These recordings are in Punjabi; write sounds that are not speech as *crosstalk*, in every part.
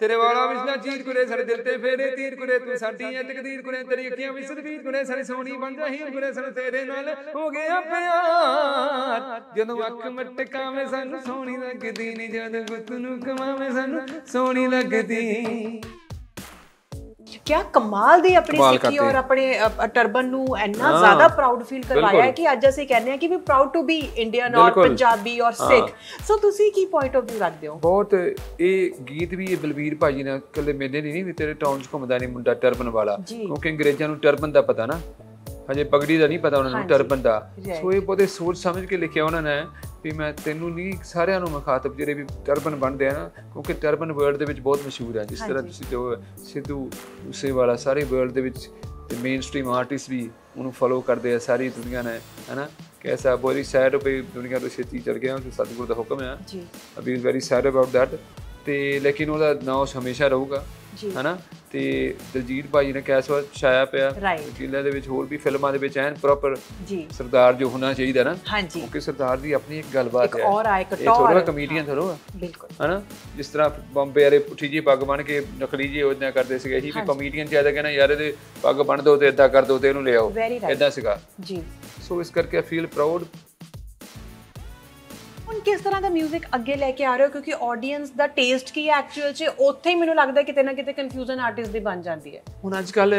ਤੇਰੇ ਵਾਲਾ ਵਿਸਨਾ ਚੀਰ ਕੁਰੇ ਸਾਡੇ ਦਿਲ ਤੇ ਫੇਰੇ ਤੀਰ ਕੁਰੇ ਤੂੰ ਸਾਡੀ ਐ ਤਕਦੀਰ ਕੁਰੇ ਤੇਰੀ ਅੱਖੀਆਂ ਵਿੱਚ ਸਰਵੀਰ ਕੁਰੇ ਸਾਡੀ ਸੋਹਣੀ ਬਣ ਜਾਹੀਰ ਕੁਰੇ ਸਨ ਤੇਰੇ ਨਾਲ ਹੋ ਗਿਆ ਪਿਆਰ ਜਦੋਂ ਅੱਖ ਮਟਕਾਵੇਂ ਸਾਨੂੰ ਸੋਹਣੀ ਲੱਗਦੀ ਨਹੀਂ ਜਦ ਗੁੱਤ ਨੂੰ ਕਮਾਵੇਂ ਸਾਨੂੰ ਸੋਹਣੀ ਲੱਗਦੀ ਕਿਆ ਕਮਾਲ ਦੀ ਆਪਣੀ ਸਿੱਖੀ ਔਰ ਆਪਣੇ ਟਰਬਨ ਨੂੰ ਇੰਨਾ ਜ਼ਿਆਦਾ ਪ੍ਰਾਊਡ ਫੀਲ ਕਰਵਾਇਆ ਹੈ ਕਿ ਅੱਜ ਅਸੀਂ ਕਹਿੰਦੇ ਆ ਕਿ ਵੀ ਪ੍ਰਾਊਡ ਟੂ ਬੀ ਇੰਡੀਅਨ ਔਰ ਪੰਜਾਬੀ ਔਰ ਸਿੱਖ ਸੋ ਤੁਸੀਂ ਕੀ ਪੁਆਇੰਟ ਆਫ ਵਿਊ ਰੱਖਦੇ ਹੋ ਬਹੁਤ ਇਹ ਗੀਤ ਵੀ ਇਹ ਬਲਬੀਰ ਭਾਜੀ ਨੇ ਕੱਲੇ ਮੇਨੇ ਨਹੀਂ ਵੀ ਤੇਰੇ ਟਾਊਨ 'ਚ ਘੁੰਮਦਾ ਨਹੀਂ ਮੁੰਡਾ ਟਰਬਨ ਵਾਲਾ ਕਿਉਂਕਿ ਅੰਗਰੇਜ਼ਾਂ ਨੂੰ ਟਰਬਨ ਦਾ ਪਤਾ ਨਾ ਹਜੇ ਪਗੜੀ ਦਾ ਨਹੀਂ ਪਤਾ ਉਹਨਾਂ ਨੂੰ ਟਰਬਨ ਦਾ ਸੋ ਇਹ ਬਹੁਤੇ ਸੋਚ ਸਮਝ ਕੇ ਲਿਖਿਆ ਉਹਨਾਂ ਨੇ ਵੀ ਮੈਂ ਤੈਨੂੰ ਨਹੀਂ ਸਾਰਿਆਂ ਨੂੰ ਮੁਖਾਤਬ ਜਿਹੜੇ ਵੀ ਟਰਬਨ ਬਣਦੇ ਆ ਨਾ ਕਿਉਂਕਿ ਟਰਬਨ ਵਰਲਡ ਦੇ ਵਿੱਚ ਬਹੁਤ ਮਸ਼ਹੂਰ ਹੈ ਜਿਸ ਤਰ੍ਹਾਂ ਤੁਸੀਂ ਜੋ ਸਿੱਧੂ ਉਸੇ ਵਾਲਾ ਸਾਰੇ ਵਰਲਡ ਦੇ ਵਿੱਚ ਤੇ ਮੇਨ ਸਟ੍ਰੀਮ ਆਰਟਿਸਟ ਵੀ ਉਹਨੂੰ ਫੋਲੋ ਕਰਦੇ ਆ ਸਾਰੀ ਦੁਨੀਆ ਨੇ ਹੈਨਾ ਕੈਸਾ ਬੋਰੀ ਸੈਡ ਵੀ ਦੁਨੀਆ ਤੋਂ ਛੇਤੀ ਚੜ ਗਿਆ ਕਿ ਸਤਿਗੁਰ ਦਾ ਹੁਕਮ ਹੈ ਜੀ ਅਬੀ ਵੈਰੀ ਸੈਡ ਅਬਾਊਟ ਥੈਟ ਤੇ ਲੇਕਿਨ ਉਹਦਾ ਨਾਮ ਹਮੇਸ਼ਾ ਰਹੂਗਾ ਹਨਾ ਤੇ ਦਲਜੀਤ ਭਾਈ ਨੇ ਕੈਸਵਾ ਛਾਇਆ ਪਿਆ ਜਿਲ੍ਹੇ ਦੇ ਵਿੱਚ ਹੋਰ ਵੀ ਫਿਲਮਾਂ ਦੇ ਵਿੱਚ ਐਨ ਪ੍ਰੋਪਰ ਜੀ ਸਰਦਾਰ ਜੋ ਹੋਣਾ ਚਾਹੀਦਾ ਨਾ ਕਿਉਂਕਿ ਸਰਦਾਰ ਦੀ ਆਪਣੀ ਇੱਕ ਗੱਲਬਾਤ ਹੈ ਇੱਕ ਔਰ ਆਇਕ ਟੌਰ ਥੋੜਾ ਕਮੇਡੀਅਨ ਥੋੜਾ ਬਿਲਕੁਲ ਹਨਾ ਜਿਸ ਤਰ੍ਹਾਂ ਬੰਬੇ ਵਾਲੇ ਪੁੱਠੀ ਜੀ ਪੱਗ ਬਣ ਕੇ ਨਕਲੀ ਜੀ ਉਹਦਿਆਂ ਕਰਦੇ ਸੀਗੇ ਇਹੀ ਵੀ ਕਮੇਡੀਅਨ ਜਿਆਦਾ ਕਹਿੰਦਾ ਯਾਰ ਇਹਦੇ ਪੱਗ ਬਣ ਦੋ ਤੇ ਇਦਾਂ ਕਰ ਦੋ ਤੇ ਇਹਨੂੰ ਲੈ ਆਓ ਇਦਾਂ ਸੀਗਾ ਜੀ ਸੋ ਇਸ ਕਰਕੇ ਆ ਫੀਲ ਪ੍ਰਾਊਡ ਹੁਣ ਕਿਸ ਤਰ੍ਹਾਂ ਦਾ 뮤직 ਅੱਗੇ ਲੈ ਕੇ ਆ ਰਹੇ ਹੋ ਕਿਉਂਕਿ ਆਡੀਅנס ਦਾ ਟੇਸਟ ਕੀ ਐਕਚੁਅਲ 'ਚ ਉੱਥੇ ਹੀ ਮੈਨੂੰ ਲੱਗਦਾ ਕਿਤੇ ਨਾ ਕਿਤੇ ਕਨਫਿਊਜ਼ਨ ਆਰਟਿਸਟ ਦੀ ਬਣ ਜਾਂਦੀ ਹੈ ਹੁਣ ਅੱਜ ਕੱਲ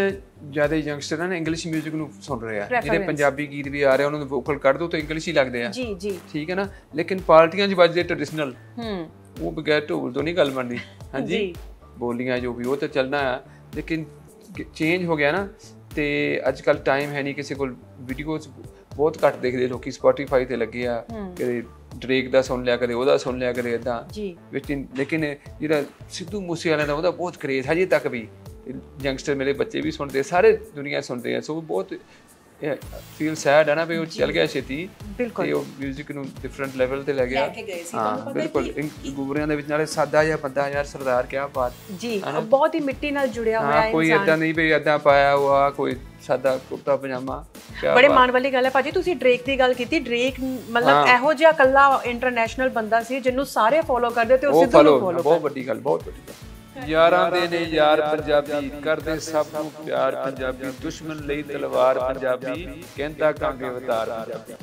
ਜਿਆਦਾ ਯੰਗਸਟਰ ਨੇ ਇੰਗਲਿਸ਼ 뮤직 ਨੂੰ ਸੁਣ ਰਹੇ ਆ ਜਿਹੜੇ ਪੰਜਾਬੀ ਗੀਤ ਵੀ ਆ ਰਹੇ ਉਹਨਾਂ ਨੂੰ ਵੋਕਲ ਕੱਢ ਦੋ ਤਾਂ ਇੰਗਲਿਸ਼ ਹੀ ਲੱਗਦੇ ਆ ਜੀ ਜੀ ਠੀਕ ਹੈ ਨਾ ਲੇਕਿਨ ਪਾਰਟੀਆਂ 'ਚ ਵੱਜਦੇ ਟ੍ਰੈਡੀਸ਼ਨਲ ਹੂੰ ਉਹ ਬਗੈਰ ਢੋਲ ਤੋਂ ਨਹੀਂ ਗੱਲ ਬਣਦੀ ਹਾਂਜੀ ਬੋਲੀਆਂ ਜੋ ਵੀ ਉਹ ਤਾਂ ਚੱਲਣਾ ਆ ਲੇਕਿਨ ਚੇਂਜ ਹੋ ਗਿਆ ਨਾ ਤੇ ਅੱਜ ਕੱਲ ਟਾਈਮ ਹੈ ਨਹੀਂ ਕਿਸੇ ਕੋਲ ਵੀਡੀਓਜ਼ ਬਹੁਤ ਘੱਟ ਦੇਖਦੇ ਲੋਕੀ ਸਪੋਟੀਫਾਈ ਤੇ ਲੱਗੇ ਆ ਕਦੇ ਡ੍ਰੇਕ ਦਾ ਸੁਣ ਲਿਆ ਕਰੇ ਉਹਦਾ ਸੁਣ ਲਿਆ ਕਰੇ ਇਦਾਂ ਜੀ ਵਿੱਚ ਲੇਕਿਨ ਜਿਹੜਾ ਸਿੱਧੂ ਮੂਸੇ ਮੂਸੇਵਾਲਾ ਦਾ ਉਹਦਾ ਬਹੁਤ ਕਰੇਜ਼ ਜੀ ਤੱਕ ਵੀ ਯੰਗਸਟਰ ਮੇਰੇ ਬੱਚੇ ਵੀ ਸੁਣਦੇ ਸਾਰੇ ਦੁਨੀਆ ਸੁਣਦੇ ਆ ਸੋ ਬਹੁਤ ਫੀਲ ਸੈਡ ਹੈ ਨਾ ਵੀ ਉਹ ਚਲ ਗਿਆ ਛੇਤੀ ਤੇ ਉਹ 뮤직 ਨੂੰ ਡਿਫਰੈਂਟ ਲੈਵਲ ਤੇ ਲੈ ਗਿਆ ਹਾਂ ਬਿਲਕੁਲ ਗੁਬਰਿਆਂ ਦੇ ਵਿੱਚ ਨਾਲੇ ਸਾਦਾ ਜਿਹਾ ਬੰਦਾ ਯਾਰ ਸਰਦਾਰ ਕਿਆ ਬਾਤ ਜੀ ਬਹੁਤ ਹੀ ਮਿੱਟੀ ਨਾਲ ਜੁੜਿਆ ਹੋਇਆ ਇਨਸਾਨ ਕੋਈ ਇਦਾਂ ਨਹੀਂ ਵੀ ਇਦਾਂ ਪਾਇਆ ਹੋਆ ਕੋਈ ਸਾਦਾ ਕੁਰਤਾ ਪਜਾਮਾ ਬੜੇ ਮਾਣ ਵਾਲੀ ਗੱਲ ਹੈ ਭਾਜੀ ਤੁਸੀਂ ਡ੍ਰੇਕ ਦੀ ਗੱਲ ਕੀਤੀ ਡ੍ਰੇਕ ਮਤਲਬ ਇਹੋ ਜਿਹਾ ਕੱਲਾ ਇੰਟਰਨੈਸ਼ਨਲ ਬੰਦਾ ਸੀ ਜਿਹਨੂੰ ਸਾਰੇ ਫੋਲੋ ਕਰਦੇ ਤੇ ਉਸੇ ਨੂੰ ਫੋਲੋ ਬਹੁਤ ਵੱਡੀ ਗੱਲ ਬਹੁਤ ਵੱਡੀ ਗੱਲ ਯਾਰਾਂ ਦੇ ਨੇ ਯਾਰ ਪੰਜਾਬੀ ਕਰਦੇ ਸਭ ਨੂੰ ਪਿਆਰ ਪੰਜਾਬੀ ਦੁਸ਼ਮਣ ਲਈ ਤਲਵਾਰ ਪੰਜਾਬੀ ਕਹਿੰਦਾ ਕਾਂਗੇ ਵਤਾਰ ਪੰਜਾਬੀ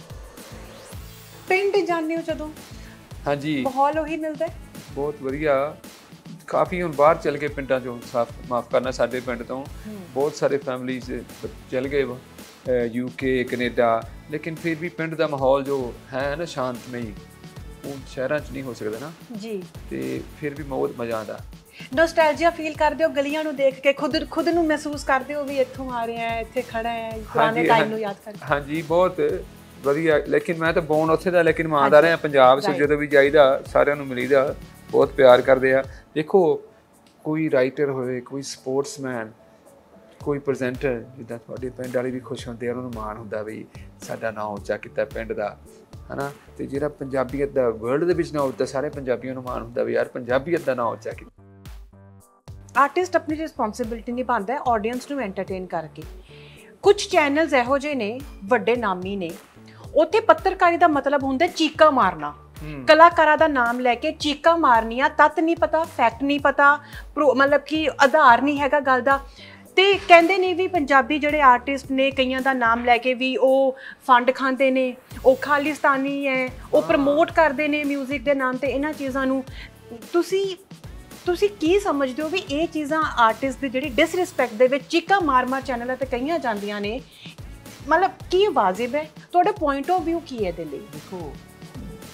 ਪਿੰਡ ਜਾਂਦੇ ਹੋ ਜਦੋਂ ਹਾਂਜੀ ਮਾਹੌਲ ਉਹੀ ਮਿਲਦਾ ਬਹੁਤ ਵਧੀਆ ਕਾਫੀ ਹੁਣ ਬਾਹਰ ਚੱਲ ਗਏ ਪਿੰਡਾਂ ਚੋਂ ਸਾਫ ਮਾਫ ਕਰਨਾ ਸਾਡੇ ਪਿੰਡ ਤੋਂ ਬਹੁਤ ਸਾਰੇ ਫੈਮਲੀਜ਼ ਚੱਲ ਗਏ ਯੂਕੇ ਕੈਨੇਡਾ ਲੇਕਿਨ ਫਿਰ ਵੀ ਪਿੰਡ ਦਾ ਮਾਹੌਲ ਜੋ ਹੈ ਨਾ ਸ਼ਾਂਤਮਈ ਉਹ ਸ਼ਹਿਰਾਂ 'ਚ ਨਹੀਂ ਹੋ ਸਕਦਾ ਨਾ ਜੀ ਤੇ ਫਿਰ ਵੀ ਬਹੁਤ ਮਜ਼ਾ ਆਉਂਦਾ ਨੋਸਟੈਲਜੀਆ ਫੀਲ ਕਰਦੇ ਹੋ ਗਲੀਆਂ ਨੂੰ ਦੇਖ ਕੇ ਖੁਦ ਖੁਦ ਨੂੰ ਮਹਿਸੂਸ ਕਰਦੇ ਹੋ ਵੀ ਇੱਥੋਂ ਆ ਰਹੇ ਆ ਇੱਥੇ ਖੜਾ ਹੈ ਪੁਰਾਣੇ ਟਾਈਮ ਨੂੰ ਯਾਦ ਕਰਦੇ ਹਾਂਜੀ ਬਹੁਤ ਵਧੀਆ ਲੇਕਿਨ ਮੈਂ ਤਾਂ ਬੋਨ ਉੱਥੇ ਦਾ ਲੇਕਿਨ ਮਾਂ ਦਾ ਰਿਹਾ ਪੰਜਾਬ ਸੋ ਜਦੋਂ ਵੀ ਜਾਈਦਾ ਸਾਰਿਆਂ ਨੂੰ ਮਿਲੀਦਾ ਬਹੁਤ ਪਿਆਰ ਕਰਦੇ ਆ ਦੇਖੋ ਕੋਈ ਰਾਈਟਰ ਹੋਵੇ ਕੋਈ ਸਪੋਰਟਸਮੈਨ ਕੋਈ ਪ੍ਰੈਜ਼ੈਂਟਰ ਜਿੱਦਾਂ ਤੁਹਾਡੇ ਪਿੰਡ ਵਾਲੇ ਵੀ ਖੁਸ਼ ਹੁੰਦੇ ਆ ਉਹਨਾਂ ਨੂੰ ਮਾਣ ਹੁੰਦਾ ਵੀ ਸਾਡਾ ਨਾਮ ਉੱਚਾ ਕੀਤਾ ਪਿੰਡ ਦਾ ਹਨਾ ਤੇ ਜਿਹੜਾ ਪੰਜਾਬੀਅਤ ਦਾ ਵਰਲਡ ਦੇ ਵਿੱਚ ਨਾਮ ਉੱਚਾ ਸਾਰੇ ਪੰਜਾਬੀਆਂ ਨੂੰ ਮਾਣ ਹੁੰਦਾ ਵੀ ਯਾਰ ਪੰਜਾਬੀਅਤ ਦਾ ਨਾਮ ਉੱਚਾ ਕੀਤਾ ਆਰਟਿਸਟ ਆਪਣੀ ਰਿਸਪੌਂਸਿਬਿਲਟੀ ਨਿਭਾਉਂਦਾ ਹੈ ਆਡੀਅנס ਨੂੰ ਐਂਟਰਟੇਨ ਕਰਕੇ ਕੁਝ ਚੈਨਲਸ ਇਹੋ ਜਿਹੇ ਨੇ ਵੱਡੇ ਨਾਮੀ ਨੇ ਉੱਥੇ ਪੱਤਰਕਾਰੀ ਦਾ ਮਤਲਬ ਹੁੰਦਾ ਚੀਕਾ ਮਾਰਨਾ ਕਲਾਕਾਰਾਂ ਦਾ ਨਾਮ ਲੈ ਕੇ ਚੀਕਾ ਮਾਰਨੀਆਂ ਤਤ ਨਹੀਂ ਪਤਾ ਫੈਕਟ ਨਹੀਂ ਪਤਾ ਮਤਲਬ ਕਿ ਆਧਾਰ ਨਹੀਂ ਹੈਗਾ ਗੱਲ ਦਾ ਤੇ ਕਹਿੰਦੇ ਨੇ ਵੀ ਪੰਜਾਬੀ ਜਿਹੜੇ ਆਰਟਿਸਟ ਨੇ ਕਈਆਂ ਦਾ ਨਾਮ ਲੈ ਕੇ ਵੀ ਉਹ ਫੰਡ ਖਾਂਦੇ ਨੇ ਉਹ ਖਾਲਿਸਤਾਨੀ ਹੈ ਉਹ ਪ੍ਰਮੋਟ ਕਰਦੇ ਨੇ 뮤직 ਦੇ ਨਾਮ ਤੇ ਇਹਨਾਂ ਚੀਜ਼ਾਂ ਨੂੰ ਤੁਸੀਂ ਤੁਸੀਂ ਕੀ ਸਮਝਦੇ ਹੋ ਵੀ ਇਹ ਚੀਜ਼ਾਂ ਆਰਟਿਸਟ ਦੀ ਜਿਹੜੀ ਡਿਸਰੈਸਪੈਕਟ ਦੇ ਵਿੱਚ ਚੀਕਾ ਮਾਰ-ਮਾਰ ਚੈਨਲਾਂ ਤੇ ਕਈਆਂ ਜਾਂਦੀਆਂ ਨੇ ਮਤਲਬ ਕੀ ਵਾਜਿਬ ਹੈ ਤੁਹਾਡੇ ਪੁਆਇੰਟ ਆਫ View ਕੀ ਹੈ ਦੇ ਲਈ ਦੇਖੋ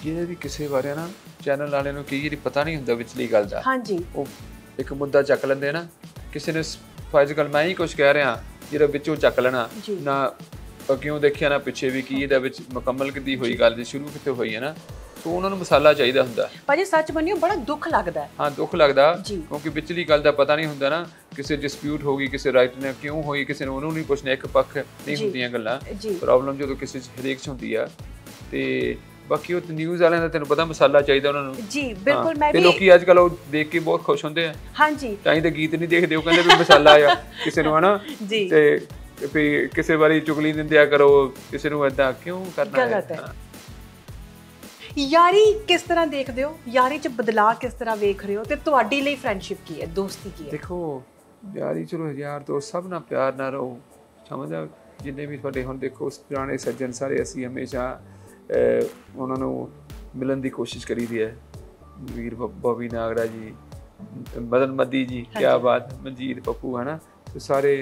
ਜਿਹੜੇ ਵੀ ਕਿਸੇ ਬਾਰੇ ਨਾ ਚੈਨਲ ਵਾਲਿਆਂ ਨੂੰ ਕੀ ਜਿਹੜੀ ਪਤਾ ਨਹੀਂ ਹੁੰਦਾ ਵਿਚਲੀ ਗੱਲ ਦਾ ਹਾਂਜੀ ਉਹ ਇੱਕ ਮੁੱਦਾ ਚੱਕ ਲੈਂਦੇ ਨਾ ਕਿਸੇ ਨੇ ਫਾਇਜ਼ ਗੱਲ ਮੈਂ ਹੀ ਕੁਝ ਕਹਿ ਰਿਹਾ ਜਿਹੜਾ ਵਿੱਚੋਂ ਚੱਕ ਲੈਣਾ ਨਾ ਕਿਉਂ ਦੇਖਿਆ ਨਾ ਪਿੱਛੇ ਵੀ ਕੀ ਇਹਦੇ ਵਿੱਚ ਮੁਕੰਮਲ ਕੀਤੀ ਹੋਈ ਗੱਲ ਦੀ ਸ਼ੁਰੂ ਕਿੱਥੇ ਹੋਈ ਹੈ ਨਾ ਸੋ ਉਹਨਾਂ ਨੂੰ ਮਸਾਲਾ ਚਾਹੀਦਾ ਹੁੰਦਾ ਭਾਜੀ ਸੱਚ ਮੰਨਿਓ ਬੜਾ ਦੁੱਖ ਲੱਗਦਾ ਹਾਂ ਦੁੱਖ ਲੱਗਦਾ ਕਿਉਂਕਿ ਵਿਚਲੀ ਗੱਲ ਦਾ ਪਤਾ ਨਹੀਂ ਹੁੰਦਾ ਨਾ ਕਿਸੇ ਡਿਸਪਿਊਟ ਹੋ ਗਈ ਕਿਸੇ ਰਾਈਟ ਨੇ ਕਿਉਂ ਹੋਈ ਕਿਸੇ ਨੂੰ ਉਹਨੂੰ ਨਹੀਂ ਪੁੱਛਣਾ ਇੱਕ ਪੱਖ ਨਹੀਂ ਹੁੰਦੀਆਂ ਗੱਲਾਂ ਪ੍ਰੋਬਲਮ ਜਦੋਂ ਕਿਸੇ ਚ ਹਰੇਕ ਚ ਹੁੰਦੀ ਆ ਤੇ ਬਾਕੀ ਉਹ ਨਿਊਜ਼ ਵਾਲਿਆਂ ਦਾ ਤੈਨੂੰ ਪਤਾ ਮਸਾਲਾ ਚਾਹੀਦਾ ਉਹਨਾਂ ਨੂੰ ਜੀ ਬਿਲਕੁਲ ਮੈਂ ਵੀ ਤੇ ਲੋਕੀ ਅੱਜ ਕੱਲ ਉਹ ਦੇਖ ਕੇ ਬਹੁਤ ਖੁਸ਼ ਹੁੰਦੇ ਆ ਹਾਂਜੀ ਤਾਂ ਹੀ ਤਾਂ ਗੀਤ ਨਹੀਂ ਦੇਖਦੇ ਉਹ ਕਹਿੰਦੇ ਵੀ ਮਸਾਲਾ ਆ ਕਿਸੇ ਨੂੰ ਹਨਾ ਤੇ ਵੀ ਕਿਸੇ ਵਾਰੀ ਚੁਗਲੀ ਦਿੰਦਿਆ ਕਰੋ ਕਿਸੇ ਨੂੰ ਐਦਾਂ ਕਿਉਂ ਕਰਨਾ ਹੈ ਗਲਤ ਹੈ ਯਾਰੀ ਕਿਸ ਤਰ੍ਹਾਂ ਦੇਖਦੇ ਹੋ ਯਾਰੀ 'ਚ ਬਦਲਾਅ ਕਿਸ ਤਰ੍ਹਾਂ ਵੇਖ ਰਹੇ ਹੋ ਤੇ ਤੁਹਾਡੇ ਲਈ ਫਰੈਂਡਸ਼ਿਪ ਕੀ ਹੈ ਦੋਸਤੀ ਕੀ ਹੈ ਦੇਖੋ ਯਾਰੀ ਚਲੋ ਯਾਰ ਤੋਂ ਸਭ ਨਾਲ ਪਿਆਰ ਨਾਲ ਰਹੋ ਸਮਝਾ ਜਿੰਨੇ ਵੀ ਤੁਹਾਡੇ ਹੁਣ ਦੇਖੋ ਉਸ ਪੁਰਾਣੇ ਸੱਜਣ ਸਾਰੇ ਅਸੀਂ ਹਮੇਸ਼ਾ ਉਹਨਾਂ ਨੂੰ ਮਿਲਣ ਦੀ ਕੋਸ਼ਿਸ਼ ਕਰੀਦੀ ਹੈ ਵੀਰ ਵੀ ਨਾਗਰਾ ਜੀ ਮਦਨ ਮੱਦੀ ਜੀ ਕੀ ਬਾਤ ਮਨਜੀਤ ਪੱਪੂ ਹਨਾ ਤੇ ਸਾਰੇ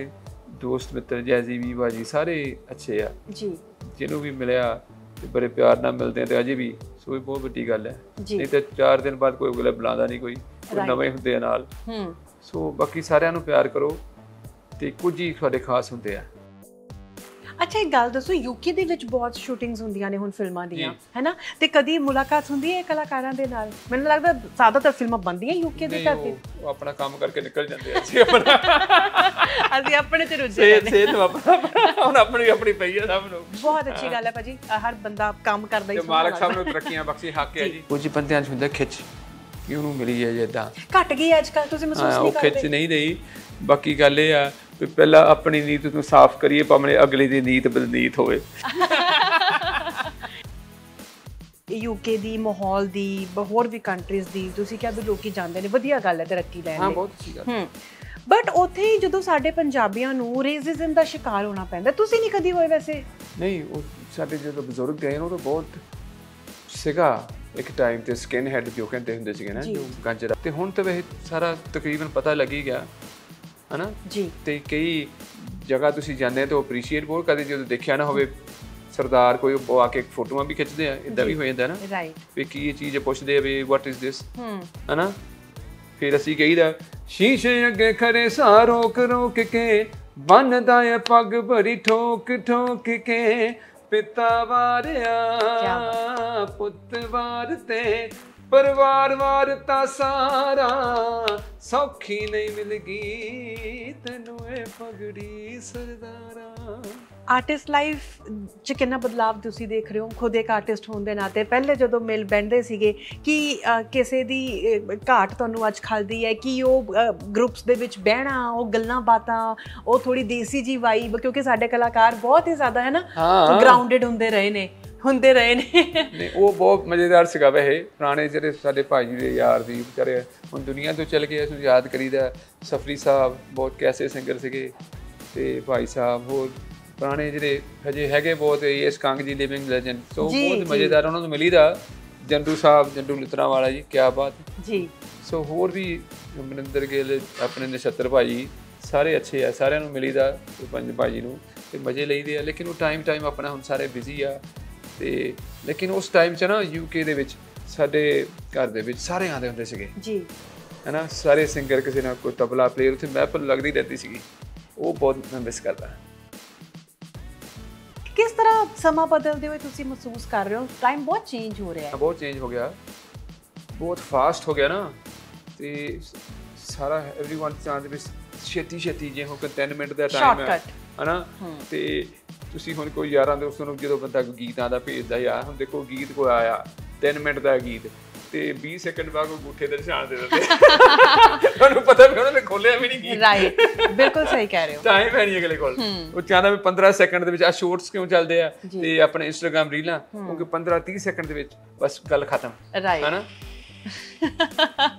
ਦੋਸਤ ਮਿੱਤਰ ਜੈਜ਼ੀ ਵੀ ਬਾਜੀ ਸਾਰੇ ਅੱਛੇ ਆ ਜੀ ਜਿਹਨੂੰ ਵੀ ਮਿਲਿਆ ਤੇ ਬੜੇ ਪਿਆਰ ਨਾਲ ਮਿਲਦੇ ਆ ਤੇ ਅਜੇ ਵੀ ਸੋ ਬਹੁਤ ਵੱਡੀ ਗੱਲ ਹੈ ਨਹੀਂ ਤੇ 4 ਦਿਨ ਬਾਅਦ ਕੋਈ ਅਗਲਾ ਬੁਲਾਉਂਦਾ ਨਹੀਂ ਕੋਈ ਨਵੇਂ ਹੁੰਦੇ ਨਾਲ ਹੂੰ ਸੋ ਬਾਕੀ ਸਾਰਿਆਂ ਨੂੰ ਪਿਆਰ ਕਰੋ ਤੇ ਕੁਝ ਹੀ ਤੁਹਾਡੇ ਖਾਸ ਹੁੰਦੇ ਆ ਅੱਛਾ ਇੱਕ ਗੱਲ ਦੱਸੋ ਯੂਕੇ ਦੇ ਵਿੱਚ ਬਹੁਤ ਸ਼ੂਟਿੰਗਸ ਹੁੰਦੀਆਂ ਨੇ ਹੁਣ ਫਿਲਮਾਂ ਦੀਆਂ ਹੈਨਾ ਤੇ ਕਦੀ ਮੁਲਾਕਾਤ ਹੁੰਦੀ ਹੈ ਕਲਾਕਾਰਾਂ ਦੇ ਨਾਲ ਮੈਨੂੰ ਲੱਗਦਾ ਜ਼ਿਆਦਾਤਰ ਫਿਲਮਾਂ ਬੰਦੀਆਂ ਯੂਕੇ ਦੇ ਕਰਕੇ ਆਪਣਾ ਕੰਮ ਕਰਕੇ ਨਿਕਲ ਜਾਂਦੇ ਆ ਜੀ ਆਪਣਾ *laughs* ਅਸੀਂ ਆਪਣੇ ਤੇ ਰੁੱਝੇ ਰਹਿੰਦੇ ਸੇ ਸੇ ਆਪਣਾ ਹੁਣ ਆਪਣੀ ਆਪਣੀ ਪਈ ਆ ਸਭ ਨੂੰ ਬਹੁਤ ਅੱਛੀ ਗੱਲ ਹੈ ਭਾਜੀ ਹਰ ਬੰਦਾ ਕੰਮ ਕਰਦਾ ਹੀ ਸੋਹਣਾ ਮਾਲਕ ਸਾਹਿਬ ਨੂੰ ਤਰੱਕੀਆਂ ਬਖਸ਼ੀ ਹੱਕ ਹੈ ਜੀ ਕੁਝ ਬੰਦਿਆਂ 'ਚ ਹੁੰਦਾ ਖਿੱਚ ਕਿਉਂ ਮਿਲੀ ਹੈ ਜੇ ਤਾਂ ਘਟ ਗਈ ਅੱਜ ਕੱਲ ਤੁਸੀਂ ਮਹਿਸੂਸ ਨਹੀਂ ਕਰਦੇ ਉਹ ਖਿੱਚ ਨਹੀਂ ਰਹੀ ਬਾਕੀ ਗੱਲ ਇਹ ਆ ਵੀ ਪਹਿਲਾਂ ਆਪਣੀ ਨੀਤ ਨੂੰ ਸਾਫ਼ ਕਰੀਏ ਭਾਵੇਂ ਅਗਲੇ ਦੀ ਨੀਤ ਬਦਨੀਤ ਹੋਵੇ ਯੂਕੇ ਦੀ ਮਾਹੌਲ ਦੀ ਬਹੁਤ ਵੀ ਕੰਟਰੀਜ਼ ਦੀ ਤੁਸੀਂ ਕਿਹਾ ਵੀ ਲੋਕੀ ਜਾਂਦੇ ਨੇ ਵਧੀਆ ਗੱਲ ਹੈ ਤਰੱਕੀ ਲੈਣ ਹਾਂ ਬਹੁਤ ਅੱਛੀ ਗੱਲ ਹੂੰ ਬਟ ਉੱਥੇ ਹੀ ਜਦੋਂ ਸਾਡੇ ਪੰਜਾਬੀਆਂ ਨੂੰ ਰੇਸਿਜ਼ਮ ਦਾ ਸ਼ਿਕਾਰ ਹੋਣਾ ਪੈਂਦਾ ਤੁਸੀਂ ਨਹੀਂ ਕਦੀ ਹੋਏ ਵੈਸੇ ਨਹੀਂ ਉਹ ਸਾਡੇ ਜਦੋਂ ਬਜ਼ੁਰਗ ਗਏ ਨੇ ਉਹ ਤਾਂ ਬਹੁਤ ਸਿਗਾ ਇੱਕ ਟਾਈਮ ਤੇ ਸਕਿਨ ਹੈਡ ਜੋ ਕਹਿੰਦੇ ਹੁੰਦੇ ਸੀਗੇ ਨਾ ਗੰਜਰਾ ਤੇ ਹੁਣ ਤਾਂ ਵੈਸੇ ਸਾਰਾ ਤਕਰੀਬਨ ਪਤਾ ਲੱਗ ਹੀ ਗਿਆ ਹਨਾ ਜੀ ਤੇ ਕਈ ਜਗ੍ਹਾ ਤੁਸੀਂ ਜਾਂਦੇ ਤਾਂ ਅਪਰੀਸ਼ੀਏਟ ਬਹੁਤ ਕਰਦੇ ਜਦੋਂ ਦੇਖਿਆ ਨਾ ਹੋਵੇ ਸਰਦਾਰ ਕੋਈ ਉਹ ਆ ਕੇ ਫੋਟੋਆਂ ਵੀ ਖਿੱਚਦੇ ਆ ਇਦਾਂ ਵੀ ਹੋ ਜਾਂਦਾ ਨਾ ਰਾਈਟ ਵੀ ਕੀ ਇਹ ਚੀਜ਼ ਪੁੱਛਦੇ ਆ ਵੀ ਵਾਟ ਇਜ਼ ਥਿਸ ਹਮ ਹਨਾ ਫਿਰ ਅਸੀਂ ਕਹੀਦਾ ਸ਼ੀਸ਼ੇ ਅੱਗੇ ਖਰੇ ਸਾ ਰੋਕ ਰੋਕ ਕੇ ਬੰਨਦਾ ਏ ਪੱਗ ਭਰੀ ਠੋਕ ਠੋਕ ਕੇ ਪਿਤਾ ਵਾਰਿਆ ਪੁੱਤ ਵਾਰਤੇ ਪਰਿਵਾਰ ਵਾਰ ਤਾਂ ਸਾਰਾ ਸੌਖੀ ਨਹੀਂ ਮਿਲਗੀ ਤੈਨੂੰ ਇਹ ਪਗੜੀ ਸਰਦਾਰਾ ਆਰਟਿਸਟ ਲਾਈਫ ਚ ਕਿੰਨਾ ਬਦਲਾਅ ਤੁਸੀਂ ਦੇਖ ਰਹੇ ਹੋ ਖੁਦ ਇੱਕ ਆਰਟਿਸਟ ਹੋਣ ਦੇ ਨਾਤੇ ਪਹਿਲੇ ਜਦੋਂ ਮਿਲ ਬੈਂਦੇ ਸੀਗੇ ਕਿ ਕਿਸੇ ਦੀ ਘਾਟ ਤੁਹਾਨੂੰ ਅੱਜ ਖਲਦੀ ਹੈ ਕਿ ਉਹ ਗਰੁੱਪਸ ਦੇ ਵਿੱਚ ਬਹਿਣਾ ਉਹ ਗੱਲਾਂ ਬਾਤਾਂ ਉਹ ਥੋੜੀ ਦੇਸੀ ਜੀ ਵਾਈਬ ਕਿਉਂਕਿ ਸਾਡੇ ਕਲਾਕਾਰ ਬਹੁਤ ਹੀ ਜ਼ਿਆਦਾ ਹੈ ਨਾ ਗਰਾਊਂਡਡ ਹੁੰਦੇ ਰਹੇ ਨੇ ਹੁੰਦੇ ਰਹੇ ਨੇ ਨਹੀਂ ਉਹ ਬਹੁਤ ਮਜ਼ੇਦਾਰ ਸੀਗਾ ਵੇ ਪੁਰਾਣੇ ਜਿਹੜੇ ਸਾਡੇ ਭਾਈ ਦੇ ਯਾਰ ਦੀ ਵਿਚਾਰੇ ਹੁਣ ਦੁਨੀਆ ਤੋਂ ਚਲ ਗਏ ਅਸੀਂ ਯਾਦ ਕਰੀਦਾ ਸਫਰੀ ਸਾਹਿਬ ਬਹੁਤ ਕੈਸੇ ਸਿੰਗਰ ਸੀਗੇ ਤੇ ਭਾਈ ਸਾਹਿਬ ਹੋਰ ਪੁਰਾਣੇ ਜਿਹੜੇ ਹਜੇ ਹੈਗੇ ਬਹੁਤ ਇਸ ਕੰਗ ਜੀ ਲਿਵਿੰਗ ਲੈਜੈਂਡ ਸੋ ਬਹੁਤ ਮਜ਼ੇਦਾਰ ਉਹਨਾਂ ਨੂੰ ਮਿਲੀਦਾ ਜੰਡੂ ਸਾਹਿਬ ਜੰਡੂ ਲਿਤਰਾ ਵਾਲਾ ਜੀ ਕੀ ਬਾਤ ਜੀ ਸੋ ਹੋਰ ਵੀ ਮਨਿੰਦਰ ਗਿੱਲ ਆਪਣੇ ਨਛੱਤਰ ਭਾਈ ਸਾਰੇ ਅੱਛੇ ਆ ਸਾਰਿਆਂ ਨੂੰ ਮਿਲੀਦਾ ਪੰਜ ਭਾਈ ਨੂੰ ਤੇ ਮਜ਼ੇ ਲਈਦੇ ਆ ਲੇਕਿਨ ਉਹ ਟਾਈਮ ਟਾਈਮ ਆਪਣਾ ਹੁਣ ਸਾਰੇ ਬਿਜ਼ੀ ਆ ਤੇ ਲੇਕਿਨ ਉਸ ਟਾਈਮ 'ਚ ਨਾ ਯੂਕੇ ਦੇ ਵਿੱਚ ਸਾਡੇ ਘਰ ਦੇ ਵਿੱਚ ਸਾਰੇ ਆਦੇ ਹੁੰਦੇ ਸੀਗੇ ਜੀ ਹੈਨਾ ਸਾਰੇ ਸਿੰਗਰ ਕਿਸੇ ਨਾ ਕੋਈ ਤਬਲਾ ਪਲੇਅਰ ਉੱਥੇ ਮਹਿਫਲ ਲੱਗਦੀ ਰਹਿੰਦੀ ਸੀਗੀ ਉਹ ਬਹੁਤ ਮੈਂ ਮਿਸ ਕਰਦਾ ਕਿਸ ਤਰ੍ਹਾਂ ਸਮਾਂ ਬਦਲਦੇ ਹੋਏ ਤੁਸੀਂ ਮਹਿਸੂਸ ਕਰ ਰਹੇ ਹੋ ਟਾਈਮ ਬਹੁਤ ਚੇਂਜ ਹੋ ਰਿਹਾ ਹੈ ਬਹੁਤ ਚੇਂਜ ਹੋ ਗਿਆ ਬਹੁਤ ਫਾਸਟ ਹੋ ਗਿਆ ਨਾ ਤੇ ਸਾਰਾ एवरीवन ਚਾਹੁੰਦੇ ਵੀ ਛੇਤੀ ਛੇਤੀ ਜੇ ਹੋ ਕੇ 10 ਮਿੰਟ ਦਾ ਟਾਈਮ ਹੈ ਹਨਾ ਤੇ ਤੁਸੀਂ ਹੁਣ ਕੋਈ ਯਾਰਾਂ ਦੇ ਉਸ ਨੂੰ ਜਦੋਂ ਬੰਦਾ ਗੀਤਾਂ ਦਾ ਭੇਜਦਾ ਯਾਰ ਹੁਣ ਦੇਖੋ ਗੀਤ ਕੋ ਆਇਆ 3 ਮਿੰਟ ਦਾ ਗੀਤ ਤੇ 20 ਸੈਕਿੰਡ ਬਾਅਦ ਉਹ ਗੁੱਠੇ ਦੇ ਨਿਸ਼ਾਨ ਦੇ ਦਿੰਦੇ *laughs* ਤੁਹਾਨੂੰ ਪਤਾ ਵੀ ਉਹਨਾਂ ਨੇ ਖੋਲਿਆ ਵੀ ਨਹੀਂ ਗੀਤ ਰਾਈਟ ਬਿਲਕੁਲ ਸਹੀ ਕਹਿ ਰਹੇ ਹੋ ਟਾਈਮ ਹੈ ਨਹੀਂ ਅਗਲੇ ਕੋਲ ਉਹ ਚਾਹਦਾ ਵੀ 15 ਸੈਕਿੰਡ ਦੇ ਵਿੱਚ ਆ ਸ਼ਾਰਟਸ ਕਿਉਂ ਚੱਲਦੇ ਆ ਤੇ ਆਪਣੇ ਇੰਸਟਾਗ੍ਰam ਰੀਲਾਂ ਕਿਉਂਕਿ 15 30 ਸੈਕਿੰਡ ਦੇ ਵਿੱਚ ਬਸ ਗੱਲ ਖਤਮ ਰਾਈਟ ਹੈਨਾ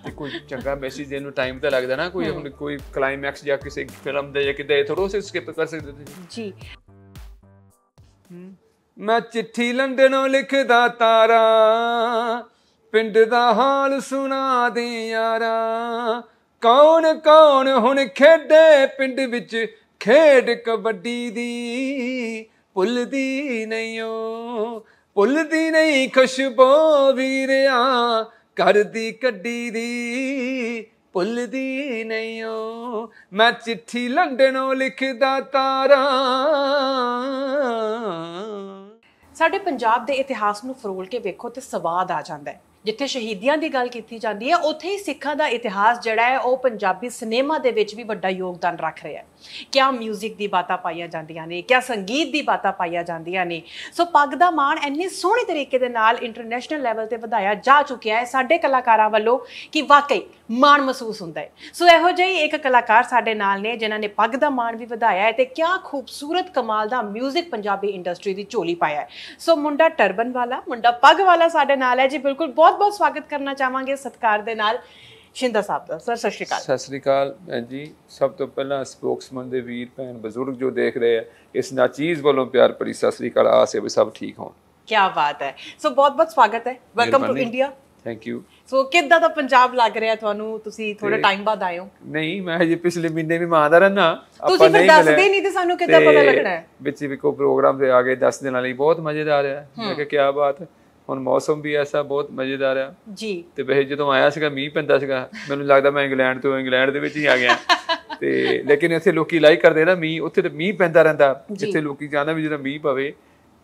ਤੇ ਕੋਈ ਚੰਗਾ ਮੈਸੇਜ ਦੇਣ ਨੂੰ ਟਾਈਮ ਤਾਂ ਲੱਗਦਾ ਨਾ ਕੋਈ ਕੋਈ ਕਲਾਈਮੈਕਸ ਜਾਂ ਕਿਸੇ ਫਿਲਮ ਦੇ ਜਾਂ ਕਿਤੇ ਥੋੜੋ ਸੇ ਸਕਿਪ ਕਰ ਸਕਦੇ ਜੀ ਮੈਂ ਚਿੱਠੀ ਲੰਡਨੋਂ ਲਿਖਦਾ ਤਾਰਾ ਪਿੰਡ ਦਾ ਹਾਲ ਸੁਣਾ ਦੇ ਯਾਰਾ ਕੌਣ ਕੌਣ ਹੁਣ ਖੇਡੇ ਪਿੰਡ ਵਿੱਚ ਖੇਡ ਕਬੱਡੀ ਦੀ ਭੁੱਲਦੀ ਨਹੀਂ ਓ ਭੁੱਲਦੀ ਨਹੀਂ ਖੁਸ਼ਬੋ ਵੀਰਿਆ ਕਰਦੀ ਕੱਡੀ ਦੀ ਭੁੱਲਦੀ ਨਹੀਂ ਓ ਮੈਂ ਚਿੱਠੀ ਲੰਡਨੋਂ ਲਿਖਦਾ ਤਾਰਾਂ ਸਾਡੇ ਪੰਜਾਬ ਦੇ ਇਤਿਹਾਸ ਨੂੰ ਫਰੋਲ ਕੇ ਵੇਖੋ ਤੇ ਸਵਾਦ ਆ ਜਾਂਦਾ ਹੈ ਜਿੱਥੇ ਸ਼ਹੀਦੀਆਂ ਦੀ ਗੱਲ ਕੀਤੀ ਜਾਂਦੀ ਹੈ ਉੱਥੇ ਹੀ ਸਿੱਖਾਂ ਦਾ ਇਤਿਹਾਸ ਜਿਹੜਾ ਹੈ ਉਹ ਪੰਜਾਬੀ ਸਿਨੇਮਾ ਦੇ ਵਿੱਚ ਵੀ ਵੱਡਾ ਯੋਗਦਾਨ ਰੱਖ ਰਿਹਾ ਹੈ ਕਿਆ 뮤직 ਦੀ ਬਾਤਾਂ ਪਾਈਆਂ ਜਾਂਦੀਆਂ ਨੇ ਕਿਆ ਸੰਗੀਤ ਦੀ ਬਾਤਾਂ ਪਾਈਆਂ ਜਾਂਦੀਆਂ ਨੇ ਸੋ ਪੱਗ ਦਾ ਮਾਣ ਇੰਨੇ ਸੋਹਣੇ ਤਰੀਕੇ ਦੇ ਨਾਲ ਇੰਟਰਨੈਸ਼ਨਲ ਲੈਵਲ ਤੇ ਵਧਾਇਆ ਜਾ ਚੁੱਕਿਆ ਹੈ ਸਾਡੇ ਕਲਾਕਾਰਾਂ ਵੱਲੋਂ ਕਿ ਵਾਕਈ ਮਾਣ ਮਹਿਸੂਸ ਹੁੰਦਾ ਹੈ ਸੋ ਇਹੋ ਜਿਹੀ ਇੱਕ ਕਲਾਕਾਰ ਸਾਡੇ ਨਾਲ ਨੇ ਜਿਨ੍ਹਾਂ ਨੇ ਪੱਗ ਦਾ ਮਾਣ ਵੀ ਵਧਾਇਆ ਹੈ ਤੇ ਕਿਆ ਖੂਬਸੂਰਤ ਕਮਾਲ ਦਾ 뮤직 ਪੰਜਾਬੀ ਇੰਡਸਟਰੀ ਦੀ ਝੋਲੀ ਪਾਇਆ ਹੈ ਸੋ ਮੁੰਡਾ ਟਰਬਨ ਵਾਲਾ ਮੁੰਡਾ ਪੱਗ ਵਾਲਾ ਸਾਡੇ ਨਾਲ ਹੈ ਜੀ ਬਿਲਕੁਲ ਬਹੁਤ ਬਹੁਤ-ਬਹੁਤ ਸਵਾਗਤ ਕਰਨਾ ਚਾਹਾਂਗੇ ਸਤਕਾਰ ਦੇ ਨਾਲ ਸ਼ਿੰਦਾ ਸਾਹਿਬ ਦਾ ਸਰ ਸਤਿ ਸ਼੍ਰੀ ਅਕਾਲ ਸਤਿ ਸ਼੍ਰੀ ਅਕਾਲ ਜੀ ਸਭ ਤੋਂ ਪਹਿਲਾਂ ਸਪੋਕਸਮੈਨ ਦੇ ਵੀਰ ਭੈਣ ਬਜ਼ੁਰਗ ਜੋ ਦੇਖ ਰਹੇ ਆ ਇਸ ਨਾਚੀਜ਼ ਵੱਲੋਂ ਪਿਆਰ ਭਰੀ ਸਤਿ ਸ਼੍ਰੀ ਅਕਾਲ ਆਸ ਹੈ ਵੀ ਸਭ ਠੀਕ ਹੋਣ ਕੀ ਬਾਤ ਹੈ ਸੋ ਬਹੁਤ-ਬਹੁਤ ਸਵਾਗਤ ਹੈ welcome to India thank you so ਕਿੱਦਾਂ ਦਾ ਪੰਜਾਬ ਲੱਗ ਰਿਹਾ ਤੁਹਾਨੂੰ ਤੁਸੀਂ ਥੋੜਾ ਟਾਈਮ ਬਾਅਦ ਆਏ ਹੋ ਨਹੀਂ ਮੈਂ ਹਜੇ ਪਿਛਲੇ ਮਹੀਨੇ ਵੀ ਮਾਂ ਦਾ ਰਹਿਣਾ ਆਪਾਂ ਨਹੀਂ ਮਿਲੇ ਤੁਸੀਂ ਦੱਸਦੇ ਨਹੀਂ ਤੇ ਸਾਨੂੰ ਕਿੱਦਾਂ ਪਤਾ ਲੱਗਣਾ ਹੈ ਵਿੱਚ ਵੀ ਕੋ ਪ੍ਰੋਗਰਾਮ ਤੇ ਆ ਗਏ 10 ਦਿਨਾਂ ਲਈ ਬਹੁਤ ਮਜ਼ੇਦਾਰ ਹੈ ਮੈਂ ਕਿਹਾ ਕੀ ਬਾਤ ਹੈ ਹੁਣ ਮੌਸਮ ਵੀ ਐਸਾ ਬਹੁਤ ਮਜ਼ੇਦਾਰ ਆ ਜੀ ਤੇ ਵੈਸੇ ਜਦੋਂ ਆਇਆ ਸੀਗਾ ਮੀਂਹ ਪੈਂਦਾ ਸੀਗਾ ਮੈਨੂੰ ਲੱਗਦਾ ਮੈਂ ਇੰਗਲੈਂਡ ਤੋਂ ਇੰਗਲੈਂਡ ਦੇ ਵਿੱਚ ਹੀ ਆ ਗਿਆ *laughs* ਤੇ ਲੇਕਿਨ ਇੱਥੇ ਲੋਕੀ ਲਾਈਕ ਕਰਦੇ ਨਾ ਮੀਂਹ ਉੱਥੇ ਤੇ ਮੀਂਹ ਪੈਂਦਾ ਰਹਿੰਦਾ ਜਿੱਥੇ ਲੋਕੀ ਜਾਂਦਾ ਵੀ ਜਦੋਂ ਮੀਂਹ ਪਵੇ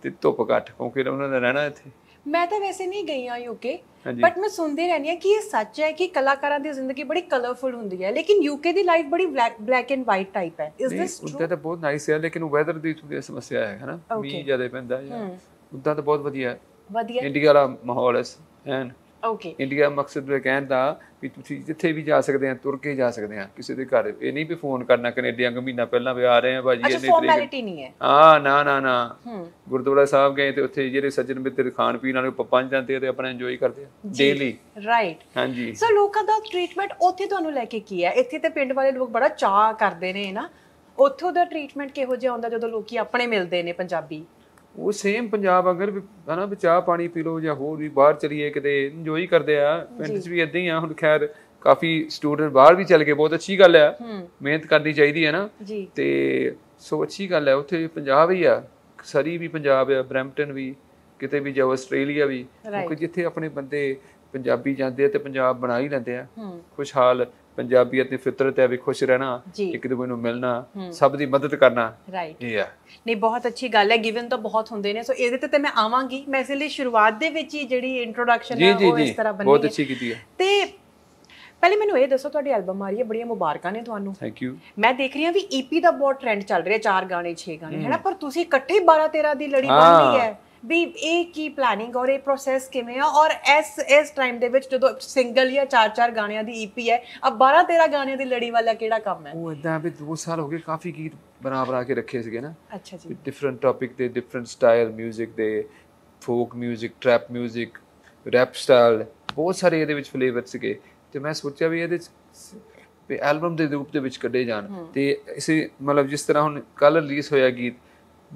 ਤੇ ਧੁੱਪ ਘੱਟ ਕਿਉਂਕਿ ਉਹਨਾਂ ਦਾ ਰਹਿਣਾ ਇੱਥੇ ਮੈਂ ਤਾਂ ਵੈਸੇ ਨਹੀਂ ਗਈ ਆ ਯੂਕੇ ਬਟ ਮੈਂ ਸੁਣਦੀ ਰਹਿੰਦੀ ਆ ਕਿ ਇਹ ਸੱਚ ਹੈ ਕਿ ਕਲਾਕਾਰਾਂ ਦੀ ਜ਼ਿੰਦਗੀ ਬੜੀ ਕਲਰਫੁਲ ਹੁੰਦੀ ਹੈ ਲੇਕਿਨ ਯੂਕੇ ਦੀ ਲਾਈਫ ਬੜੀ black black and white type ਹੈ ਇਸ ਦਿਸ ਟਰੂ ਉੱਥੇ ਤਾਂ ਬਹੁਤ ਨਾਈਸ ਹੈ ਲੇਕਿਨ ਵੈਦਰ ਦੀ ਥੋੜੀ ਸਮੱਸਿਆ ਹੈ ਹੈਨਾ ਮੀਂਹ ਜ਼ਿਆਦਾ ਪੈਂਦਾ ਹੈ ਉੱਦਾਂ ਤਾਂ ਬਹੁਤ ਵਧੀਆ ਹੈ ਵਧੀਆ ਇੰਡੀਆ ਦਾ ਮਾਹੌਲ ਹੈ ਐਨ ਓਕੇ ਇੰਡੀਆ ਮਕਸਦ ਇਹ ਕਹਿਣ ਦਾ ਵੀ ਤੁਸੀਂ ਜਿੱਥੇ ਵੀ ਜਾ ਸਕਦੇ ਆ ਤੁਰ ਕੇ ਜਾ ਸਕਦੇ ਆ ਕਿਸੇ ਦੇ ਘਰ ਇਹ ਨਹੀਂ ਵੀ ਫੋਨ ਕਰਨਾ ਕੈਨੇਡੀਆਂ ਕੋ ਮਹੀਨਾ ਪਹਿਲਾਂ ਵੀ ਆ ਰਹੇ ਆ ਭਾਜੀ ਇਹਨੇ ਫੋਰਮੈਲਿਟੀ ਨਹੀਂ ਹੈ ਹਾਂ ਨਾ ਨਾ ਨਾ ਗੁਰਦੁਆਰਾ ਸਾਹਿਬ ਗਏ ਤੇ ਉੱਥੇ ਜਿਹੜੇ ਸੱਜਣ ਮਿੱਤਰ ਖਾਣ ਪੀਣ ਵਾਲੇ ਪਪਾਂ ਜਾਂਦੇ ਤੇ ਆਪਣਾ ਇੰਜੋਏ ਕਰਦੇ ਆ ਡੇਲੀ ਰਾਈਟ ਹਾਂਜੀ ਸੋ ਲੋਕਾਂ ਦਾ ਟ੍ਰੀਟਮੈਂਟ ਉੱਥੇ ਤੁਹਾਨੂੰ ਲੈ ਕੇ ਕੀ ਹੈ ਇੱਥੇ ਤੇ ਪਿੰਡ ਵਾਲੇ ਲੋਕ ਬੜਾ ਚਾਹ ਕਰਦੇ ਨੇ ਨਾ ਉੱਥੋਂ ਦਾ ਟ੍ਰੀਟਮੈਂਟ ਕਿਹੋ ਜਿਹਾ ਹੁੰਦਾ ਜਦੋਂ ਲੋਕੀ ਆਪਣੇ ਮਿਲਦੇ ਨੇ ਪੰਜਾਬੀ ਉਹ ਸੇਮ ਪੰਜਾਬ ਅਗਰ ਹਨਾ ਵੀ ਚਾਹ ਪਾਣੀ ਪੀ ਲੋ ਜਾਂ ਹੋਰ ਵੀ ਬਾਹਰ ਚਲੀਏ ਕਿਤੇ ਇੰਜੋਏ ਕਰਦੇ ਆ ਪਿੰਡ 'ਚ ਵੀ ਇਦਾਂ ਹੀ ਆ ਹੁਣ ਖੈਰ ਕਾਫੀ ਸਟੂਡੈਂਟ ਬਾਹਰ ਵੀ ਚੱਲ ਗਏ ਬਹੁਤ ਅੱਛੀ ਗੱਲ ਆ ਮਿਹਨਤ ਕਰਨੀ ਚਾਹੀਦੀ ਹੈ ਨਾ ਤੇ ਸੋ ਅੱਛੀ ਗੱਲ ਹੈ ਉੱਥੇ ਪੰਜਾਬ ਹੀ ਆ ਸਰੀ ਵੀ ਪੰਜਾਬ ਆ ਬ੍ਰੈਂਪਟਨ ਵੀ ਕਿਤੇ ਵੀ ਜਾਓ ਆਸਟ੍ਰੇਲੀਆ ਵੀ ਕਿਉਂਕਿ ਜਿੱਥੇ ਆਪਣੇ ਬੰਦੇ ਪੰਜਾਬੀ ਜਾਂਦੇ ਆ ਤੇ ਪੰਜਾਬ ਬਣਾ ਹੀ ਲੈਂਦੇ ਆ ਖੁਸ਼ਹਾਲ ਪੰਜਾਬੀਅਤ ਦੀ ਫਿਤਰਤ ਹੈ ਵੀ ਖੁਸ਼ ਰਹਿਣਾ ਇੱਕ ਦੂਜੇ ਨੂੰ ਮਿਲਣਾ ਸਭ ਦੀ ਮਦਦ ਕਰਨਾ ਰਾਈਟ ਜੀ ਆ ਨਹੀਂ ਬਹੁਤ ਅੱਛੀ ਗੱਲ ਹੈ ਗਿਵਨ ਤਾਂ ਬਹੁਤ ਹੁੰਦੇ ਨੇ ਸੋ ਇਹਦੇ ਤੇ ਤੇ ਮੈਂ ਆਵਾਂਗੀ ਮੈਂ ਇਸ ਲਈ ਸ਼ੁਰੂਆਤ ਦੇ ਵਿੱਚ ਹੀ ਜਿਹੜੀ ਇੰਟਰੋਡਕਸ਼ਨ ਹੈ ਉਹ ਇਸ ਤਰ੍ਹਾਂ ਬਣੀ ਬਹੁਤ ਅੱਛੀ ਕੀਤੀ ਹੈ ਤੇ ਪਹਿਲੇ ਮੈਨੂੰ ਇਹ ਦੱਸੋ ਤੁਹਾਡੀ ਐਲਬਮ ਆ ਰਹੀ ਹੈ ਬੜੀਆਂ ਮੁਬਾਰਕਾਂ ਨੇ ਤੁਹਾਨੂੰ ਥੈਂਕ ਯੂ ਮੈਂ ਦੇਖ ਰਹੀ ਹਾਂ ਵੀ ਈਪੀ e ਦਾ ਬਹੁਤ ਟ੍ਰੈਂਡ ਚੱਲ ਰਿਹਾ ਚਾਰ ਗਾਣੇ ਛੇ ਗਾਣੇ ਹੈ ਨਾ ਪਰ ਤੁਸੀਂ ਇਕੱਠੇ 12 13 ਦੀ ਲੜੀ ਬਣ ਹੈ ਵੀ ਇਹ ਕੀ ਪਲੈਨਿੰਗ ਔਰ ਇਹ ਪ੍ਰੋਸੈਸ ਕਿਵੇਂ ਆ ਔਰ ਇਸ ਇਸ ਟਾਈਮ ਦੇ ਵਿੱਚ ਜਦੋਂ ਸਿੰਗਲ ਜਾਂ ਚਾਰ ਚਾਰ ਗਾਣਿਆਂ ਦੀ ਈਪੀ e ਹੈ ਅਬ 12 13 ਗਾਣਿਆਂ ਦੀ ਲੜੀ ਵਾਲਾ ਕਿਹੜਾ ਕੰਮ ਹੈ ਉਹ ਇਦਾਂ ਵੀ 2 ਸਾਲ ਹੋ ਗਏ ਕਾਫੀ ਗੀਤ ਬਣਾ ਬਣਾ ਕੇ ਰੱਖੇ ਸੀਗੇ ਨਾ ਅੱਛਾ ਜੀ ਡਿਫਰੈਂਟ ਟਾਪਿਕ ਤੇ ਡਿਫਰੈਂਟ ਸਟਾਈਲ 뮤직 ਦੇ ਫੋਕ 뮤직 ਟ੍ਰੈਪ 뮤직 ਰੈਪ ਸਟਾਈਲ ਬਹੁਤ ਸਾਰੇ ਇਹਦੇ ਵਿੱਚ ਫਲੇਵਰ ਸੀਗੇ ਤੇ ਮੈਂ ਸੋਚਿਆ ਵੀ ਇਹਦੇ ਵੀ ਐਲਬਮ ਦੇ ਰੂਪ ਦੇ ਵਿੱਚ ਕੱਢੇ ਜਾਣ ਤੇ ਇਸੇ ਮਤਲਬ ਜਿਸ ਤਰ੍ਹਾਂ ਹੁਣ ਕੱਲ ਰਿਲੀਜ਼ ਹੋਇਆ ਗੀਤ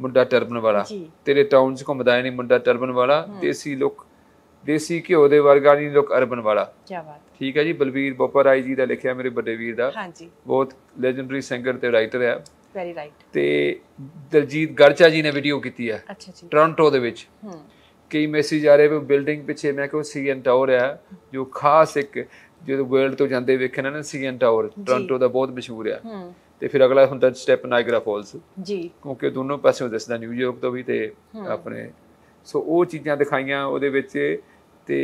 ਮੁੰਡਾ ਟਰਬਨ ਵਾਲਾ ਤੇਰੇ ਟਾਊਨ 'ਚ ਘੁੰਮਦਾ ਨਹੀਂ ਮੁੰਡਾ ਟਰਬਨ ਵਾਲਾ ਦੇਸੀ ਲੁੱਕ ਦੇਸੀ ਘਿਓ ਦੇ ਵਰਗਾ ਨਹੀਂ ਲੁੱਕ ਅਰਬਨ ਵਾਲਾ ਕੀ ਬਾਤ ਠੀਕ ਹੈ ਜੀ ਬਲਬੀਰ ਬੋਪਰ ਆਈ ਜੀ ਦਾ ਲਿਖਿਆ ਮੇਰੇ ਵੱਡੇ ਵੀਰ ਦਾ ਹਾਂਜੀ ਬਹੁਤ ਲੈਜੈਂਡਰੀ ਸਿੰਗਰ ਤੇ ਰਾਈਟਰ ਹੈ ਵੈਰੀ ਰਾਈਟ ਤੇ ਦਲਜੀਤ ਗੜਚਾ ਜੀ ਨੇ ਵੀਡੀਓ ਕੀਤੀ ਹੈ ਅੱਛਾ ਜੀ ਟੋਰਾਂਟੋ ਦੇ ਵਿੱਚ ਹੂੰ ਕਈ ਮੈਸੇਜ ਆ ਰਹੇ ਵੀ ਬਿਲਡਿੰਗ ਪਿੱਛੇ ਮੈਂ ਕਿਹਾ ਸੀਐਨ ਟਾਵਰ ਹੈ ਜੋ ਖਾਸ ਇੱਕ ਜਦੋਂ ਵਰਲਡ ਤੋਂ ਜਾਂਦੇ ਵੇਖਣਾ ਨਾ ਸੀਐਨ ਟਾਵਰ ਟੋਰਾਂਟੋ ਦਾ ਬਹੁਤ ਮਸ਼ਹੂਰ ਹੈ ਹੂੰ ਤੇ ਫਿਰ ਅਗਲਾ ਹੁੰਦਾ ਸਟੈਪ ਨਾਇਗਰਾ ਫਾਲਸ ਜੀ ਕਿਉਂਕਿ ਦੋਨੋਂ ਪਾਸਿਓਂ ਦਿਸਦਾ ਨਿਊਯਾਰਕ ਤੋਂ ਵੀ ਤੇ ਆਪਣੇ ਸੋ ਉਹ ਚੀਜ਼ਾਂ ਦਿਖਾਈਆਂ ਉਹਦੇ ਵਿੱਚ ਤੇ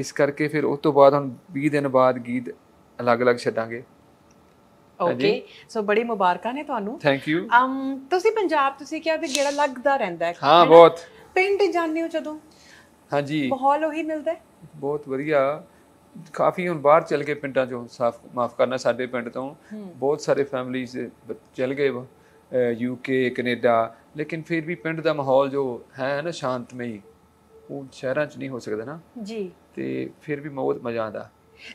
ਇਸ ਕਰਕੇ ਫਿਰ ਉਸ ਤੋਂ ਬਾਅਦ ਹੁਣ 20 ਦਿਨ ਬਾਅਦ ਗੀਤ ਅਲੱਗ-ਅਲੱਗ ਛੱਡਾਂਗੇ ਓਕੇ ਸੋ ਬੜੀ ਮੁਬਾਰਕਾਂ ਨੇ ਤੁਹਾਨੂੰ ਥੈਂਕ ਯੂ ਅਮ ਤੁਸੀਂ ਪੰਜਾਬ ਤੁਸੀਂ ਕਿਹਾ ਵੀ ਜਿਹੜਾ ਲੱਗਦਾ ਰਹਿੰਦਾ ਹੈ ਹਾਂ ਬਹੁਤ ਪਿੰਡ ਜਾਂਦੇ ਹੋ ਜਦੋਂ ਹਾਂਜੀ ਮਾਹੌਲ ਉਹੀ ਮਿਲਦਾ ਬਹੁਤ ਵਧੀਆ ਕਾਫੀ ਹੁਣ ਬਾਹਰ ਚਲ ਗਏ ਪਿੰਡਾਂ ਚੋਂ ਸਾਫ ਮਾਫ ਕਰਨਾ ਸਾਡੇ ਪਿੰਡ ਤੋਂ ਬਹੁਤ ਸਾਰੇ ਫੈਮਲੀਜ਼ ਚਲ ਗਏ ਯੂਕੇ ਕੈਨੇਡਾ ਲੇਕਿਨ ਫਿਰ ਵੀ ਪਿੰਡ ਦਾ ਮਾਹੌਲ ਜੋ ਹੈ ਨਾ ਸ਼ਾਂਤਮਈ ਉਹ ਸ਼ਹਿਰਾਂ 'ਚ ਨਹੀਂ ਹੋ ਸਕਦਾ ਨਾ ਜੀ ਤੇ ਫਿਰ ਵੀ ਬਹੁਤ ਮਜ਼ਾ ਆਉਂਦਾ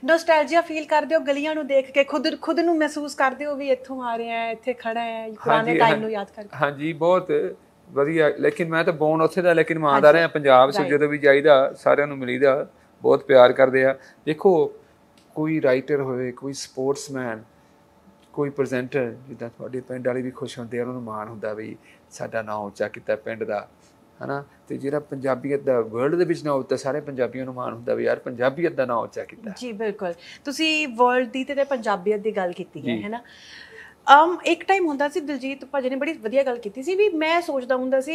ਨੋਸਟੈਲਜੀਆ ਫੀਲ ਕਰਦੇ ਹੋ ਗਲੀਆਂ ਨੂੰ ਦੇਖ ਕੇ ਖੁਦ ਖੁਦ ਨੂੰ ਮਹਿਸੂਸ ਕਰਦੇ ਹੋ ਵੀ ਇੱਥੋਂ ਆ ਰਹੇ ਆ ਇੱਥੇ ਖੜਾ ਹੈ ਪੁਰਾਣੇ ਟਾਈਮ ਨੂੰ ਯਾਦ ਕਰਕੇ ਹਾਂਜੀ ਬਹੁਤ ਵਧੀਆ ਲੇਕਿਨ ਮੈਂ ਤਾਂ ਬੋਨ ਉੱਥੇ ਦਾ ਲੇਕਿਨ ਮਾਂ ਦਾ ਰਿਹਾ ਪੰਜਾਬ ਸੋ ਜਦੋਂ ਵੀ ਜਾਈਦਾ ਸਾਰਿਆਂ ਨੂੰ ਮਿਲੀਦਾ ਬਹੁਤ ਪਿਆਰ ਕਰਦੇ ਆ ਦੇਖੋ ਕੋਈ ਰਾਈਟਰ ਹੋਵੇ ਕੋਈ ਸਪੋਰਟਸਮੈਨ ਕੋਈ ਪ੍ਰੈਜ਼ੈਂਟਰ ਜਿੱਦਾਂ ਤੁਹਾਡੇ ਪਿੰਡ ਵਾਲੇ ਵੀ ਖੁਸ਼ ਹੁੰਦੇ ਆ ਉਹਨਾਂ ਨੂੰ ਮਾਣ ਹੁੰਦਾ ਵੀ ਸਾਡਾ ਨਾਮ ਉੱਚਾ ਕੀਤਾ ਪਿੰਡ ਦਾ ਹਨਾ ਤੇ ਜਿਹੜਾ ਪੰਜਾਬੀਅਤ ਦਾ ਵਰਲਡ ਦੇ ਵਿੱਚ ਨਾ ਹੁੰਦਾ ਸਾਰੇ ਪੰਜਾਬੀਆਂ ਨੂੰ ਮਾਣ ਹੁੰਦਾ ਵੀ ਯਾਰ ਪੰਜਾਬੀਅਤ ਦਾ ਨਾਮ ਉੱਚਾ ਕੀਤਾ ਜੀ ਬਿਲਕੁਲ ਤੁਸੀਂ ਵਰਲਡ ਦੀ ਤੇ ਪੰਜਾਬੀਅਤ ਦੀ ਗੱਲ ਕੀਤੀ ਹੈ ਹਨਾ ਅਮ ਇੱਕ ਟਾਈਮ ਹੁੰਦਾ ਸੀ ਦਿਲਜੀਤ ਭਜਨ ਨੇ ਬੜੀ ਵਧੀਆ ਗੱਲ ਕੀਤੀ ਸੀ ਵੀ ਮੈਂ ਸੋਚਦਾ ਹੁੰਦਾ ਸੀ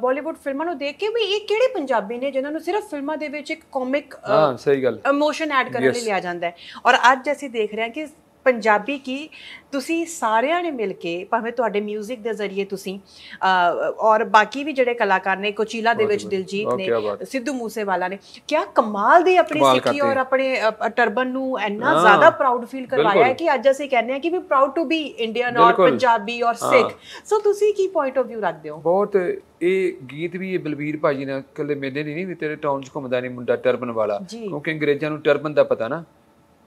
ਬਾਲੀਵੁੱਡ ਫਿਲਮਾਂ ਨੂੰ ਦੇਖ ਕੇ ਵੀ ਇਹ ਕਿਹੜੇ ਪੰਜਾਬੀ ਨੇ ਜਿਨ੍ਹਾਂ ਨੂੰ ਸਿਰਫ ਫਿਲਮਾਂ ਦੇ ਵਿੱਚ ਇੱਕ ਕਾਮਿਕ ਹਾਂ ਸਹੀ ਗੱਲ ਇਮੋਸ਼ਨ ਐਡ ਕਰਨ ਲਈ ਲਿਆ ਜਾਂਦਾ ਹੈ ਔਰ ਅੱਜ ਅਸੀਂ ਦੇਖ ਰਹੇ ਹਾਂ ਕਿ ਪੰਜਾਬੀ ਕੀ ਤੁਸੀਂ ਸਾਰਿਆਂ ਨੇ ਮਿਲ ਕੇ ਭਾਵੇਂ ਤੁਹਾਡੇ 뮤직 ਦੇ ਜ਼ਰੀਏ ਤੁਸੀਂ ਔਰ ਬਾਕੀ ਵੀ ਜਿਹੜੇ ਕਲਾਕਾਰ ਨੇ ਕੋਚੀਲਾ ਦੇ ਵਿੱਚ ਦਿਲਜੀਤ ਨੇ ਸਿੱਧੂ ਮੂਸੇਵਾਲਾ ਨੇ ਕਿਆ ਕਮਾਲ ਦੀ ਆਪਣੀ ਸਿੱਖੀ ਔਰ ਆਪਣੇ ਟਰਬਨ ਨੂੰ ਇੰਨਾ ਜ਼ਿਆਦਾ ਪ੍ਰਾਊਡ ਫੀਲ ਕਰਵਾਇਆ ਹੈ ਕਿ ਅੱਜ ਅਸੀਂ ਕਹਿੰਦੇ ਆ ਕਿ ਵੀ ਪ੍ਰਾਊਡ ਟੂ ਬੀ ਇੰਡੀਅਨ ਔਰ ਪੰਜਾਬੀ ਔਰ ਸਿੱਖ ਸੋ ਤੁਸੀਂ ਕੀ ਪੁਆਇੰਟ ਆਫ View ਰੱਖਦੇ ਹੋ ਬਹੁਤ ਇਹ ਗੀਤ ਵੀ ਇਹ ਬਲਬੀਰ ਭਾਜੀ ਨੇ ਕੱਲੇ ਮੇਲੇ ਨਹੀਂ ਨਹੀਂ ਤੇਰੇ ਟਾਊਨ 'ਚ ਘੁੰਮਦਾ ਨਹੀਂ ਮੁੰਡਾ ਟਰਬਨ ਵਾਲਾ ਕਿਉਂਕਿ ਅੰਗਰੇਜ਼ਾਂ ਨੂੰ ਟਰਬਨ ਦਾ ਪਤਾ ਨਾ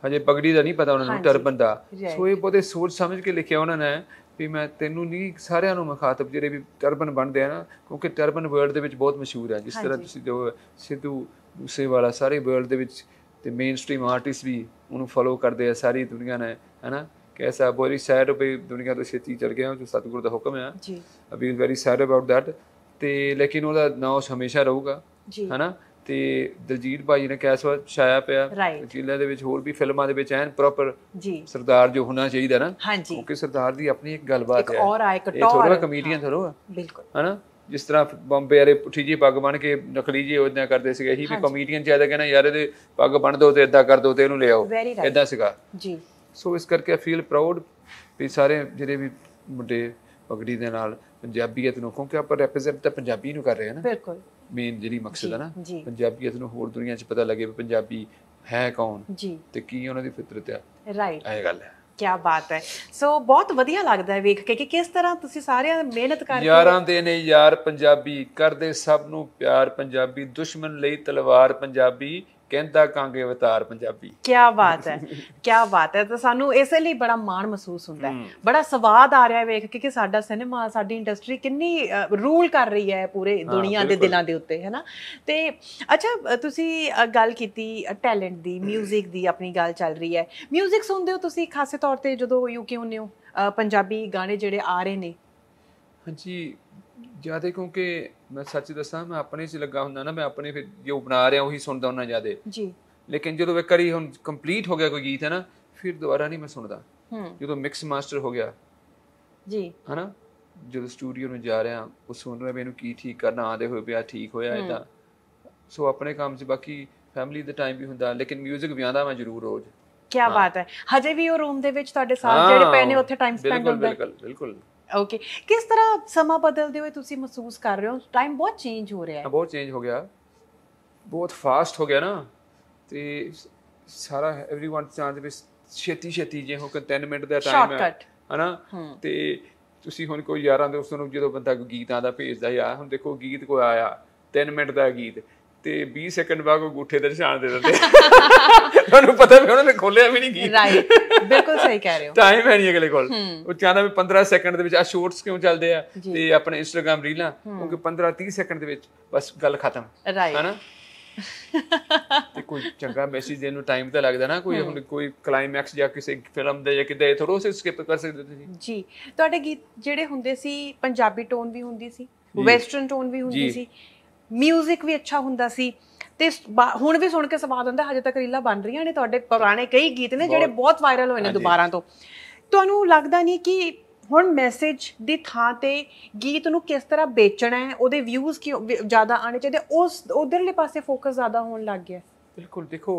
ਹਜੇ ਪਗੜੀ ਦਾ ਨਹੀਂ ਪਤਾ ਉਹਨਾਂ ਨੂੰ ਟਰਬਨ ਦਾ ਸੋ ਇਹ ਬਹੁਤੇ ਸੋਚ ਸਮਝ ਕੇ ਲਿਖਿਆ ਉਹਨਾਂ ਨੇ ਵੀ ਮੈਂ ਤੈਨੂੰ ਨਹੀਂ ਸਾਰਿਆਂ ਨੂੰ ਮੁਖਾਤਬ ਜਿਹੜੇ ਵੀ ਟਰਬਨ ਬਣਦੇ ਆ ਨਾ ਕਿਉਂਕਿ ਟਰਬਨ ਵਰਲਡ ਦੇ ਵਿੱਚ ਬਹੁਤ ਮਸ਼ਹੂਰ ਹੈ ਜਿਸ ਤਰ੍ਹਾਂ ਤੁਸੀਂ ਜੋ ਸਿੱਧੂ ਮੂਸੇ ਵਾਲਾ ਸਾਰੇ ਵਰਲਡ ਦੇ ਵਿੱਚ ਤੇ ਮੇਨ ਸਟ੍ਰੀਮ ਆਰਟਿਸਟ ਵੀ ਉਹਨੂੰ ਫੋਲੋ ਕਰਦੇ ਆ ਸਾਰੀ ਦੁਨੀਆ ਨੇ ਹੈਨਾ ਕੈਸਾ ਬੋਰੀ ਸੈਡ ਵੀ ਦੁਨੀਆ ਤੋਂ ਛੇਤੀ ਚੜ ਗਿਆ ਜੋ ਸਤਿਗੁਰ ਦਾ ਹੁਕਮ ਹੈ ਜੀ ਅਬੀ ਵੈਰੀ ਸੈਡ ਅਬਾਊਟ ਥੈਟ ਤੇ ਲੇਕਿਨ ਉਹਦਾ ਨਾਮ ਹਮੇਸ਼ਾ ਰਹੂਗਾ ਹੈਨਾ ਤੇ ਦਲਜੀਤ ਭਾਈ ਨੇ ਸਵਾ ਛਾਇਆ ਪਿਆ ਜਿਲ੍ਹੇ ਦੇ ਵਿੱਚ ਹੋਰ ਵੀ ਫਿਲਮਾਂ ਦੇ ਵਿੱਚ ਐਨ ਪ੍ਰੋਪਰ ਜੀ ਸਰਦਾਰ ਜੋ ਹੋਣਾ ਚਾਹੀਦਾ ਨਾ ਕਿਉਂਕਿ ਸਰਦਾਰ ਦੀ ਆਪਣੀ ਇੱਕ ਗੱਲਬਾਤ ਹੈ ਇੱਕ ਔਰ ਆਇਕ ਟੌਰ ਥੋੜਾ ਕਮੇਡੀਅਨ ਹੈ ਬਿਲਕੁਲ ਹਨਾ ਜਿਸ ਤਰ੍ਹਾਂ ਬੰਬੇ ਵਾਲੇ ਪੁੱਠੀ ਜੀ ਪੱਗ ਬਣ ਕੇ ਨਕਲੀ ਜੀ ਉਹਦਿਆਂ ਕਰਦੇ ਸੀਗੇ ਇਹੀ ਵੀ ਕਮੇਡੀਅਨ ਜਿਆਦਾ ਕਹਿੰਦਾ ਯਾਰ ਇਹਦੇ ਪੱਗ ਬੰਨ ਦੋ ਤੇ ਇਦਾਂ ਕਰ ਦੋ ਤੇ ਇਹਨੂੰ ਲੈ ਆਓ ਇਦਾਂ ਸੀਗਾ ਜੀ ਸੋ ਇਸ ਕਰਕੇ ਫੀਲ ਪ੍ਰਾਊਡ ਵੀ ਸਾਰੇ ਜਿਹੜੇ ਵੀ ਮੁੰਡੇ ਪਗੜੀ ਦੇ ਨਾਲ ਪੰਜਾਬੀਅਤ ਨੂੰ ਕਿਉਂਕਿ ਆਪਾਂ ਰਿਪਰੈਜ਼ੈਂਟ ਤਾਂ ਪੰਜਾਬੀ ਨੂੰ ਕਰ ਰਹੇ ਹਾਂ ਨਾ ਬਿਲਕੁਲ ਮੇਨ ਜਿਹੜੀ ਮਕਸਦ ਹੈ ਨਾ ਪੰਜਾਬੀਅਤ ਨੂੰ ਹੋਰ ਦੁਨੀਆ 'ਚ ਪਤਾ ਲੱਗੇ ਵੀ ਪੰਜਾਬੀ ਹੈ ਕੌਣ ਤੇ ਕੀ ਉਹਨਾਂ ਦੀ ਫਿਤਰਤ ਹੈ ਰਾਈਟ ਇਹ ਗੱਲ ਹੈ ਕੀ ਬਾਤ ਹੈ ਸੋ ਬਹੁਤ ਵਧੀਆ ਲੱਗਦਾ ਹੈ ਵੇਖ ਕੇ ਕਿ ਕਿਸ ਤਰ੍ਹਾਂ ਤੁਸੀਂ ਸਾਰਿਆਂ ਮਿਹਨਤ ਕਰਕੇ ਯਾਰਾਂ ਦੇ ਨੇ ਯਾਰ ਪੰਜਾਬੀ ਕਰਦੇ ਸਭ ਨੂੰ ਪਿਆਰ ਪੰਜਾਬੀ ਦੁਸ਼ਮਣ ਲਈ ਤਲਵਾਰ ਪੰਜਾਬੀ ਕਹਿੰਦਾ ਕਾਂਗੇ ਅਵਤਾਰ ਪੰਜਾਬੀ ਕੀ ਬਾਤ ਹੈ ਕੀ ਬਾਤ ਹੈ ਤਾਂ ਸਾਨੂੰ ਇਸੇ ਲਈ ਬੜਾ ਮਾਣ ਮਹਿਸੂਸ ਹੁੰਦਾ ਹੈ ਬੜਾ ਸਵਾਦ ਆ ਰਿਹਾ ਹੈ ਵੇਖ ਕੇ ਕਿ ਸਾਡਾ ਸਿਨੇਮਾ ਸਾਡੀ ਇੰਡਸਟਰੀ ਕਿੰਨੀ ਰੂਲ ਕਰ ਰਹੀ ਹੈ ਪੂਰੇ ਦੁਨੀਆ ਦੇ ਦਿਲਾਂ ਦੇ ਉੱਤੇ ਹੈਨਾ ਤੇ ਅੱਛਾ ਤੁਸੀਂ ਗੱਲ ਕੀਤੀ ਟੈਲੈਂਟ ਦੀ 뮤직 ਦੀ ਆਪਣੀ ਗੱਲ ਚੱਲ ਰਹੀ ਹੈ 뮤직 ਸੁਣਦੇ ਹੋ ਤੁਸੀਂ ਖਾਸੇ ਤੌਰ ਤੇ ਜਦੋਂ ਯੂਕੇ ਹੁੰਦੇ ਹੋ ਪੰਜਾਬੀ ਗਾਣੇ ਜਿਹੜੇ ਆ ਰਹੇ ਨੇ ਹਾਂਜੀ ਜਿਆਦਾ ਕਿਉਂਕਿ ਮੈਂ ਸੱਚ ਦੱਸਾਂ ਮੈਂ ਆਪਣੇ 'ਚ ਲੱਗਾ ਹੁੰਦਾ ਨਾ ਮੈਂ ਆਪਣੇ ਫਿਰ ਜੋ ਬਣਾ ਰਿਹਾ ਉਹੀ ਸੁਣਦਾ ਹੁੰਦਾ ਜਿਆਦੇ ਜੀ ਲੇਕਿਨ ਜਦੋਂ ਇੱਕ ਵਾਰੀ ਹੁਣ ਕੰਪਲੀਟ ਹੋ ਗਿਆ ਕੋਈ ਗੀਤ ਹੈ ਨਾ ਫਿਰ ਦੁਬਾਰਾ ਨਹੀਂ ਮੈਂ ਸੁਣਦਾ ਹੂੰ ਜਦੋਂ ਮਿਕਸ ਮਾਸਟਰ ਹੋ ਗਿਆ ਜੀ ਹਨਾ ਜਦੋਂ ਸਟੂਡੀਓ ਨੂੰ ਜਾ ਰਿਹਾ ਉਹ ਸੁਣ ਰਿਹਾ ਵੀ ਇਹਨੂੰ ਕੀ ਠੀਕ ਕਰਨਾ ਆਦੇ ਹੋਏ ਪਿਆ ਠੀਕ ਹੋਇਆ ਇਦਾਂ ਸੋ ਆਪਣੇ ਕੰਮ 'ਚ ਬਾਕੀ ਫੈਮਿਲੀ ਦੇ ਟਾਈਮ ਵੀ ਹੁੰਦਾ ਲੇਕਿਨ 뮤직 ਵਿਆਂਦਾ ਮੈਂ ਜ਼ਰੂਰ ਰੋਜ਼ ਕੀ ਬਾਤ ਹੈ ਹਜੇ ਵੀ ਉਹ ਰੂਮ ਦੇ ਵਿੱਚ ਤੁਹਾਡੇ ਸਾਥ ਜਿਹੜੇ ਪਏ ਨੇ ਉੱਥੇ ਟਾਈਮ ਸਪੈਂਡ ਹੁੰਦਾ ਬਿਲਕੁਲ ਬਿਲਕੁਲ ਬਿਲਕੁਲ ਓਕੇ ਕਿਸ ਤਰ੍ਹਾਂ ਸਮਾਂ ਬਦਲਦੇ ਹੋਏ ਤੁਸੀਂ ਮਹਿਸੂਸ ਕਰ ਰਹੇ ਹੋ ਟਾਈਮ ਬਹੁਤ ਚੇਂਜ ਹੋ ਰਿਹਾ ਹੈ ਬਹੁਤ ਚੇਂਜ ਹੋ ਗਿਆ ਬਹੁਤ ਫਾਸਟ ਹੋ ਗਿਆ ਨਾ ਤੇ ਸਾਰਾ एवरीवन ਚਾਹੁੰਦੇ ਵੀ ਛੇਤੀ ਛੇਤੀ ਜੇ ਹੋ ਕੰਟੇਨਮੈਂਟ ਦਾ ਟਾਈਮ ਹੈ ਹਨਾ ਤੇ ਤੁਸੀਂ ਹੁਣ ਕੋਈ ਯਾਰਾਂ ਦੇ ਉਸ ਨੂੰ ਜਦੋਂ ਬੰਦਾ ਕੋਈ ਗੀਤ ਆਦਾ ਭੇਜਦਾ ਯਾਰ ਹੁਣ ਦੇਖੋ ਗੀਤ ਕੋਈ ਆਇਆ 3 ਮਿੰਟ ਦਾ ਗੀਤ ਤੇ 20 ਸੈਕਿੰਡ ਬਾਅਦ ਉਹ ਗੂਠੇ ਦੇ ਨਿਸ਼ਾਨ ਦੇ ਦਿੰਦੇ ਤੁਹਾਨੂੰ ਪਤਾ ਵੀ ਉਹਨਾਂ ਨੇ ਖੋਲਿਆ ਵੀ ਨਹੀਂ ਕੀ ਰਾਈਟ ਬਿਲਕੁਲ ਸਹੀ ਕਹਿ ਰਹੇ ਹੋ ਟਾਈਮ ਹੈ ਨਹੀਂ ਅਗਲੇ ਕੋਲ ਉਹ ਚਾਹਦਾ ਵੀ 15 ਸੈਕਿੰਡ ਦੇ ਵਿੱਚ ਆ ਸ਼ਾਰਟਸ ਕਿਉਂ ਚੱਲਦੇ ਆ ਤੇ ਆਪਣੇ ਇੰਸਟਾਗ੍ਰam ਰੀਲਾਂ ਕਿਉਂਕਿ 15 30 ਸੈਕਿੰਡ ਦੇ ਵਿੱਚ ਬਸ ਗੱਲ ਖਤਮ ਹੈਨਾ ਤੇ ਕੋਈ ਚੰਗਾ ਮੈਸੇਜ ਦੇਣ ਨੂੰ ਟਾਈਮ ਤਾਂ ਲੱਗਦਾ ਨਾ ਕੋਈ ਹੁਣ ਕੋਈ ਕਲਾਈਮੈਕਸ ਜਾਂ ਕਿਸੇ ਫਿਲਮ ਦੇ ਜਾਂ ਕਿਤੇ ਥੋੜੋ ਸੇ ਸਕਿਪ ਕਰ ਸਕਦੇ ਤੁਸੀਂ ਜੀ ਤੁਹਾਡੇ ਗੀਤ ਜਿਹੜੇ ਹੁੰਦੇ ਸੀ ਪੰਜਾਬੀ ਟੋਨ ਵੀ ਹੁੰਦੀ ਸੀ ਵੈਸਟਰਨ ਟੋਨ ਵੀ ਹੁੰਦੀ ਸੀ ਮਿਊਜ਼ਿਕ ਵੀ ਅੱਛਾ ਹੁੰਦਾ ਸੀ ਤੇ ਹੁਣ ਵੀ ਸੁਣ ਕੇ ਸਵਾਦ ਹੁੰਦਾ ਹਜੇ ਤੱਕ ਰੀਲਾ ਬਣ ਰਹੀਆਂ ਨੇ ਤੁਹਾਡੇ ਪੁਰਾਣੇ ਕਈ ਗੀਤ ਨੇ ਜਿਹੜੇ ਬਹੁਤ ਵਾਇਰਲ ਹੋਏ ਨੇ ਦੁਬਾਰਾ ਤੋਂ ਤੁਹਾਨੂੰ ਲੱਗਦਾ ਨਹੀਂ ਕਿ ਹੁਣ ਮੈਸੇਜ ਦੀ ਥਾਂ ਤੇ ਗੀਤ ਨੂੰ ਕਿਸ ਤਰ੍ਹਾਂ ਵੇਚਣਾ ਹੈ ਉਹਦੇ ਵਿਊਜ਼ ਕਿ ਜ਼ਿਆਦਾ ਆਣੇ ਚਾਹੀਦੇ ਉਸ ਉਧਰਲੇ ਪਾਸੇ ਫੋਕਸ ਜ਼ਿਆਦਾ ਹੋਣ ਲੱਗ ਗਿਆ ਬਿਲਕੁਲ ਦੇਖੋ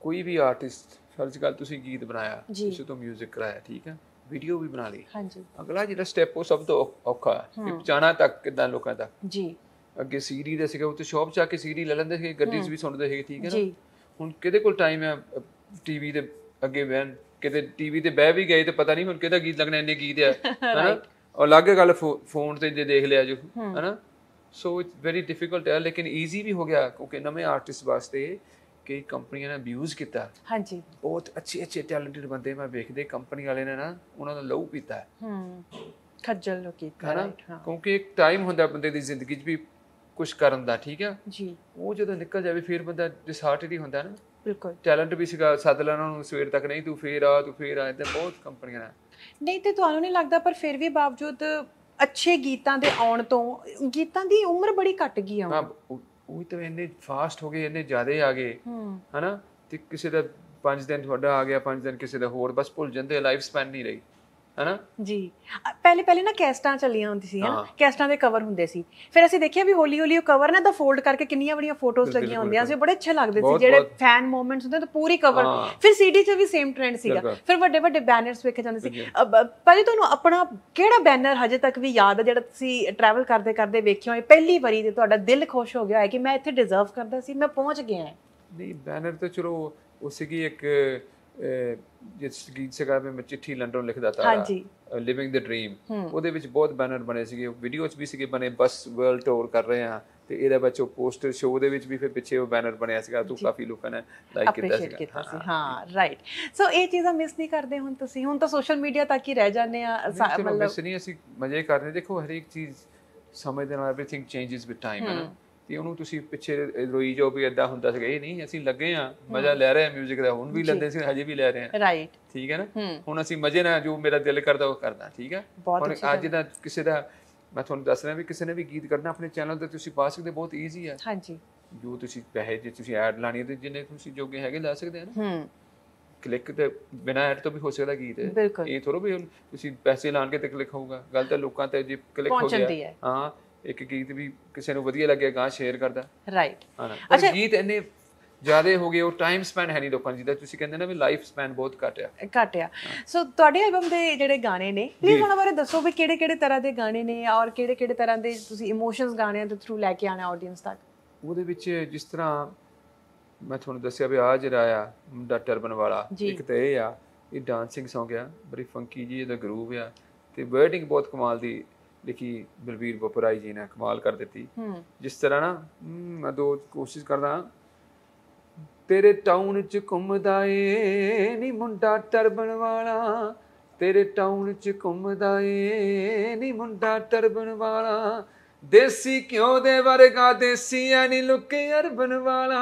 ਕੋਈ ਵੀ ਆਰਟਿਸਟ ਫਰਜ਼ ਗੱਲ ਤੁਸੀਂ ਗੀਤ ਬਣਾਇਆ ਤੁਸੀਂ ਤੋਂ 뮤직 ਕਰਾਇਆ ਠੀਕ ਹੈ ਵੀਡੀਓ ਵੀ ਬਣਾ ਲਈ ਹਾਂਜੀ ਅਗਲਾ ਜਿਹੜਾ ਸਟੈਪ ਉਹ ਸਭ ਤੋਂ ਔਖਾ ਹੈ ਪਹੁੰਚਾਣਾ ਤੱਕ ਕਿਦਾਂ ਲੋਕਾਂ ਤੱਕ ਜੀ ਅੱਗੇ ਸੀਡੀ ਦੇ ਸੀਗਾ ਉੱਤੇ ਸ਼ਾਪ ਜਾ ਕੇ ਸੀਡੀ ਲੈ ਲੈਂਦੇ ਸੀਗੇ ਗੱਡੀ 'ਚ ਵੀ ਸੁਣਦੇ ਸੀਗੇ ਠੀਕ ਹੈ ਨਾ ਹੁਣ ਕਿਹਦੇ ਕੋਲ ਟਾਈਮ ਹੈ ਟੀਵੀ ਦੇ ਅੱਗੇ ਬੈਨ ਕਿਤੇ ਟੀਵੀ ਤੇ ਬਹਿ ਵੀ ਗਏ ਤੇ ਪਤਾ ਨਹੀਂ ਹੁਣ ਕਿਹਦਾ ਗੀਤ ਲੱਗਣਾ ਇੰਨੇ ਗੀਤ ਆ *laughs* ਹਨਾ ਔਰ ਲੱਗੇ ਗੱਲ ਫੋਨ ਤੇ ਜੇ ਦੇਖ ਲਿਆ ਜੋ ਹਨਾ ਸੋ ਇਟਸ ਵੈਰੀ ਡਿਫਿਕਲਟ ਹੈ ਲੇਕਿਨ ਈਜ਼ੀ ਵੀ ਹੋ ਗਿਆ ਕਿਉਂਕਿ ਨਵੇਂ ਆਰਟਿਸਟ ਵਾਸਤੇ ਕਿ ਕੰਪਨੀਆਂ ਨੇ ਅਬਿਊਜ਼ ਕੀਤਾ ਹਾਂਜੀ ਬਹੁਤ ਅੱਛੇ ਅੱਛੇ ਟੈਲੈਂਟਡ ਬੰਦੇ ਮੈਂ ਵੇਖਦੇ ਕੰਪਨੀ ਵਾਲੇ ਨੇ ਨਾ ਉਹਨਾਂ ਦਾ ਲਹੂ ਪੀਤਾ ਹੂੰ ਖੱਜਲ ਲੋਕੀ ਹਨਾ ਕਿਉਂਕਿ ਇੱਕ ਟਾਈਮ ਹੁੰਦਾ ਬੰਦੇ ਦੀ ਜ਼ਿੰਦਗੀ 'ਚ ਵੀ ਕੁਝ ਕਰਨ ਦਾ ਠੀਕ ਆ ਜੀ ਉਹ ਜਦੋਂ ਨਿਕਲ ਜਾਵੇ ਫਿਰ ਬੰਦਾ ਡਿਸਾਰਟਡ ਹੀ ਹੁੰਦਾ ਨਾ ਬਿਲਕੁਲ ਟੈਲੈਂਟ ਵੀ ਸੀਗਾ ਸੱਦ ਲੈਣਾ ਨੂੰ ਸਵੇਰ ਤੱਕ ਨਹੀਂ ਤੂੰ ਫੇਰ ਆ ਤੂੰ ਫੇਰ ਆ ਤੇ ਬਹੁਤ ਕੰਪਨੀਆਂ ਨੇ ਨਹੀਂ ਤੇ ਤੁਹਾਨੂੰ ਨਹੀਂ ਲੱਗਦਾ ਪਰ ਫਿਰ ਵੀ ਬਾਵਜੂਦ ਅੱਛੇ ਗੀਤਾਂ ਦੇ ਆਉਣ ਤੋਂ ਗੀਤਾਂ ਦੀ ਉਮਰ ਬੜੀ ਘਟ ਗਈ ਆ ਹਾਂ ਉਹ ਤਾਂ ਇੰਨੇ ਫਾਸਟ ਹੋ ਗਏ ਇੰਨੇ ਜ਼ਿਆਦੇ ਆ ਗਏ ਹਨਾ ਤੇ ਕਿਸੇ ਦਾ 5 ਦਿਨ ਤੁਹਾਡਾ ਆ ਗਿਆ 5 ਦਿਨ ਕਿਸੇ ਦਾ ਹੋਰ ਬਸ ਭੁੱਲ ਜਾਂਦੇ ਲਾਈਫ ਸਪੈਨ ਨਹੀਂ ਰਹੀ ਹੈਨਾ ਜੀ ਪਹਿਲੇ ਪਹਿਲੇ ਨਾ ਕੈਸਟਾਂ ਚੱਲੀਆਂ ਹੁੰਦੀ ਸੀ ਹੈਨਾ ਕੈਸਟਾਂ ਦੇ ਕਵਰ ਹੁੰਦੇ ਸੀ ਫਿਰ ਅਸੀਂ ਦੇਖਿਆ ਵੀ ਹੌਲੀ ਹੌਲੀ ਉਹ ਕਵਰ ਨਾ ਦਾ ਫੋਲਡ ਕਰਕੇ ਕਿੰਨੀਆਂ ਬੜੀਆਂ ਫੋਟੋਜ਼ ਲੱਗੀਆਂ ਹੁੰਦੀਆਂ ਸੀ ਬੜੇ ਅੱਛੇ ਲੱਗਦੇ ਸੀ ਜਿਹੜੇ ਫੈਨ ਮੂਮੈਂਟਸ ਹੁੰਦੇ ਤਾਂ ਪੂਰੀ ਕਵਰ ਫਿਰ ਸੀਡੀ 'ਚ ਵੀ ਸੇਮ ਟ੍ਰੈਂਡ ਸੀਗਾ ਫਿਰ ਵੱਡੇ ਵੱਡੇ ਬੈਨਰਸ ਵੇਖੇ ਜਾਂਦੇ ਸੀ ਪਹਿਲੇ ਤੁਹਾਨੂੰ ਆਪਣਾ ਕਿਹੜਾ ਬੈਨਰ ਹਜੇ ਤੱਕ ਵੀ ਯਾਦ ਹੈ ਜਿਹੜਾ ਤੁਸੀਂ ਟਰੈਵਲ ਕਰਦੇ ਕਰਦੇ ਵੇਖਿਆ ਹੋਏ ਪਹਿਲੀ ਵਾਰੀ ਤੇ ਤੁਹਾਡਾ ਦਿਲ ਖੁਸ਼ ਹੋ ਗਿਆ ਹੈ ਕਿ ਮੈਂ ਇੱਥੇ ਡਿਜ਼ਰਵ ਕਰਦਾ ਸੀ ਮੈਂ ਪਹੁੰਚ ਗਿਆ ਹਾਂ ਨਹੀਂ ਬੈਨਰ ਤਾਂ ਚਲੋ ਉਸੇ ਕੀ ਇੱਕ ਜਿਸ ਗੀਤ ਸੀਗਾ ਮੈਂ ਚਿੱਠੀ ਲੰਡਨ ਲਿਖਦਾ ਹਾਂਜੀ ਲਿਵਿੰਗ ਦ ਡ੍ਰੀਮ ਉਹਦੇ ਵਿੱਚ ਬਹੁਤ ਬੈਨਰ ਬਣੇ ਸੀਗੇ ਵੀਡੀਓ ਵਿੱਚ ਵੀ ਸੀਗੇ ਬਣੇ ਬਸ ਵਰਲਡ ਟੂਰ ਕਰ ਰਹੇ ਹਾਂ ਤੇ ਇਹਦੇ ਵਿੱਚ ਉਹ ਪੋਸਟਰ ਸ਼ੋਅ ਦੇ ਵਿੱਚ ਵੀ ਫਿਰ ਪਿੱਛੇ ਉਹ ਬੈਨਰ ਬਣਿਆ ਸੀਗਾ ਤੂੰ ਕਾਫੀ ਲੋਕਾਂ ਨੇ ਲਾਈਕ ਕੀਤਾ ਸੀਗਾ ਹਾਂ ਰਾਈਟ ਸੋ ਇਹ ਚੀਜ਼ਾਂ ਮਿਸ ਨਹੀਂ ਕਰਦੇ ਹੁਣ ਤੁਸੀਂ ਹੁਣ ਤਾਂ ਸੋਸ਼ਲ ਮੀਡੀਆ ਤੱਕ ਹੀ ਰਹਿ ਜਾਂਦੇ ਆ ਮਤਲਬ ਮਿਸ ਨਹੀਂ ਅਸੀਂ ਮਜ਼ੇ ਕਰਦੇ ਦੇਖੋ ਹਰ ਇੱਕ ਚੀਜ਼ ਸਮੇਂ ਦੇ ਨਾਲ एवरीथिंग ਚੇਂਜਸ ਵਿਦ ਟਾਈਮ ਹੈ ਨਾ ਤੇ ਉਹਨੂੰ ਤੁਸੀਂ ਪਿੱਛੇ ਰੋਈ ਜੋ ਵੀ ਐਦਾ ਹੁੰਦਾ ਸੀਗਾ ਇਹ ਨਹੀਂ ਅਸੀਂ ਲੱਗੇ ਆ ਮਜ਼ਾ ਲੈ ਰਹੇ ਆ 뮤직 ਦਾ ਹੁਣ ਵੀ ਲੈਂਦੇ ਸੀ ਹਜੇ ਵੀ ਲੈ ਰਹੇ ਆ ਰਾਈਟ ਠੀਕ ਹੈ ਨਾ ਹੁਣ ਅਸੀਂ ਮਜ਼ੇ ਨਾਲ ਜੋ ਮੇਰਾ ਦਿਲ ਕਰਦਾ ਉਹ ਕਰਦਾ ਠੀਕ ਹੈ ਹੁਣ ਅੱਜ ਦਾ ਕਿਸੇ ਦਾ ਮੈਂ ਤੁਹਾਨੂੰ ਦੱਸ ਰਿਹਾ ਵੀ ਕਿਸੇ ਨੇ ਵੀ ਗੀਤ ਕਰਨਾ ਆਪਣੇ ਚੈਨਲ ਤੇ ਤੁਸੀਂ ਪਾ ਸਕਦੇ ਬਹੁਤ ਈਜ਼ੀ ਹੈ ਹਾਂਜੀ ਜੋ ਤੁਸੀਂ ਪਹਿਲੇ ਜੇ ਤੁਸੀਂ ਐਡ ਲਾਣੀ ਤੇ ਜਿੰਨੇ ਤੁਸੀਂ ਜੋਗੇ ਹੈਗੇ ਲਾ ਸਕਦੇ ਆ ਨਾ ਹੂੰ ਕਲਿੱਕ ਤੇ ਬਿਨਾ ਐਡ ਤੋਂ ਵੀ ਹੋ ਸਕਦਾ ਗੀਤ ਇਹ ਥੋੜੋ ਵੀ ਤੁਸੀਂ ਪੈਸੇ ਲਾਣ ਕੇ ਤੇ ਕਲਿੱਕ ਹੋਊਗਾ ਗੱਲ ਤਾਂ ਲੋਕਾਂ ਤੇ ਜੇ ਕਲਿੱਕ ਹੋ ਗਿਆ ਹਾਂ ਇੱਕ ਗੀਤ ਵੀ ਕਿਸੇ ਨੂੰ ਵਧੀਆ ਲੱਗਿਆ ਗਾਂ ਸ਼ੇਅਰ ਕਰਦਾ ਰਾਈਟ ਅੱਛਾ ਗੀਤ ਇਹਨੇ ਜਿਆਦੇ ਹੋ ਗਏ ਉਹ ਟਾਈਮ ਸਪੈਨ ਹੈ ਨਹੀਂ ਲੋਕਾਂ ਦੀ ਜਿਹਦਾ ਤੁਸੀਂ ਕਹਿੰਦੇ ਨਾ ਵੀ ਲਾਈਫ ਸਪੈਨ ਬਹੁਤ ਘਟਿਆ ਘਟਿਆ ਸੋ ਤੁਹਾਡੇ ਐਲਬਮ ਦੇ ਜਿਹੜੇ ਗਾਣੇ ਨੇ ਪਲੀਜ਼ ਉਹਨਾਂ ਬਾਰੇ ਦੱਸੋ ਵੀ ਕਿਹੜੇ ਕਿਹੜੇ ਤਰ੍ਹਾਂ ਦੇ ਗਾਣੇ ਨੇ ਔਰ ਕਿਹੜੇ ਕਿਹੜੇ ਤਰ੍ਹਾਂ ਦੇ ਤੁਸੀਂ ਇਮੋਸ਼ਨਸ ਗਾਣਿਆਂ ਦੇ ਥਰੂ ਲੈ ਕੇ ਆਣਾ ਆਡੀਅנס ਤੱਕ ਉਹਦੇ ਵਿੱਚ ਜਿਸ ਤਰ੍ਹਾਂ ਮੈਂ ਤੁਹਾਨੂੰ ਦੱਸਿਆ ਵੀ ਆ ਜਿਹੜਾ ਆ ਮੁੰਡਾ ਟਰਬਨ ਵਾਲਾ ਇੱਕ ਤੇ ਇਹ ਆ ਇਹ ਡਾਂਸਿੰਗ ਸੌਂਗ ਆ ਬੜੀ ਫੰਕੀ ਜੀ ਇਹਦਾ ਗਰੂਵ ਆ ਤੇ ਵਰਡਿੰਗ ਬਹੁਤ ਕਮਾਲ ਦੀ ਲਿਖੀ ਬਲਬੀਰ ਬਪਰਾਈ ਜੀ ਨੇ ਕਮਾਲ ਕਰ ਦਿੱਤੀ ਜਿਸ ਤਰ੍ਹਾਂ ਨਾ ਮੈਂ ਦੋ ਕੋਸ਼ਿਸ਼ ਕਰਦਾ ਤੇਰੇ ਟਾਊਨ ਚ ਘੁੰਮਦਾ ਏ ਨੀ ਮੁੰਡਾ ਟਰਬਣ ਵਾਲਾ ਤੇਰੇ ਟਾਊਨ ਚ ਘੁੰਮਦਾ ਏ ਨੀ ਮੁੰਡਾ ਟਰਬਣ ਵਾਲਾ ਦੇਸੀ ਕਿਉਂ ਦੇ ਵਰਗਾ ਦੇਸੀ ਐ ਨੀ ਲੁੱਕੇ ਅਰਬਨ ਵਾਲਾ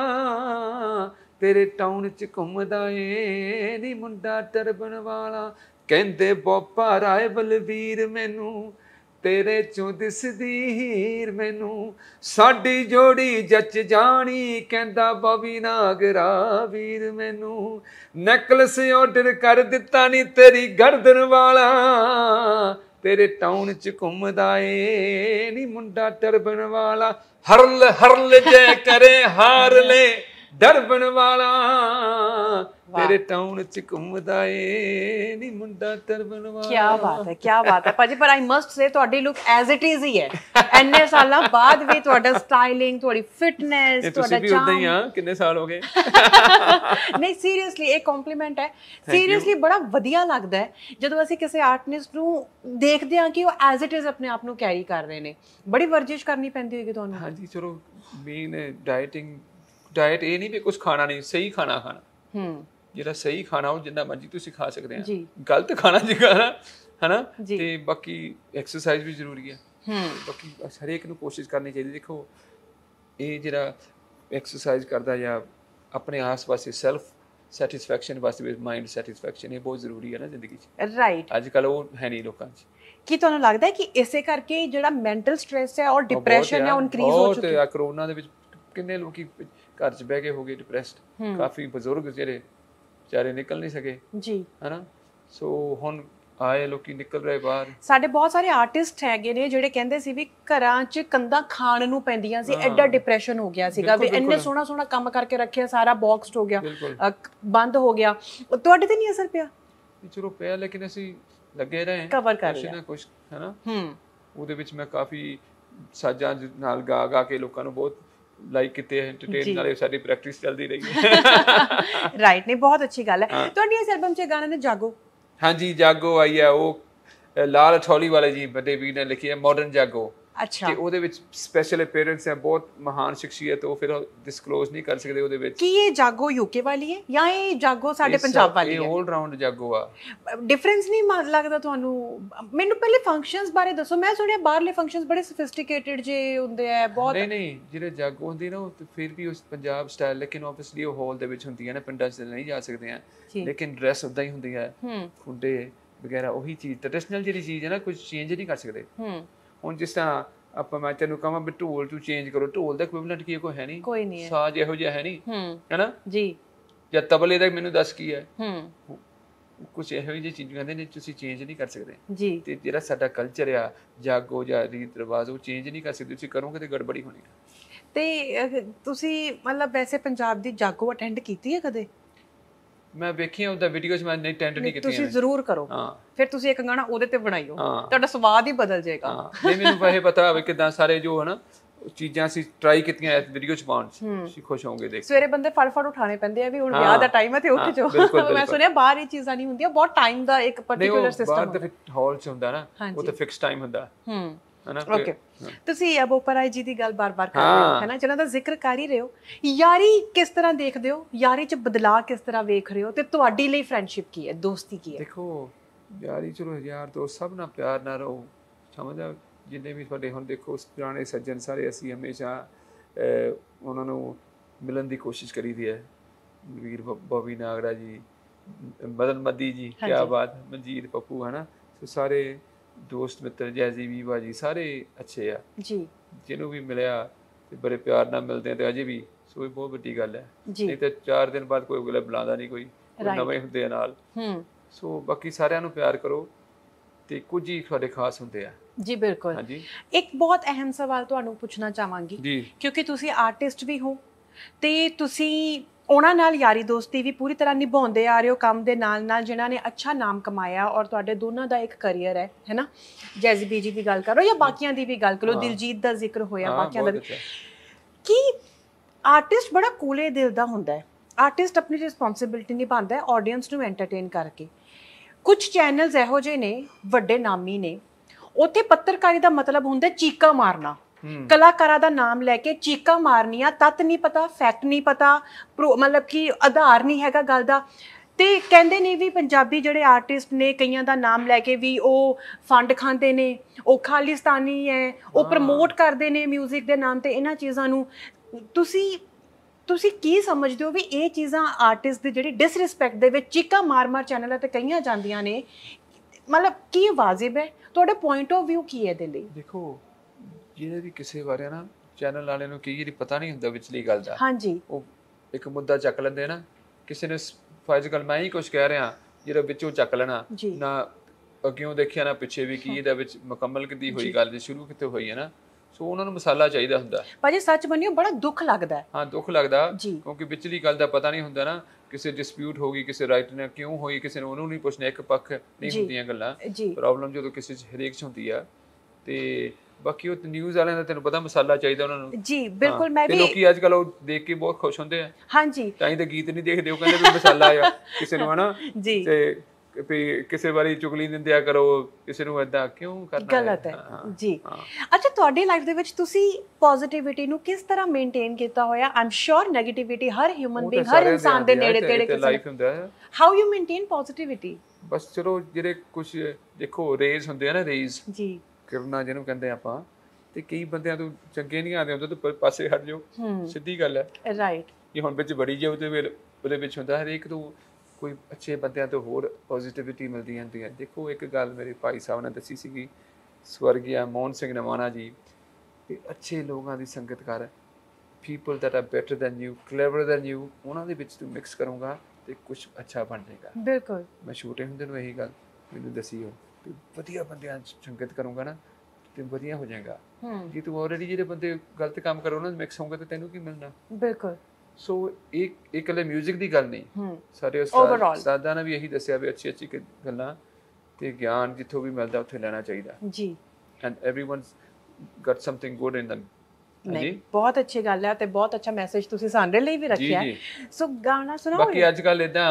ਤੇਰੇ ਟਾਊਨ ਚ ਘੁੰਮਦਾ ਏ ਨੀ ਮੁੰਡਾ ਟਰਬਣ ਵਾਲਾ ਕਹਿੰਦੇ ਬੋਪਾ ਰਾਏ ਬਲਵੀਰ ਮੈਨੂੰ ਤੇਰੇ ਚੋਂ ਦਿਸਦੀ ਹੀਰ ਮੈਨੂੰ ਸਾਡੀ ਜੋੜੀ ਜੱਚ ਜਾਣੀ ਕਹਿੰਦਾ ਬਵੀ ਨਾਗਰਾ ਵੀਰ ਮੈਨੂੰ ਨੈਕਲਸ ਆਰਡਰ ਕਰ ਦਿੱਤਾ ਨਹੀਂ ਤੇਰੀ ਗਰਦਨ ਵਾਲਾ ਤੇਰੇ ਟਾਊਨ ਚ ਘੁੰਮਦਾ ਏ ਨਹੀਂ ਮੁੰਡਾ ਟਰਬਨ ਵਾਲਾ ਹਰਲ ਹਰਲ ਜੇ ਕਰੇ ਹਾਰ ਲੈ ਡਰਬਨ ਵਾਲਾ ਤੇਰੇ ਟਾਊਨ ਚ ਘੁੰਮਦਾ ਏ ਨੀ ਮੁੰਡਾ ਤਰਬਨਵਾ ਵਾਲਾ ਕੀ ਬਾਤ ਹੈ ਕੀ ਬਾਤ ਹੈ ਭਾਜੀ ਪਰ ਆਈ ਮਸਟ ਸੇ ਤੁਹਾਡੀ ਲੁੱਕ ਐਜ਼ ਇਟ ਇਜ਼ ਹੀ ਹੈ ਐਨੇ ਸਾਲਾਂ ਬਾਅਦ ਵੀ ਤੁਹਾਡਾ ਸਟਾਈਲਿੰਗ ਤੁਹਾਡੀ ਫਿਟਨੈਸ ਤੁਹਾਡਾ ਚਾਹ ਤੁਸੀਂ ਵੀ ਉਦਾਂ ਹੀ ਆ ਕਿੰਨੇ ਸਾਲ ਹੋ ਗਏ ਨਹੀਂ ਸੀਰੀਅਸਲੀ ਇਹ ਕੰਪਲੀਮੈਂਟ ਹੈ ਸੀਰੀਅਸਲੀ ਬੜਾ ਵਧੀਆ ਲੱਗਦਾ ਹੈ ਜਦੋਂ ਅਸੀਂ ਕਿਸੇ ਆਰਟਿਸਟ ਨੂੰ ਦੇਖਦੇ ਹਾਂ ਕਿ ਉਹ ਐਜ਼ ਇਟ ਇਜ਼ ਆਪਣੇ ਆਪ ਨੂੰ ਕੈਰੀ ਕਰ ਰਹੇ ਨੇ ਬੜੀ ਵਰਜਿਸ਼ ਕਰਨੀ ਪੈਂਦੀ ਹੋਏਗੀ ਤੁਹਾਨੂੰ ਹਾਂਜੀ ਚਲੋ ਮੇਨ ਡਾਈਟਿੰਗ ਡਾਈਟ ਇਹ ਨਹੀਂ ਵੀ ਕੁਝ ਖਾਣਾ ਨਹੀਂ ਸਹੀ ਖਾਣਾ ਖਾਣਾ ਹੂੰ ਜਿਹੜਾ ਸਹੀ ਖਾਣਾ ਉਹ ਜਿੰਨਾ ਮਰਜ਼ੀ ਤੁਸੀਂ ਖਾ ਸਕਦੇ ਆ ਗਲਤ ਖਾਣਾ ਜਿਹੜਾ ਹਨਾ ਤੇ ਬਾਕੀ ਐਕਸਰਸਾਈਜ਼ ਵੀ ਜ਼ਰੂਰੀ ਹੈ ਹੂੰ ਬਾਕੀ ਹਰੇਕ ਨੂੰ ਕੋਸ਼ਿਸ਼ ਕਰਨੀ ਚਾਹੀਦੀ ਦੇਖੋ ਇਹ ਜਿਹੜਾ ਐਕਸਰਸਾਈਜ਼ ਕਰਦਾ ਜਾਂ ਆਪਣੇ ਆਸ-ਪਾਸੇ ਸੈਲਫ ਸੈਟੀਸਫੈਕਸ਼ਨ ਵਾਸਤੇ ਵੀ ਮਾਈਂਡ ਸੈਟੀਸਫੈਕਸ਼ਨ ਇਹ ਬਹੁਤ ਜ਼ਰੂਰੀ ਹੈ ਨਾ ਜ਼ਿੰਦਗੀ 'ਚ ਰਾਈਟ ਅੱਜ ਕੱਲ ਉਹ ਹੈ ਨਹੀਂ ਲੋਕਾਂ 'ਚ ਕੀ ਤੁਹਾਨੂੰ ਲੱਗਦਾ ਹੈ ਕਿ ਇਸੇ ਕਰਕੇ ਜਿਹੜਾ ਮੈਂਟਲ ਸਟ्रेस ਹੈ ਔਰ ਡਿਪਰੈਸ਼ਨ ਹੈ ਉਹ ਇਨਕਰੀਜ਼ ਹੋ ਚੁੱਕੀ ਹੈ ਬਹੁਤ ਕਰੋਨਾ ਦੇ ਵਿੱਚ ਕਿੰਨੇ ਲੋਕੀ ਘਰ 'ਚ ਬਹਿ ਕੇ ਹੋ ਗਏ ਡਿਪਰੈਸਡ ਕਾਫੀ ਬਜ਼ੁਰਗ ਜਿਹੜੇ ਵਿਚਾਰੇ ਨਿਕਲ ਨਹੀਂ ਸਕੇ ਜੀ ਹੈਨਾ ਸੋ ਹੁਣ ਆਏ ਲੋਕੀ ਨਿਕਲ ਰਹੇ ਬਾਹਰ ਸਾਡੇ ਬਹੁਤ ਸਾਰੇ ਆਰਟਿਸਟ ਹੈਗੇ ਨੇ ਜਿਹੜੇ ਕਹਿੰਦੇ ਸੀ ਵੀ ਘਰਾਂ 'ਚ ਕੰਦਾ ਖਾਣ ਨੂੰ ਪੈਂਦੀਆਂ ਸੀ ਐਡਾ ਡਿਪਰੈਸ਼ਨ ਹੋ ਗਿਆ ਸੀਗਾ ਵੀ ਇੰਨੇ ਸੋਹਣਾ ਸੋਹਣਾ ਕੰਮ ਕਰਕੇ ਰੱਖਿਆ ਸਾਰਾ ਬਾਕਸਡ ਹੋ ਗਿਆ ਬੰਦ ਹੋ ਗਿਆ ਤੁਹਾਡੇ ਤੇ ਨਹੀਂ ਅਸਰ ਪਿਆ ਚਲੋ ਪਿਆ ਲੇਕਿਨ ਅਸੀਂ ਲੱਗੇ ਰਹੇ ਕਵਰ ਕਰ ਰਹੇ ਹਾਂ ਕੁਝ ਹੈਨਾ ਹੂੰ ਉਹਦੇ ਵਿੱਚ ਮੈਂ ਕਾਫੀ ਸਾਜਾਂ ਨਾਲ ਗਾ ਗਾ ਕੇ ਲੋਕਾਂ ਨੂੰ ਬਹੁਤ ਲਾਈਕ ਕਿਤੇ ਐਂਟਰਟੇਨ ਨਾਲੇ ਸਾਡੀ ਪ੍ਰੈਕਟਿਸ ਚੱਲਦੀ ਰਹੀ ਰਾਈਟ *laughs* ਨਹੀਂ ਬਹੁਤ ਅੱਛੀ ਗੱਲ ਹੈ ਤੁਹਾਡੀ ਇਸ ਐਲਬਮ 'ਚ ਗਾਣਾ ਨੇ ਜਾਗੋ ਹਾਂਜੀ ਜਾਗੋ ਆਈ ਹੈ ਉਹ ਲਾਲ ਅਠੌਲੀ ਵਾਲੇ ਜੀ ਵੱਡੇ ਵੀਰ ਨੇ ਲਿਖੀ ਹੈ ਮਾਡਰਨ ਜਾਗੋ ਅੱਛਾ ਕਿ ਉਹਦੇ ਵਿੱਚ ਸਪੈਸ਼ਲ ਅਪੀਅਰੈਂਸ ਹੈ ਬਹੁਤ ਮਹਾਨ ਸ਼ਖਸੀਅਤ ਉਹ ਫਿਰ ਡਿਸਕਲੋਜ਼ ਨਹੀਂ ਕਰ ਸਕਦੇ ਉਹਦੇ ਵਿੱਚ ਕੀ ਇਹ ਜਾਗੋ ਯੂਕੇ ਵਾਲੀ ਹੈ ਜਾਂ ਇਹ ਜਾਗੋ ਸਾਡੇ ਪੰਜਾਬ ਵਾਲੀ ਹੈ ਇਹ 올 ਰਾਉਂਡ ਜਾਗੋ ਆ ਡਿਫਰੈਂਸ ਨਹੀਂ ਲੱਗਦਾ ਤੁਹਾਨੂੰ ਮੈਨੂੰ ਪਹਿਲੇ ਫੰਕਸ਼ਨਸ ਬਾਰੇ ਦੱਸੋ ਮੈਂ ਸੁਣਿਆ ਬਾਹਰਲੇ ਫੰਕਸ਼ਨਸ ਬੜੇ ਸੋਫਿਸਟੀਕੇਟਿਡ ਜੇ ਹੁੰਦੇ ਆ ਬਹੁਤ ਨਹੀਂ ਨਹੀਂ ਜਿਹੜੇ ਜਾਗੋ ਹੁੰਦੀ ਨਾ ਉਹ ਫਿਰ ਵੀ ਉਸ ਪੰਜਾਬ ਸਟਾਈਲ ਲੇਕਿਨ ਆਬਵੀਅਸਲੀ ਉਹ ਹਾਲ ਦੇ ਵਿੱਚ ਹੁੰਦੀਆਂ ਨੇ ਪਿੰਡਾਂ 'ਚ ਨਹੀਂ ਜਾ ਸਕਦੇ ਆ ਲੇਕਿਨ ਡਰੈਸ ਉਦਾਂ ਹੀ ਹੁੰਦੀ ਹੈ ਖੁੱਡੇ ਵਗੈਰਾ ਉਹੀ ਚੀਜ਼ ਟ੍ਰੈਡੀਸ਼ਨਲ ਜਿਹੜੀ ਚੀਜ਼ ਹੈ ਨਾ ਕੁਝ ਚੇਂਜ ਨਹੀਂ ਕਰ ਸਕਦੇ ਹੂੰ ਹੁਣ ਜਿਸ ਤਰ੍ਹਾਂ ਆਪਾਂ ਮੈਂ ਤੈਨੂੰ ਕਹਾਂ ਵੀ ਢੋਲ ਤੂੰ ਚੇਂਜ ਕਰੋ ਢੋਲ ਦਾ ਇਕੁਇਵਲੈਂਟ ਕੀ ਕੋਈ ਹੈ ਨਹੀਂ ਕੋਈ ਨਹੀਂ ਸਾਜ਼ ਇਹੋ ਜਿਹਾ ਹੈ ਨਹੀਂ ਹੈਨਾ ਜੀ ਜਾਂ ਤਬਲੇ ਦਾ ਮੈਨੂੰ ਦੱਸ ਕੀ ਹੈ ਹੂੰ ਕੁਝ ਇਹੋ ਜਿਹੀ ਚੀਜ਼ਾਂ ਕਹਿੰਦੇ ਨੇ ਤੁਸੀਂ ਚੇਂਜ ਨਹੀਂ ਕਰ ਸਕਦੇ ਜੀ ਤੇ ਜਿਹੜਾ ਸਾਡਾ ਕਲਚਰ ਆ ਜਾਗੋ ਜਾਂ ਰੀਤ ਰਿਵਾਜ ਉਹ ਚੇਂਜ ਨਹੀਂ ਕਰ ਸਕਦੇ ਤੁਸੀਂ ਕਰੋਗੇ ਤੇ ਗੜਬੜੀ ਹੋਣੀ ਹੈ ਤੇ ਤੁਸੀਂ ਮਤਲਬ ਵੈਸੇ ਪੰਜਾਬ ਦੀ ਜਾਗੋ ਅਟੈਂਡ ਕੀਤੀ ਹੈ ਕਦੇ ਮੈਂ ਵੇਖੀ ਉਹਦਾ ਵੀਡੀਓ ਮੈਂ ਨਹੀਂ ਟੈਂਟ ਨਹੀਂ ਕੀਤੀ ਤੁਸੀਂ ਜ਼ਰੂਰ ਕਰੋ ਫਿਰ ਤੁਸੀਂ ਇੱਕ ਗਾਣਾ ਉਹਦੇ ਤੇ ਬਣਾਇਓ ਤੁਹਾਡਾ ਸਵਾਦ ਹੀ ਬਦਲ ਜਾਏਗਾ ਨਹੀਂ ਮੈਨੂੰ ਇਹ ਪਤਾ ਹੈ ਕਿਦਾਂ ਸਾਰੇ ਜੋ ਹਨ ਚੀਜ਼ਾਂ ਸੀ ਟਰਾਈ ਕੀਤੀਆਂ ਇਸ ਵੀਡੀਓ ਚ ਪਾਉਣ ਸੀ ਖੁਸ਼ ਹੋਵੋਗੇ ਦੇਖ ਸਵੇਰੇ ਬੰਦੇ ਫੜ ਫੜ ਉਠਾਣੇ ਪੈਂਦੇ ਆ ਵੀ ਹੁਣ ਵਿਆਹ ਦਾ ਟਾਈਮ ਹੈ ਤੇ ਉੱਠ ਜੋ *laughs* ਮੈਂ ਸੁਣਿਆ ਬਾਹਰ ਇਹ ਚੀਜ਼ਾਂ ਨਹੀਂ ਹੁੰਦੀਆਂ ਬਹੁਤ ਟਾਈਮ ਦਾ ਇੱਕ ਪਾਰਟਿਕੂਲਰ ਸਿਸਟਮ ਹੈ ਬਾਹਰ ਦੇ ਹਾਲ ਚ ਹੁੰਦਾ ਨਾ ਉਹ ਤਾਂ ਫਿਕਸ ਟਾਈਮ ਹੁੰਦਾ ਹੂੰ ਹਨਾ ਓਕੇ ਤੁਸੀਂ ਪਰਾਈ ਜੀ ਦੀ ਗੱਲ ਬਾਰ-ਬਾਰ ਕਰ ਰਹੇ ਹੋ ਹਨਾ ਜਿਹਨਾਂ ਦਾ ਜ਼ਿਕਰ ਕਰ ਹੀ ਰਹੇ ਹੋ ਯਾਰੀ ਕਿਸ ਤਰ੍ਹਾਂ ਦੇਖਦੇ ਹੋ ਯਾਰੀ 'ਚ ਬਦਲਾਅ ਕਿਸ ਤਰ੍ਹਾਂ ਵੇਖ ਰਹੇ ਹੋ ਤੇ ਤੁਹਾਡੀ ਲਈ ਫਰੈਂਡਸ਼ਿਪ ਕੀ ਹੈ ਦੋਸਤੀ ਕੀ ਹੈ ਦੇਖੋ ਯਾਰੀ ਚਲੋ ਯਾਰ ਤੋਂ ਸਭ ਨਾਲ ਪਿਆਰ ਨਾਲ ਰਹੋ ਸਮਝ ਆ ਜਿੰਨੇ ਵੀ ਤੁਹਾਡੇ ਹੁਣ ਦੇਖੋ ਉਸ ਪੁਰਾਣੇ ਸੱਜਣ ਸਾਰੇ ਅਸੀਂ ਹਮੇਸ਼ਾ ਉਹਨਾਂ ਨੂੰ ਮਿਲਣ ਦੀ ਕੋਸ਼ਿਸ਼ ਕਰੀਦੀ ਹੈ ਵੀਰ ਬੋਬੀ ਨਾਗਰਾ ਜੀ ਮਦਨ ਮੱਦੀ ਜੀ ਕੀ ਬਾਤ ਮਨਜੀਤ ਪੱਪੂ ਹਨਾ ਸੋ ਸਾਰੇ ਦੋਸਤ ਮਿੱਤਰ ਜੈਜ਼ੀ ਵੀ ਬਾਜੀ ਸਾਰੇ ਅੱਛੇ ਆ ਜੀ ਜਿਹਨੂੰ ਵੀ ਮਿਲਿਆ ਤੇ ਬੜੇ ਪਿਆਰ ਨਾਲ ਮਿਲਦੇ ਆ ਤੇ ਅਜੇ ਵੀ ਸੋ ਇਹ ਬਹੁਤ ਵੱਡੀ ਗੱਲ ਹੈ ਨਹੀਂ ਤੇ 4 ਦਿਨ ਬਾਅਦ ਕੋਈ ਅਗਲਾ ਬੁਲਾਉਂਦਾ ਨਹੀਂ ਕੋਈ ਨਵੇਂ ਹੁੰਦੇ ਨਾਲ ਹੂੰ ਸੋ ਬਾਕੀ ਸਾਰਿਆਂ ਨੂੰ ਪਿਆਰ ਕਰੋ ਤੇ ਕੁਝ ਹੀ ਤੁਹਾਡੇ ਖਾਸ ਹੁੰਦੇ ਆ ਜੀ ਬਿਲਕੁਲ ਹਾਂਜੀ ਇੱਕ ਬਹੁਤ ਅਹਿਮ ਸਵਾਲ ਤੁਹਾਨੂੰ ਪੁੱਛਣਾ ਚਾਹਾਂਗੀ ਕਿਉਂਕਿ ਤੁਸੀਂ ਆਰਟਿਸਟ ਵੀ ਹੋ ਤੇ ਤੁਸੀਂ ਉਹਨਾਂ ਨਾਲ ਯਾਰੀ ਦੋਸਤੀ ਵੀ ਪੂਰੀ ਤਰ੍ਹਾਂ ਨਿਭਾਉਂਦੇ ਆ ਰਹੇ ਹੋ ਕੰਮ ਦੇ ਨਾਲ ਨਾਲ ਜਿਨ੍ਹਾਂ ਨੇ ਅੱਛਾ ਨਾਮ ਕਮਾਇਆ ਔਰ ਤੁਹਾਡੇ ਦੋਨਾਂ ਦਾ ਇੱਕ ਕੈਰੀਅਰ ਹੈ ਹੈਨਾ ਜੈਜ਼ਬੀ ਜੀ ਦੀ ਗੱਲ ਕਰੋ ਜਾਂ ਬਾਕੀਆਂ ਦੀ ਵੀ ਗੱਲ ਕਰੋ ਦਿਲਜੀਤ ਦਾ ਜ਼ਿਕਰ ਹੋਇਆ ਬਾਕੀਆਂ ਦਾ ਵੀ ਕੀ ਆਰਟਿਸਟ ਬੜਾ ਕੂਲੇ ਦਿਲ ਦਾ ਹੁੰਦਾ ਹੈ ਆਰਟਿਸਟ ਆਪਣੀ ਰਿਸਪੌਂਸਿਬਿਲਟੀ ਨਿਭਾਉਂਦਾ ਹੈ ਆਡੀਅנס ਨੂੰ ਐਂਟਰਟੇਨ ਕਰਕੇ ਕੁਝ ਚੈਨਲਸ ਇਹੋ ਜਿਹੇ ਨੇ ਵੱਡੇ ਨਾਮੀ ਨੇ ਉੱਥੇ ਪੱਤਰਕਾਰੀ ਦਾ ਮਤਲਬ ਹੁੰਦਾ ਚੀਕਾ ਮਾਰਨਾ ਕਲਾਕਾਰਾਂ ਦਾ ਨਾਮ ਲੈ ਕੇ ਚੀਕਾ ਮਾਰਨੀਆਂ ਤਤ ਨਹੀਂ ਪਤਾ ਫੈਕਟ ਨਹੀਂ ਪਤਾ ਮਤਲਬ ਕਿ ਆਧਾਰ ਨਹੀਂ ਹੈਗਾ ਗੱਲ ਦਾ ਤੇ ਕਹਿੰਦੇ ਨੇ ਵੀ ਪੰਜਾਬੀ ਜਿਹੜੇ ਆਰਟਿਸਟ ਨੇ ਕਈਆਂ ਦਾ ਨਾਮ ਲੈ ਕੇ ਵੀ ਉਹ ਫੰਡ ਖਾਂਦੇ ਨੇ ਉਹ ਖਾਲਿਸਤਾਨੀ ਹੈ ਉਹ ਪ੍ਰਮੋਟ ਕਰਦੇ ਨੇ 뮤직 ਦੇ ਨਾਮ ਤੇ ਇਹਨਾਂ ਚੀਜ਼ਾਂ ਨੂੰ ਤੁਸੀਂ ਤੁਸੀਂ ਕੀ ਸਮਝਦੇ ਹੋ ਵੀ ਇਹ ਚੀਜ਼ਾਂ ਆਰਟਿਸਟ ਦੇ ਜਿਹੜੇ ਡਿਸਰੈਸਪੈਕਟ ਦੇ ਵਿੱਚ ਚੀਕਾ ਮਾਰ-ਮਾਰ ਚੈਨਲਾਂ ਤੇ ਕਈਆਂ ਜਾਂਦੀਆਂ ਨੇ ਮਤਲਬ ਕੀ ਵਾਜਿਬ ਹੈ ਤੁਹਾਡੇ ਪੁਆਇੰਟ ਆਫ View ਕੀ ਹੈ ਦੇ ਲਈ ਦੇਖੋ ਜਿਹੜੇ ਵੀ ਕਿਸੇ ਬਾਰੇ ਨਾ ਚੈਨਲ ਵਾਲਿਆਂ ਨੂੰ ਕੀ ਜਿਹੜੀ ਪਤਾ ਨਹੀਂ ਹੁੰਦਾ ਵਿਚਲੀ ਗੱਲ ਦਾ ਹਾਂਜੀ ਉਹ ਇੱਕ ਮੁੱਦਾ ਚੱਕ ਲੈਂਦੇ ਨਾ ਕਿਸੇ ਨੇ ਫਾਇਜ ਗੱਲ ਮੈਂ ਹੀ ਕੁਝ ਕਹਿ ਰਿਹਾ ਜਿਹੜਾ ਵਿੱਚੋਂ ਚੱਕ ਲੈਣਾ ਨਾ ਅੱਗਿਓਂ ਦੇਖਿਆ ਨਾ ਪਿੱਛੇ ਵੀ ਕੀ ਇਹਦੇ ਵਿੱਚ ਮੁਕੰਮਲ ਕਿਦੀ ਹੋਈ ਗੱਲ ਜੇ ਸ਼ੁਰੂ ਕਿਤੇ ਹੋਈ ਹੈ ਨਾ ਸੋ ਉਹਨਾਂ ਨੂੰ ਮਸਾਲਾ ਚਾਹੀਦਾ ਹੁੰਦਾ ਭਾਜੀ ਸੱਚ ਬੰਨਿਓ ਬੜਾ ਦੁੱਖ ਲੱਗਦਾ ਹੈ ਹਾਂ ਦੁੱਖ ਲੱਗਦਾ ਕਿਉਂਕਿ ਵਿਚਲੀ ਗੱਲ ਦਾ ਪਤਾ ਨਹੀਂ ਹੁੰਦਾ ਨਾ ਕਿਸੇ ਡਿਸਪਿਊਟ ਹੋ ਗਈ ਕਿਸੇ ਰਾਈਟ ਨੇ ਕਿਉਂ ਹੋਈ ਕਿਸੇ ਨੇ ਉਹਨੂੰ ਨਹੀਂ ਪੁੱਛਣਾ ਇੱਕ ਪੱਖ ਨਹੀਂ ਹੁੰਦੀਆਂ ਗੱਲਾਂ ਪ੍ਰੋਬਲਮ ਜਦੋਂ ਕਿਸੇ ਚ ਹਰੇਕ ਚ ਹੁੰਦੀ ਆ ਤੇ ਬਾਕੀ ਉਹ ਨਿਊਜ਼ ਵਾਲਿਆਂ ਦਾ ਤੈਨੂੰ ਪਤਾ ਮਸਾਲਾ ਚਾਹੀਦਾ ਉਹਨਾਂ ਨੂੰ ਜੀ ਬਿਲਕੁਲ ਮੈਂ ਵੀ ਲੋਕੀ ਅੱਜ ਕੱਲ ਉਹ ਦੇਖ ਕੇ ਬਹੁਤ ਖੁਸ਼ ਹੁੰਦੇ ਆ ਹਾਂਜੀ ਤਾਂ ਹੀ ਗੀਤ ਨਹੀਂ ਦੇਖਦੇ ਉਹ ਕਹਿੰਦੇ ਵੀ ਮਸਾਲਾ ਆ ਕਿਸੇ ਨੂੰ ਹਨਾ ਜੀ ਤੇ ਪੀ ਕਿਸੇ ਵਾਰੀ ਚੁਗਲੀ ਦਿੰਦਿਆ ਕਰੋ ਕਿਸੇ ਨੂੰ ਐਦਾਂ ਕਿਉਂ ਕਰਨਾ ਗਲਤ ਹੈ ਜੀ ਅੱਛਾ ਤੁਹਾਡੀ ਲਾਈਫ ਦੇ ਵਿੱਚ ਤੁਸੀਂ ਪੋਜ਼ਿਟਿਵਿਟੀ ਨੂੰ ਕਿਸ ਤਰ੍ਹਾਂ ਮੇਨਟੇਨ ਕੀਤਾ ਹੋਇਆ ਆਮ ਸ਼ੋਰ 네ਗੇਟਿਵਿਟੀ ਹਰ ਹਿਊਮਨ ਬੀਿੰਗ ਹਰ ਇਨਸਾਨ ਦੇ ਨੇੜੇ ਤੇੜੇ ਕਿਸੇ ਲਾਈਫ ਹੁੰਦਾ ਹੈ ਹਾਊ ਯੂ ਮੇਨਟੇਨ ਪੋਜ਼ਿਟਿਵਿਟੀ ਬਸ ਚਲੋ ਜਿਹੜੇ ਕੁਝ ਦੇਖੋ ਰੇਜ਼ ਹੁੰਦੇ ਆ ਨਾ ਰੇਜ਼ ਜੀ ਕਿਰਨਾ ਜਿਹਨੂੰ ਕਹਿੰਦੇ ਆਪਾਂ ਤੇ ਕਈ ਬੰਦਿਆਂ ਤੋਂ ਚੰਗੇ ਨਹੀਂ ਆਦੇ ਹੁੰਦੇ ਤੇ ਪਾਸੇ ਹਟ ਜਾਓ ਸਿੱਧੀ ਗੱਲ ਹੈ ਰਾਈਟ ਇਹ ਹੁਣ ਵਿੱਚ ਬੜੀ ਉਹਦੇ ਵੇਲੇ ਉਹਦੇ ਵਿੱਚ ਹੁੰਦਾ ਹਰੇਕ ਤੋਂ ਕੋਈ ਅੱਛੇ ਬੰਦਿਆਂ ਤੋਂ ਹੋਰ ਪੋਜ਼ਿਟਿਵਿਟੀ ਮਿਲਦੀ ਜਾਂਦੀ ਹੈ ਦੇਖੋ ਇੱਕ ਗੱਲ ਮੇਰੇ ਭਾਈ ਸਾਹਿਬ ਨੇ ਦੱਸੀ ਸੀਗੀ ਸਵਰਗਿਆ ਮੋਹਨ ਸਿੰਘ ਨਵਾਨਾ ਜੀ ਕਿ ਅੱਛੇ ਲੋਕਾਂ ਦੀ ਸੰਗਤ ਕਰ people that are better than you clever than you ਉਹਨਾਂ ਦੇ ਵਿੱਚ ਤੂੰ ਮਿਕਸ ਕਰੂੰਗਾ ਤੇ ਕੁਝ ਅੱਛਾ ਬਣ ਜਾਏਗਾ ਬਿਲਕੁਲ ਮੈਂ ਛੋਟੇ ਹੁੰਦੇ ਨੂੰ ਇਹੀ ਗੱਲ ਮੈਨੂੰ ਦਸੀ ਹੋ ਵਧੀਆ ਬੰਦਿਆਂ ਚ ਸੰਗਤ ਕਰੂੰਗਾ ਨਾ ਤੇ ਵਧੀਆ ਹੋ ਜਾਏਗਾ ਜੇ ਤੂੰ ਆਲਰੇਡੀ ਜਿਹੜੇ ਬੰਦੇ ਗਲਤ ਕੰਮ ਕਰ ਉਹਨਾਂ ਨਾ ਮਿਕਸ ਹੋਊਗਾ ਤੇ ਤੈਨੂੰ ਕੀ ਮਿਲਣਾ ਬਿਲਕੁਲ ਸੋ ਇੱਕ ਇਕੱਲੇ 뮤직 ਦੀ ਗੱਲ ਨਹੀਂ ਸਾਰੇ ਉਸਤਾਦਾਂ ਨੇ ਵੀ ਇਹੀ ਦੱਸਿਆ ਵੀ ਅੱਛੀ ਅੱਛੀ ਗੱਲਾਂ ਤੇ ਗਿਆਨ ਜਿੱਥੋਂ ਵੀ ਮਿਲਦਾ ਉੱਥੇ ਲੈਣਾ ਚਾਹੀਦਾ ਜੀ and everyone's got something good in them ਨਹੀਂ ਬਹੁਤ ਅੱਛੀ ਗੱਲ ਹੈ ਤੇ ਬਹੁਤ ਅੱਛਾ ਮੈਸੇਜ ਤੁਸੀਂ ਸਾਡੇ ਲਈ ਵੀ ਰੱਖਿਆ ਸੋ ਗਾਣਾ ਸੁਣਾਓ ਬਾਕੀ ਅੱਜ ਕੱਲ ਇਦਾਂ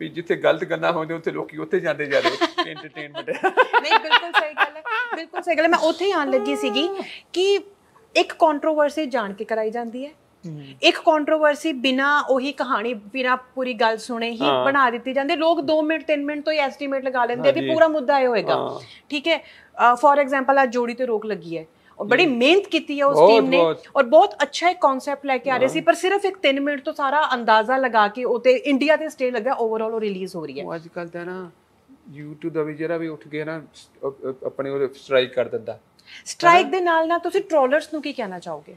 ਵੀ ਜਿੱਥੇ ਗਲਤ ਗੱਲਾਂ ਹੋਣਦੇ ਉੱਥੇ ਲੋਕੀ ਉੱਥੇ ਜਾਂਦੇ ਜਾਂਦੇ ਐਂਟਰਟੇਨਮੈਂਟ ਨਹੀਂ ਬਿਲਕੁਲ ਸਹੀ ਗੱਲ ਹੈ ਬਿਲਕੁਲ ਸਹੀ ਗੱਲ ਹੈ ਮੈਂ ਉੱਥੇ ਹੀ ਆਣ ਲੱਗੀ ਸੀਗੀ ਕਿ ਇੱਕ ਕੰਟਰੋਵਰਸੀ ਜਾਣ ਕੇ ਕਰਾਈ ਜਾਂਦੀ ਹੈ ਇੱਕ ਕੰਟਰੋਵਰਸੀ ਬਿਨਾ ਉਹੀ ਕਹਾਣੀ ਬਿਨਾ ਪੂਰੀ ਗੱਲ ਸੁਣੇ ਹੀ ਬਣਾ ਦਿੱਤੀ ਜਾਂਦੀ ਲੋਕ 2 ਮਿੰਟ 3 ਮਿੰਟ ਤੋਂ ਹੀ ਐਸਟੀਮੇਟ ਲਗਾ ਲੈਂਦੇ ਵੀ ਪੂਰਾ ਮੁੱਦਾ ਇਹ ਹੋਏਗਾ ਠੀਕ ਹੈ ਫੋਰ ਐਗਜ਼ਾਮਪਲ ਆ ਜੋੜੀ ਤੇ ਰੋਕ ਲੱਗੀ ਹੈ ਔਰ ਬੜੀ ਮਿਹਨਤ ਕੀਤੀ ਹੈ ਉਸ ਟੀਮ ਨੇ ਔਰ ਬਹੁਤ ਅੱਛਾ ਇੱਕ ਕਨਸੈਪਟ ਲੈ ਕੇ ਆ ਰਹੇ ਸੀ ਪਰ ਸਿਰਫ ਇੱਕ 3 ਮਿੰਟ ਤੋਂ ਸਾਰਾ ਅੰਦਾਜ਼ਾ ਲਗਾ ਕੇ ਉਹ ਤੇ ਇੰਡੀਆ ਤੇ ਸਟੇ ਲੱਗਾ ਓਵਰਆਲ ਉਹ ਰਿਲੀਜ਼ ਹੋ ਰਹੀ ਹੈ ਅੱਜ ਕੱਲ ਤਾਂ ਨਾ YouTube ਦਾ ਵੀ ਜਿਹੜਾ ਵੀ ਉੱਠ ਗਿਆ ਨਾ ਆਪਣੇ ਉਹ ਸਟ੍ਰਾਈਕ ਕਰ ਦਿੰਦਾ ਸਟ੍ਰਾਈਕ ਦੇ ਨਾਲ ਨਾ ਤੁਸੀਂ ਟ੍ਰੋਲਰਸ ਨੂੰ ਕੀ ਕਹਿਣਾ ਚਾਹੋਗੇ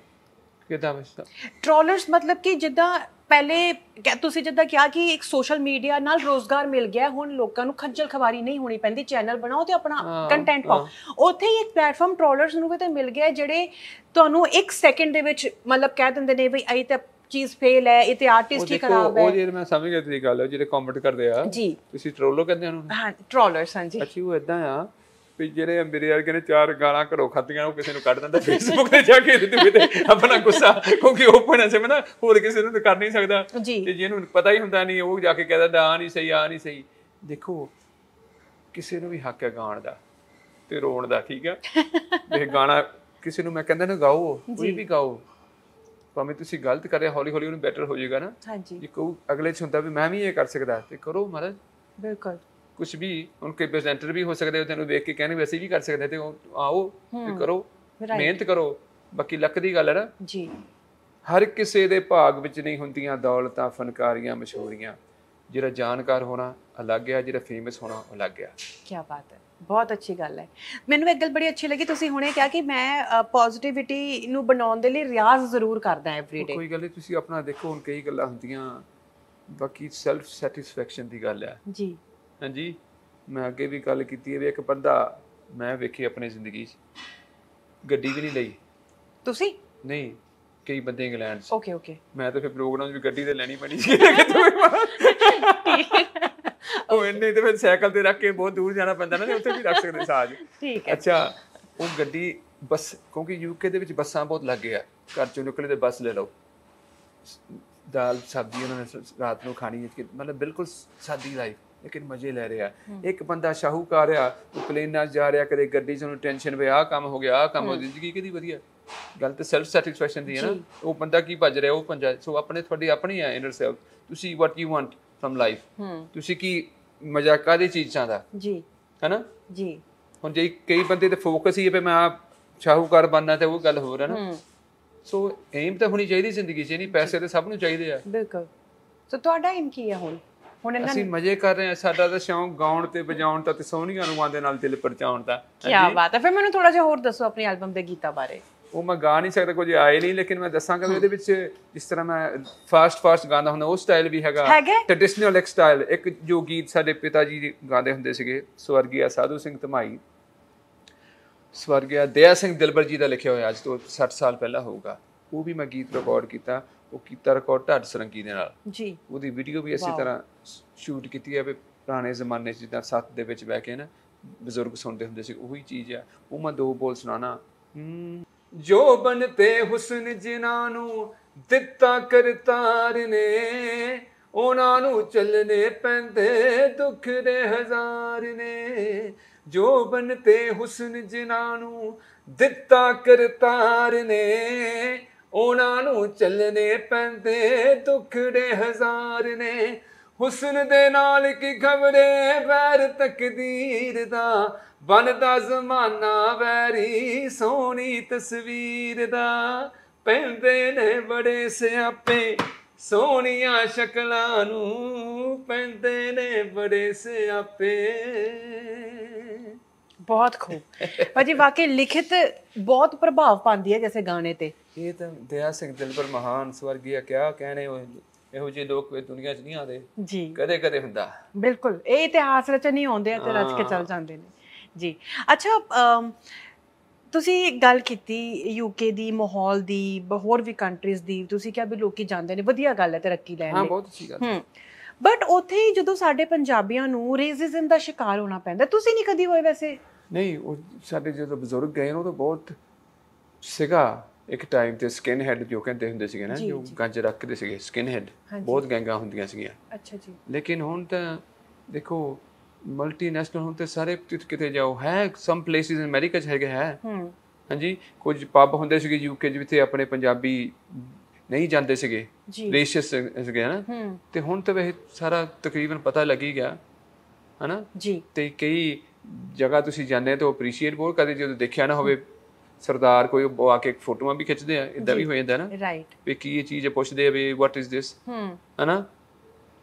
ਕਿਦਾਂ ਮਸਲਾ ਟ੍ਰੋਲਰਸ ਮਤਲਬ ਕਿ ਜਿੱਦਾਂ ਪਹਿਲੇ ਤੁਸੀਂ ਜਿੱਦਾਂ ਕਿਹਾ ਕਿ ਇੱਕ ਸੋਸ਼ਲ ਮੀਡੀਆ ਨਾਲ ਰੋਜ਼ਗਾਰ ਮਿਲ ਗਿਆ ਹੁਣ ਲੋਕਾਂ ਨੂੰ ਖੱਜਲ ਖਵਾਰੀ ਨਹੀਂ ਹੋਣੀ ਪੈਂਦੀ ਚੈਨਲ ਬਣਾਓ ਤੇ ਆਪਣਾ ਕੰਟੈਂਟ ਪਾਓ ਉੱਥੇ ਹੀ ਇੱਕ ਪਲੇਟਫਾਰਮ ਟ੍ਰੋਲਰਸ ਨੂੰ ਵੀ ਤੇ ਮਿਲ ਗਿਆ ਜਿਹੜੇ ਤੁਹਾਨੂੰ ਇੱਕ ਸੈਕਿੰਡ ਦੇ ਵਿੱਚ ਮਤਲਬ ਕਹਿ ਦਿੰਦੇ ਨੇ ਵੀ ਇਹ ਤੇ ਚੀਜ਼ ਫੇਲ ਹੈ ਇਹ ਤੇ ਆਰਟਿਸਟ ਹੀ ਖਰਾਬ ਹੈ ਉਹ ਜਿਹੜੇ ਮੈਂ ਸਮਝ ਗਿਆ ਤੇਰੀ ਗੱਲ ਜਿਹੜੇ ਕਮੈਂਟ ਕਰਦੇ ਆ ਜੀ ਤੁਸੀਂ ਟ੍ਰੋਲੋ ਕਹਿੰਦੇ ਉਹਨੂੰ ਹਾਂ ਟ੍ਰੋਲਰਸ ਜੀ ਅੱਛੀ ਉਹ ਇਦਾਂ ਆ ਵੀ ਜਿਹੜੇ ਮੇਰੇ ਯਾਰ ਕਹਿੰਦੇ ਚਾਰ ਗਾਲਾਂ ਘਰੋਂ ਖਾਧੀਆਂ ਉਹ ਕਿਸੇ ਨੂੰ ਕੱਢ ਦਿੰਦਾ ਫੇਸਬੁੱਕ ਤੇ ਜਾ ਕੇ ਦਿੱਤੀ ਤੇ ਆਪਣਾ ਗੁੱਸਾ ਕਿਉਂਕਿ ਓਪਨ ਐ ਸਮਝਣਾ ਹੋਰ ਕਿਸੇ ਨੂੰ ਕਰ ਨਹੀਂ ਸਕਦਾ ਤੇ ਜਿਹਨੂੰ ਪਤਾ ਹੀ ਹੁੰਦਾ ਨਹੀਂ ਉਹ ਜਾ ਕੇ ਕਹਿੰਦਾ ਦਾ ਨਹੀਂ ਸਹੀ ਆ ਨਹੀਂ ਸਹੀ ਦੇਖੋ ਕਿਸੇ ਨੂੰ ਵੀ ਹੱਕ ਹੈ ਗਾਣ ਦਾ ਤੇ ਰੋਣ ਦਾ ਠੀਕ ਹੈ ਇਹ ਗਾਣਾ ਕਿਸੇ ਨੂੰ ਮੈਂ ਕਹਿੰਦਾ ਨਾ ਗਾਓ ਕੋਈ ਵੀ ਗਾਓ ਭਾਵੇਂ ਤੁਸੀਂ ਗਲਤ ਕਰਿਆ ਹੌਲੀ ਹੌਲੀ ਉਹਨੂੰ ਬੈਟਰ ਹੋ ਜਾਏਗਾ ਨਾ ਹਾਂਜੀ ਜੇ ਕੋਈ ਅਗਲੇ ਚ ਹੁੰਦਾ ਵੀ ਮੈਂ ਵੀ ਇਹ ਕਰ ਸਕਦਾ ਤੇ ਕਰੋ ਮਹਾਰਾਜ ਬਿਲਕੁਲ ਕੁਝ ਵੀ ਉਹਨਕੇ ਪ੍ਰੈਜ਼ੈਂਟਰ ਵੀ ਹੋ ਸਕਦੇ ਹੋ ਤੈਨੂੰ ਵੇਖ ਕੇ ਕਹਿੰਦੇ ਵੈਸੇ ਵੀ ਕਰ ਸਕਦੇ ਤੇ ਆਓ ਤੇ ਕਰੋ ਮਿਹਨਤ ਕਰੋ ਬਾਕੀ ਲੱਕ ਦੀ ਗੱਲ ਹੈ ਨਾ ਜੀ ਹਰ ਕਿਸੇ ਦੇ ਭਾਗ ਵਿੱਚ ਨਹੀਂ ਹੁੰਦੀਆਂ ਦੌਲਤਾਂ ਫਨਕਾਰੀਆਂ ਮਸ਼ਹੂਰੀਆਂ ਜਿਹੜਾ ਜਾਣਕਾਰ ਹੋਣਾ ਅਲੱਗ ਹੈ ਜਿਹੜਾ ਫੇਮਸ ਹੋਣਾ ਅਲੱਗ ਹੈ ਕੀ ਬਾਤ ਹੈ ਬਹੁਤ ਅੱਛੀ ਗੱਲ ਹੈ ਮੈਨੂੰ ਇੱਕ ਗੱਲ ਬੜੀ ਅੱਛੀ ਲੱਗੀ ਤੁਸੀਂ ਹੁਣੇ ਕਿਹਾ ਕਿ ਮੈਂ ਪੋਜ਼ਿਟਿਵਿਟੀ ਨੂੰ ਬਣਾਉਣ ਦੇ ਲਈ ਰਿਆਜ਼ ਜ਼ਰੂਰ ਕਰਦਾ ਐਵਰੀਡੇ ਕੋਈ ਗੱਲ ਨਹੀਂ ਤੁਸੀਂ ਆਪਣਾ ਦੇਖੋ ਹੁਣ ਕਈ ਗੱਲਾਂ ਹੁੰਦੀਆਂ ਬਾਕੀ ਸੈਲਫ ਸੈਟੀਸਫੈਕਸ਼ਨ ਦੀ ਗੱਲ ਹੈ ਜੀ ਹਾਂਜੀ ਮੈਂ ਅੱਗੇ ਵੀ ਗੱਲ ਕੀਤੀ ਹੈ ਵੀ ਇੱਕ ਬੰਦਾ ਮੈਂ ਵੇਖੀ ਆਪਣੀ ਜ਼ਿੰਦਗੀ 'ਚ ਗੱਡੀ ਵੀ ਨਹੀਂ ਲਈ ਤੁਸੀਂ ਨਹੀਂ ਕਈ ਬੰਦੇ ਇੰਗਲੈਂਡ 'ਚ ਓਕੇ ਓਕੇ ਮੈਂ ਤਾਂ ਫਿਰ ਪ੍ਰੋਗਰਾਮ ਵੀ ਗੱਡੀ ਤੇ ਲੈਣੀ ਪੈਣੀ ਸੀ ਉਹ ਇੰਨੇ ਤੇ ਫਿਰ ਸਾਈਕਲ ਤੇ ਰੱਖ ਕੇ ਬਹੁਤ ਦੂਰ ਜਾਣਾ ਪੈਂਦਾ ਨਾ ਤੇ ਉੱਥੇ ਵੀ ਰੱਖ ਸਕਦੇ ਸਾਜ ਠੀਕ ਹੈ ਅੱਛਾ ਉਹ ਗੱਡੀ ਬਸ ਕਿਉਂਕਿ ਯੂਕੇ ਦੇ ਵਿੱਚ ਬੱਸਾਂ ਬਹੁਤ ਲੱਗ ਗਿਆ ਘਰ ਚੋਂ ਨਿਕਲੇ ਤੇ ਬੱਸ ਲੈ ਲਓ ਦਾਲ ਸਬਜ਼ੀ ਉਹਨਾਂ ਨੇ ਰਾਤ ਨੂੰ ਖਾਣੀ ਹੈ ਮਤਲਬ ਬਿਲਕੁਲ ਸਾਦੀ ਲਾਈਫ ਲੇਕਿਨ ਮਜ਼ੇ ਲੈ ਰਿਹਾ ਇੱਕ ਬੰਦਾ ਸ਼ਾਹੂਕਾਰ ਆ ਉਹ ਪਲੇਨਾਂ ਜਾ ਰਿਹਾ ਕਦੇ ਗੱਡੀ 'ਚ ਉਹਨੂੰ ਟੈਨਸ਼ਨ ਵੀ ਆ ਕੰਮ ਹੋ ਗਿਆ ਆ ਕੰਮ ਹੋ ਜ਼ਿੰਦਗੀ ਕਿਹਦੀ ਵਧੀਆ ਗੱਲ ਤੇ ਸੈਲਫ ਸੈਟੀਸਫੈਕਸ਼ਨ ਦੀ ਹੈ ਨਾ ਉਹ ਬੰਦਾ ਕੀ ਭੱਜ ਰਿਹਾ ਉਹ ਪੰਜਾ ਸੋ ਆਪਣੇ ਤੁਹਾਡੀ ਆਪਣੀ ਹੈ ਇਨਰ ਸੈਲਫ ਤੁਸੀਂ what you want from life ਤੁਸੀਂ ਕੀ ਮਜ਼ਾ ਕਾਦੀ ਚੀਜ਼ਾਂ ਦਾ ਜੀ ਹੈਨਾ ਜੀ ਹੁਣ ਜੇ ਕਈ ਬੰਦੇ ਤੇ ਫੋਕਸ ਹੀ ਹੈ ਵੀ ਮੈਂ ਆ ਸ਼ਾਹੂਕਾਰ ਬੰਨਾ ਤੇ ਉਹ ਗੱਲ ਹੋਰ ਹੈ ਨਾ ਸੋ ਏਮ ਤਾਂ ਹੋਣੀ ਚਾਹੀਦੀ ਜ਼ਿੰਦਗੀ 'ਚ ਨਹੀਂ ਪੈਸੇ ਤੇ ਸਭ ਨੂੰ ਚਾਹੀਦੇ ਆ ਬਿਲਕੁਲ ਸੋ ਤੁਹਾਡਾ ਏਮ ਕੀ ਹੈ ਹੁਣ ਹੁਣ ਇਹਨਾਂ ਅਸੀਂ ਮਜ਼ੇ ਕਰ ਰਹੇ ਹਾਂ ਸਾਡਾ ਤਾਂ ਸ਼ੌਂਕ ਗਾਉਣ ਤੇ ਵਜਾਉਣ ਦਾ ਤੇ ਸੋਹਣੀਆਂ ਰੂਹਾਂ ਦੇ ਨਾਲ ਦਿਲ ਪਰਚਾਉਣ ਦਾ ਕੀ ਬਾਤ ਹੈ ਫਿਰ ਮੈਨੂੰ ਥੋੜਾ ਜਿਹਾ ਹੋਰ ਦੱਸੋ ਆਪਣੀ ਐਲਬਮ ਦੇ ਗੀਤਾਂ ਬਾਰੇ ਉਹ ਮੈਂ ਗਾ ਨਹੀਂ ਸਕਦਾ ਕੁਝ ਆਏ ਨਹੀਂ ਲੇਕਿਨ ਮੈਂ ਦੱਸਾਂਗਾ ਉਹਦੇ ਵਿੱਚ ਜਿਸ ਤਰ੍ਹਾਂ ਮੈਂ ਫਾਸਟ ਫਾਸਟ ਗਾਉਂਦਾ ਹੁੰਦਾ ਉਹ ਸਟਾਈਲ ਵੀ ਹੈਗਾ ਟ੍ਰੈਡੀਸ਼ਨਲ ਇੱਕ ਸਟਾਈਲ ਇੱਕ ਜੋ ਗੀਤ ਸਾਡੇ ਪਿਤਾ ਜੀ ਗਾਉਂਦੇ ਹੁੰਦੇ ਸੀਗੇ ਸਵਰਗੀਆ ਸਾਧੂ ਸਿੰਘ ਧਮਾਈ ਸਵਰਗਿਆ ਦਇਆ ਸਿੰਘ ਦਿਲਬਰ ਜੀ ਦਾ ਲਿਖਿਆ ਹੋਇਆ ਅੱਜ ਤੋਂ 60 ਸਾਲ ਪਹਿਲਾਂ ਹੋਊਗਾ ਉਹ ਵੀ ਮੈਂ ਗੀਤ ਰਿਕਾਰਡ ਕੀਤਾ ਉਹ ਕੀਤਾ ਰਿਕਾਰਡ ਢੱਡ ਸਰੰਗੀ ਦੇ ਨਾਲ ਜੀ ਉਹਦੀ ਵੀਡੀਓ ਵੀ ਇਸੇ ਤਰ੍ਹਾਂ ਸ਼ੂਟ ਕੀਤੀ ਹੈ ਵੀ ਪੁਰਾਣੇ ਜ਼ਮਾਨੇ 'ਚ ਜਿੱਦਾਂ ਸੱਤ ਦੇ ਵਿੱਚ ਬੈ ਕੇ ਨਾ ਬਜ਼ੁਰਗ ਸੁਣਦੇ ਹੁੰਦੇ ਸੀ ਉਹੀ ਚੀਜ਼ ਆ ਉਹ ਮੈਂ ਦੋ ਬੋਲ ਸੁਣਾਣਾ ਜੋ ਬਨ ਤੇ ਹੁਸਨ ਜਿਨ੍ਹਾਂ ਨੂੰ ਦਿੱਤਾ ਕਰਤਾਰ ਨੇ ਉਹਨਾਂ ਨੂੰ ਚੱਲਨੇ ਪੈਂਦੇ ਦੁੱਖ ਦੇ ਹਜ਼ਾਰ ਨੇ ਜੋ ਬਨ ਤੇ ਹੁਸਨ ਜਿਨ੍ਹਾਂ ਨੂੰ ਦਿੱਤਾ ਕਰਤਾਰ ਨੇ ਉਹਨਾਂ ਨੂੰ ਚੱਲਨੇ ਪੈਂਦੇ ਦੁੱਖ ਦੇ ਹਜ਼ਾਰ ਨੇ ਹੁਸਨ ਦੇ ਨਾਲ ਕੀ ਖਬਰੇ ਵੈਰ ਤਕਦੀਰ ਦਾ ਬਣਦਾ ਜ਼ਮਾਨਾ ਵੈਰੀ ਸੋਹਣੀ ਤਸਵੀਰ ਦਾ ਪੈਂਦੇ ਨੇ ਬੜੇ ਸਿਆਪੇ ਸੋਹਣੀਆਂ ਸ਼ਕਲਾਂ ਨੂੰ ਪੈਂਦੇ ਨੇ ਬੜੇ ਸਿਆਪੇ ਬਹੁਤ ਖੂਬ ਭਾਜੀ ਵਾਕਈ ਲਿਖਿਤ ਬਹੁਤ ਪ੍ਰਭਾਵ ਪਾਉਂਦੀ ਹੈ ਜਿਵੇਂ ਗਾਣੇ ਤੇ ਇਹ ਤਾਂ ਦਇਆ ਸਿੰਘ ਦਿਲਬਰ ਮਹਾਨ ਸਵਰਗੀਆ ਕਿਆ ਕਹਨੇ ਹੋਏ ਇਹੋ ਜਿਹੇ ਲੋਕ ਵੀ ਦੁਨੀਆ 'ਚ ਨਹੀਂ ਆਦੇ ਜੀ ਕਦੇ ਕਦੇ ਹੁੰਦਾ ਬਿਲਕੁਲ ਇਹ ਇਤਿਹਾਸ ਰਚ ਨਹੀਂ ਆਉਂਦੇ ਆ ਤੇ ਰਚ ਕੇ ਚੱਲ ਜਾਂਦੇ ਨੇ ਜੀ ਅੱਛਾ ਤੁਸੀਂ ਗੱਲ ਕੀਤੀ ਯੂਕੇ ਦੀ ਮਾਹੌਲ ਦੀ ਬਹੁਤ ਵੀ ਕੰਟਰੀਜ਼ ਦੀ ਤੁਸੀਂ ਕਿਹਾ ਵੀ ਲੋਕੀ ਜਾਂਦੇ ਨੇ ਵਧੀਆ ਗੱਲ ਹੈ ਤਰੱਕੀ ਲੈਣ ਲਈ ਹਾਂ ਬਹੁਤ ਅੱਛੀ ਗੱਲ ਹੈ ਬਟ ਉੱਥੇ ਹੀ ਜਦੋਂ ਸਾਡੇ ਪੰਜਾਬੀਆਂ ਨੂੰ ਰੇਸਿਜ਼ਮ ਦਾ ਸ਼ਿਕਾਰ ਹੋਣਾ ਪੈਂਦਾ ਤੁਸੀਂ ਨਹੀਂ ਕਦੀ ਹੋਏ ਵੈਸੇ ਨਹੀਂ ਉਹ ਸਾਡੇ ਜਦੋਂ ਬਜ਼ੁਰਗ ਗਏ ਨੇ ਉਹ ਤਾਂ ਬਹੁਤ ਸਿਗਾ ਇੱਕ ਟਾਈਮ ਤੇ ਸਕਿਨ ਹੈਡ ਜੋ ਕਹਿੰਦੇ ਹੁੰਦੇ ਸੀਗੇ ਨਾ ਜੋ ਗੰਜ ਰੱਖਦੇ ਸੀਗੇ ਸਕਿਨ ਹੈਡ ਬਹੁਤ ਗੈਂਗਾਂ ਹੁੰਦੀਆਂ ਸੀਗੀਆਂ ਅੱਛਾ ਜੀ ਲੇਕਿਨ ਹੁਣ ਤਾਂ ਦੇਖੋ ਮਲਟੀਨੈਸ਼ਨਲ ਹੁਣ ਤੇ ਸਾਰੇ ਕਿਤੇ ਜਾਓ ਹੈ ਸਮ ਪਲੇਸਿਸ ਇਨ ਅਮਰੀਕਾ ਚ ਹੈਗੇ ਹੈ ਹਾਂਜੀ ਕੁਝ ਪੱਬ ਹੁੰਦੇ ਸੀਗੇ ਯੂਕੇ ਜਿੱਥੇ ਆਪਣੇ ਪੰਜਾਬੀ ਨਹੀਂ ਜਾਂਦੇ ਸੀਗੇ ਰੇਸ਼ੀਅਸ ਸੀਗੇ ਹਨਾ ਤੇ ਹੁਣ ਤਾਂ ਇਹ ਸਾਰਾ ਤਕਰੀਬਨ ਪਤਾ ਲੱਗੀ ਗਿਆ ਹਨਾ ਜੀ ਤੇ ਕਈ ਜਗ੍ਹਾ ਤੁਸੀਂ ਜਾਣਦੇ ਤਾਂ ਅਪਰੀਸ਼ੀਏਟ ਬਹੁਤ ਕਰਦੇ ਜਦੋਂ ਦੇਖਿਆ ਨਾ ਹੋਵੇ ਸਰਦਾਰ ਕੋਈ ਆ ਕੇ ਫੋਟੋਆਂ ਵੀ ਖਿੱਚਦੇ ਆ ਇਦਾਂ ਵੀ ਹੋ ਜਾਂਦਾ ਨਾ ਰਾਈਟ ਵੀ ਕੀ ਇਹ ਚੀਜ਼ ਪੁੱਛਦੇ ਆ ਵੀ ਵਾਟ ਇਜ਼ ਥਿਸ ਹਾਂ ਹਨਾ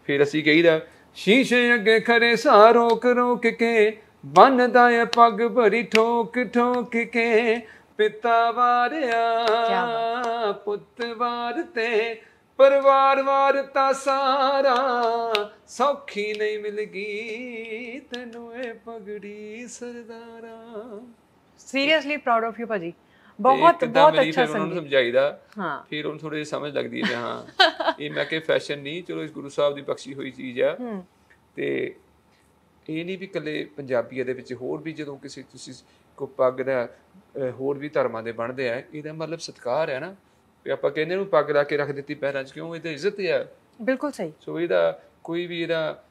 ਫਿਰ ਅਸੀਂ ਕਹੀਦਾ ਸ਼ੀਸ਼ੇ ਅੱਗੇ ਖਰੇ ਸਾ ਰੋਕ ਰੋਕ ਕੇ ਬੰਨਦਾ ਏ ਪੱਗ ਭਰੀ ਠੋਕ ਠੋਕ ਕੇ ਪਿਤਾ ਵਾਰਿਆ ਪੁੱਤ ਵਾਰ ਤੇ ਪਰਿਵਾਰ ਵਾਰ ਸਾਰਾ ਸੌਖੀ ਨਹੀਂ ਮਿਲ ਗਈ ਤੈਨੂੰ ਏ ਪਗੜੀ ਸਰਦਾਰਾ ਸੀਰੀਅਸਲੀ ਪ੍ਰਾਊਡ ਆਫ ਯੂ ਭਾਜੀ ਬਹੁਤ ਬਹੁਤ ਅੱਛਾ ਸੰਗੀਤ ਸਮਝਾਈਦਾ ਹਾਂ ਫਿਰ ਉਹਨੂੰ ਥੋੜੀ ਸਮਝ ਲੱਗਦੀ ਹੈ ਹਾਂ *laughs* ਇਹ ਮੈਂ ਕਿ ਫੈਸ਼ਨ ਨਹੀਂ ਚਲੋ ਇਸ ਗੁਰੂ ਸਾਹਿਬ ਦੀ ਬਖਸ਼ੀ ਹੋਈ ਚੀਜ਼ ਆ ਤੇ ਇਹ ਨਹੀਂ ਵੀ ਕੱਲੇ ਪੰਜਾਬੀ ਦੇ ਵਿੱਚ ਹੋਰ ਵੀ ਜਦੋਂ ਕਿਸੇ ਤੁਸੀਂ ਕੋ ਪੱਗ ਦਾ ਹੋਰ ਵੀ ਧਰਮਾਂ ਦੇ ਬਣਦੇ ਆ ਇਹਦਾ ਮਤਲਬ ਸਤਕਾਰ ਹੈ ਨਾ ਵੀ ਆਪਾਂ ਕਹਿੰਦੇ ਨੂੰ ਪੱਗ ਲਾ ਕੇ ਰੱਖ ਦਿੱਤੀ ਪੈਰਾਂ 'ਚ ਕਿਉਂ ਇਹਦਾ ਇੱਜ਼ਤ ਹੈ ਬਿਲਕੁਲ ਸਹੀ ਸੋ ਇਹਦਾ ਕੋਈ ਵੀ ਇਹਦਾ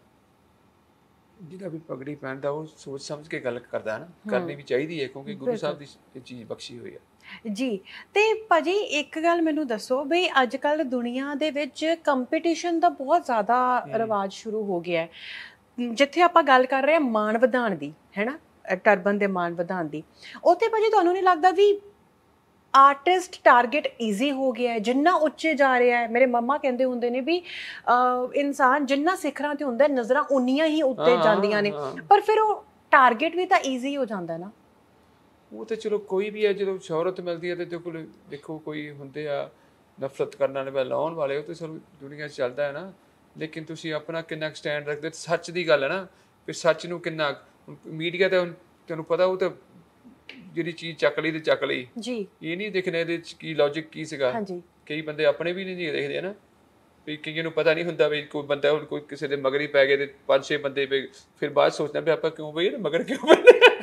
ਜਿਹਦਾ ਵੀ ਪਗੜੀ ਪਹਿਨਦਾ ਉਹ ਸੋਚ ਸਮਝ ਕੇ ਗੱਲ ਕਰਦਾ ਹੈ ਨਾ ਕਰਨੀ ਵੀ ਚਾਹੀਦੀ ਹੈ ਕਿਉਂਕਿ ਗੁਰੂ ਸਾਹਿਬ ਦੀ ਇਹ ਚੀਜ਼ ਬਖਸ਼ੀ ਹੋਈ ਹੈ ਜੀ ਤੇ ਭਾਜੀ ਇੱਕ ਗੱਲ ਮੈਨੂੰ ਦੱਸੋ ਬਈ ਅੱਜ ਕੱਲ ਦੁਨੀਆ ਦੇ ਵਿੱਚ ਕੰਪੀਟੀਸ਼ਨ ਦਾ ਬਹੁਤ ਜ਼ਿਆਦਾ ਰਿਵਾਜ ਸ਼ੁਰੂ ਹੋ ਗਿਆ ਹੈ ਜਿੱਥੇ ਆਪਾਂ ਗੱਲ ਕਰ ਰਹੇ ਹਾਂ ਮਾਨ ਵਧਾਣ ਦੀ ਹੈਨਾ ਟਰਬਨ ਦੇ ਮਾਨ ਵਧਾਣ ਦੀ ਉੱਥੇ ਭਾਜੀ ਤੁਹਾਨੂੰ ਨਹੀਂ ਲੱਗਦਾ ਵੀ ਆਰਟਿਸਟ ਟਾਰਗੇਟ ਈਜ਼ੀ ਹੋ ਗਿਆ ਹੈ ਜਿੰਨਾ ਉੱਚੇ ਜਾ ਰਿਹਾ ਹੈ ਮੇਰੇ ਮੰਮਾ ਕਹਿੰਦੇ ਹੁੰਦੇ ਨੇ ਵੀ ਇਨਸਾਨ ਜਿੰਨਾ ਸਿਖਰਾਂ ਤੇ ਹੁੰਦਾ ਨਜ਼ਰਾਂ ਉਨੀਆਂ ਹੀ ਉੱਤੇ ਜਾਂਦੀਆਂ ਨੇ ਪਰ ਫਿਰ ਉਹ ਟਾਰਗੇਟ ਵੀ ਤਾਂ ਈਜ਼ੀ ਹੋ ਜਾਂਦਾ ਨਾ ਉਹ ਤੇ ਚਲੋ ਕੋਈ ਵੀ ਹੈ ਜਦੋਂ ਸ਼ੌਹਰਤ ਮਿਲਦੀ ਹੈ ਤੇ ਜੋ ਕੋਲ ਦੇਖੋ ਕੋਈ ਹੁੰਦੇ ਆ ਨਫ਼ਰਤ ਕਰਨ ਵਾਲੇ ਬੈ ਲਾਉਣ ਵਾਲੇ ਉਹ ਤੇ ਸਭ ਦੁਨੀਆ 'ਚ ਚੱਲਦਾ ਹੈ ਨਾ ਲੇਕਿਨ ਤੁਸੀਂ ਆਪਣਾ ਕਿੰਨਾ ਸਟੈਂਡ ਰੱਖਦੇ ਸੱਚ ਦੀ ਗੱਲ ਹੈ ਨਾ ਵੀ ਸੱਚ ਨੂੰ ਕਿੰਨਾ ਮੀਡੀਆ ਤੇ ਤੁਹਾਨੂੰ ਪਤਾ ਉਹ ਤੇ ਜਿਹੜੀ ਚੀਜ਼ ਚੱਕ ਲਈ ਤੇ ਚੱਕ ਲਈ ਜੀ ਇਹ ਨਹੀਂ ਦੇਖਣਾ ਇਹਦੇ ਵਿੱਚ ਕੀ ਲੌਜੀਕ ਕੀ ਸੀਗਾ ਹਾਂਜੀ ਕਈ ਬੰਦੇ ਆਪਣੇ ਵੀ ਨਹੀਂ ਦੇਖਦੇ ਹਨ ਵੀ ਕਿ ਨੂੰ ਪਤਾ ਨਹੀਂ ਹੁੰਦਾ ਵੀ ਕੋਈ ਬੰਦਾ ਕੋਈ ਕਿਸੇ ਦੇ ਮਗਰੀ ਪੈ ਗਏ ਤੇ ਪੰਜ ਛੇ ਬੰਦੇ ਵੀ ਫਿਰ ਬਾਅਦ ਸੋਚਣਾ ਵੀ ਆਪਾਂ ਕਿਉਂ ਬਈ ਮਗਰ ਕਿਉਂ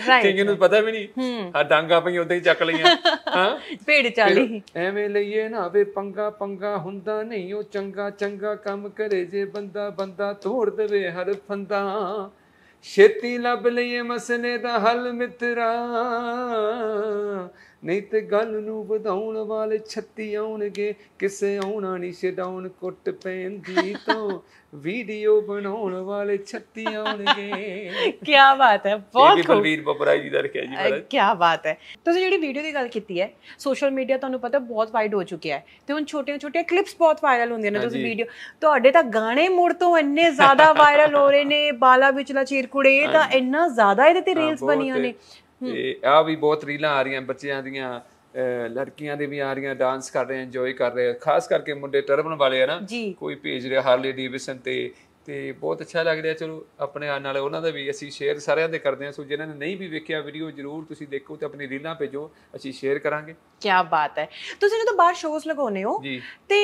ਰਾਈਟ ਕਿ ਨੂੰ ਪਤਾ ਵੀ ਨਹੀਂ ਹਾਂ ਡਾਂਗਾ ਪਈ ਉਦਾਂ ਹੀ ਚੱਕ ਲਈਆਂ *laughs* ਹਾਂ ਭੇੜ ਚਾਲੀ ਐਵੇਂ ਲਈਏ ਨਾ ਵੇ ਪੰਗਾ ਪੰਗਾ ਹੁੰਦਾ ਨਹੀਂ ਉਹ ਚੰਗਾ ਚੰਗਾ ਕੰਮ ਕਰੇ ਜੇ ਬੰਦਾ ਬੰਦਾ ਤੋੜ ਦੇਵੇ ਹਰ ਫੰਦਾ ਛੇਤੀ ਲੱਭ ਲਈਏ ਮਸਲੇ ਦਾ ਹੱਲ ਮਿੱਤਰਾ ਨਹੀਂ ਤੇ ਗੱਲ ਨੂੰ ਵਧਾਉਣ ਵਾਲੇ ਛੱਤੀ ਆਉਣਗੇ ਕਿਸੇ ਆਉਣਾ ਨਹੀਂ ਛਡਾਉਣ ਕੁੱਟ ਪੈਂਦੀ ਤੋਂ ਵੀਡੀਓ ਬਣਾਉਣ ਵਾਲੇ ਛੱਤੀ ਆਉਣਗੇ ਕੀ ਬਾਤ ਹੈ ਬਹੁਤ ਖੂਬ ਬਲਵੀਰ ਬਪਰਾਈ ਜੀ ਦਾ ਰੱਖਿਆ ਜੀ ਬੜਾ ਕੀ ਬਾਤ ਹੈ ਤੁਸੀਂ ਜਿਹੜੀ ਵੀਡੀਓ ਦੀ ਗੱਲ ਕੀਤੀ ਹੈ ਸੋਸ਼ਲ ਮੀਡੀਆ ਤੁਹਾਨੂੰ ਪਤਾ ਬਹੁਤ ਵਾਈਡ ਹੋ ਚੁੱਕਿਆ ਹੈ ਤੇ ਹੁਣ ਛੋਟੀਆਂ-ਛੋਟੀਆਂ ਕਲਿੱਪਸ ਬਹੁਤ ਵਾਇਰਲ ਹੁੰਦੀਆਂ ਨੇ ਤੁਸੀਂ ਵੀਡੀਓ ਤੁਹਾਡੇ ਤਾਂ ਗਾਣੇ ਮੁੜ ਤੋਂ ਇੰਨੇ ਜ਼ਿਆਦਾ ਵਾਇਰਲ ਹੋ ਰਹੇ ਨੇ ਬਾਲਾ ਵਿਚਲਾ ਚੀਰਕੁੜੇ ਤਾਂ ਇੰਨਾ ਜ਼ਿਆਦਾ ਇਹਦੇ ਤੇ ਰੀਲਸ ਬਣੀਆਂ ਨੇ ਤੇ ਆ ਵੀ ਬਹੁਤ ਰੀਲਾਂ ਆ ਰਹੀਆਂ ਬੱਚਿਆਂ ਦੀਆਂ ਲੜਕੀਆਂ ਦੇ ਵੀ ਆ ਰਹੀਆਂ ਡਾਂਸ ਕਰ ਰਹੇ ਐਂਜੋਏ ਕਰ ਰਹੇ ਖਾਸ ਕਰਕੇ ਮੁੰਡੇ ਟਰਬਨ ਵਾਲੇ ਆ ਨਾ ਕੋਈ ਭੇਜ ਰਿਹਾ ਹਾਰਲੇ ਡੀਵਿਸਨ ਤੇ ਤੇ ਬਹੁਤ ਅੱਛਾ ਲੱਗ ਰਿਹਾ ਚਲੋ ਆਪਣੇ ਨਾਲ ਉਹਨਾਂ ਦਾ ਵੀ ਅਸੀਂ ਸ਼ੇਅਰ ਸਾਰਿਆਂ ਦੇ ਕਰਦੇ ਹਾਂ ਸੋ ਜਿਨ੍ਹਾਂ ਨੇ ਨਹੀਂ ਵੀ ਵੇਖਿਆ ਵੀਡੀਓ ਜਰੂਰ ਤੁਸੀਂ ਦੇਖੋ ਤੇ ਆਪਣੀ ਰੀਲਾਂ ਭੇਜੋ ਅਸੀਂ ਸ਼ੇਅਰ ਕਰਾਂਗੇ ਕੀ ਬਾਤ ਹੈ ਤੁਸੀਂ ਜਦੋਂ ਬਾਹਰ ਸ਼ੋਅਸ ਲਗਾਉਨੇ ਹੋ ਤੇ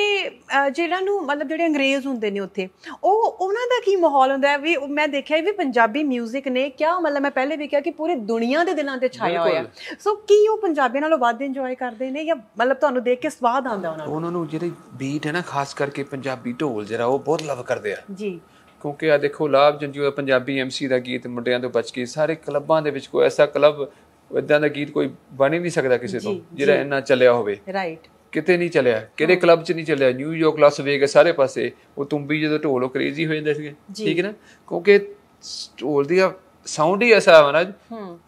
ਜਿਹੜਾ ਨੂੰ ਮਤਲਬ ਜਿਹੜੇ ਅੰਗਰੇਜ਼ ਹੁੰਦੇ ਨੇ ਉੱਥੇ ਉਹ ਉਹਨਾਂ ਦਾ ਕੀ ਮਾਹੌਲ ਹੁੰਦਾ ਹੈ ਵੀ ਮੈਂ ਦੇਖਿਆ ਵੀ ਪੰਜਾਬੀ 뮤직 ਨੇ ਕੀ ਮਤਲਬ ਮੈਂ ਪਹਿਲੇ ਵੀ ਕਿਹਾ ਕਿ ਪੂਰੀ ਦੁਨੀਆ ਦੇ ਦਿਲਾਂ ਤੇ ਛਾਇਆ ਹੋਇਆ ਸੋ ਕੀ ਉਹ ਪੰਜਾਬੀਆਂ ਨਾਲੋਂ ਵੱਧ ਇੰਜੋਏ ਕਰਦੇ ਨੇ ਜਾਂ ਮਤਲਬ ਤੁਹਾਨੂੰ ਦੇਖ ਕੇ ਸਵਾਦ ਆਉਂਦਾ ਉਹਨਾਂ ਨੂੰ ਉਹਨਾਂ ਨੂੰ ਜਿਹੜੀ ਬੀਟ ਹੈ ਨਾ ਖਾਸ ਕਰਕੇ ਪੰਜਾਬੀ ਢੋਲ ਜਿਹੜਾ ਉਹ ਬਹੁਤ ਲਵ ਕਰਦੇ ਆ ਜੀ ਕਿਉਂਕਿ ਆ ਦੇਖੋ ਲਾਭ ਜੰਜੂ ਪੰਜਾਬੀ ਐਮਸੀ ਦਾ ਗੀਤ ਮੁੰਡਿਆਂ ਤੋਂ ਬਚ ਕੇ ਸਾਰੇ ਕਲੱਬਾਂ ਦੇ ਵਿੱਚ ਕੋਈ ਐਸਾ ਕਲੱਬ ਇਦਾਂ ਦਾ ਗੀਤ ਕੋਈ ਬਣ ਹੀ ਨਹੀਂ ਸਕਦਾ ਕਿਸੇ ਤੋਂ ਜਿਹੜਾ ਇੰਨਾ ਚੱਲਿਆ ਹੋਵੇ ਰਾਈਟ ਕਿਤੇ ਨਹੀਂ ਚੱਲਿਆ ਕਿਹੜੇ ਕਲੱਬ 'ਚ ਨਹੀਂ ਚੱਲਿਆ ਨਿਊਯਾਰਕ ਲਾਸ ਵੇਗਸ ਸਾਰੇ ਪਾਸੇ ਉਹ ਤੁੰਬੀ ਜਦੋਂ ਢੋਲ ਉਹ ਕ੍ਰੇਜ਼ੀ ਹੋ ਜਾਂਦੇ ਸੀਗੇ ਠੀਕ ਹੈ ਨਾ ਕਿਉਂਕਿ ਢੋਲ ਦੀ ਸਾਊਂਡ ਹੀ ਐਸਾ ਹੈ ਨਾ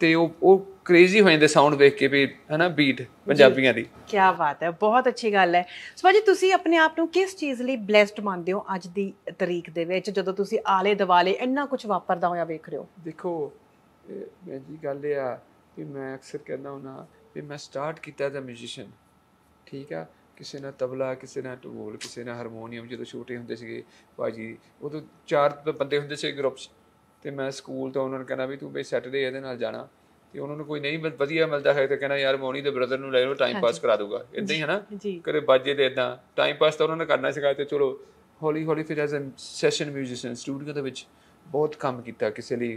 ਤੇ ਉਹ ਉਹ ਕ੍ਰੇਜ਼ੀ ਹੋ ਜਾਂਦੇ ਸਾਊਂਡ ਵੇਖ ਕੇ ਵੀ ਹਨਾ ਬੀਟ ਪੰਜਾਬੀਆਂ ਦੀ ਕੀ ਬਾਤ ਹੈ ਬਹੁਤ ਅੱਛੀ ਗੱਲ ਹੈ ਸੋ ਜੀ ਤੁਸੀਂ ਆਪਣੇ ਆਪ ਨੂੰ ਕਿਸ ਚੀਜ਼ ਲਈ ਬlesed ਮੰਨਦੇ ਹੋ ਅੱਜ ਦੀ ਤਰੀਕ ਦੇ ਵਿੱਚ ਜਦੋਂ ਤੁਸੀਂ ਆਲੇ ਦਿਵਾਲੇ ਇੰਨਾ ਕੁਝ ਵਾਪਰਦਾ ਹੋਇਆ ਵੇਖ ਰਹੇ ਹੋ ਦੇਖੋ ਮੈਂ ਜੀ ਗੱਲ ਇਹ ਆ ਕਿ ਮੈਂ ਅਕਸਰ ਕਹਿੰਦਾ ਹੁਣਾ ਵੀ ਮੈਂ ਸਟਾਰਟ ਕੀਤਾ ਐਜ਼ ਅ ਮਿਊਜ਼ੀਸ਼ੀਅਨ ਠੀਕ ਆ ਕਿਸੇ ਨਾਲ ਤਬਲਾ ਕਿਸੇ ਨਾਲ ਢੋਲ ਕਿਸੇ ਨਾਲ ਹਾਰਮੋਨੀਅਮ ਜਦੋਂ ਛੋਟੇ ਹੁੰਦੇ ਸੀਗੇ ਭਾਜੀ ਉਦੋਂ ਚਾਰ ਬੰਦੇ ਹੁੰਦੇ ਸੀ ਗਰੁੱਪ ਤੇ ਮੈਂ ਸਕੂਲ ਤੋਂ ਉਹਨਾਂ ਨੂੰ ਕਹਿੰਦਾ ਵੀ ਤੂੰ ਬਈ ਸੈਟਰਡੇ ਇਹਦੇ ਨਾਲ ਜਾਣਾ ਤੇ ਉਹਨਾਂ ਨੂੰ ਕੋਈ ਨਹੀਂ ਵਧੀਆ ਮਿਲਦਾ ਹੈ ਤੇ ਕਹਿੰਦਾ ਯਾਰ ਮੌਣੀ ਦੇ ਬ੍ਰਦਰ ਨੂੰ ਲੈ ਲਓ ਟਾਈਮ ਪਾਸ ਕਰਾ ਦੂਗਾ ਇਦਾਂ ਹੀ ਹੈ ਨਾ ਕਰੇ ਬਾਜੇ ਦੇ ਇਦਾਂ ਟਾਈਮ ਪਾਸ ਤਾਂ ਉਹਨਾਂ ਨੇ ਕਰਨਾ ਸੀਗਾ ਤੇ ਚਲੋ ਹੌਲੀ ਹੌਲੀ ਫਿਰ as a session musician studio ਦੇ ਵਿੱਚ ਬਹੁਤ ਕੰਮ ਕੀਤਾ ਕਿਸੇ ਲਈ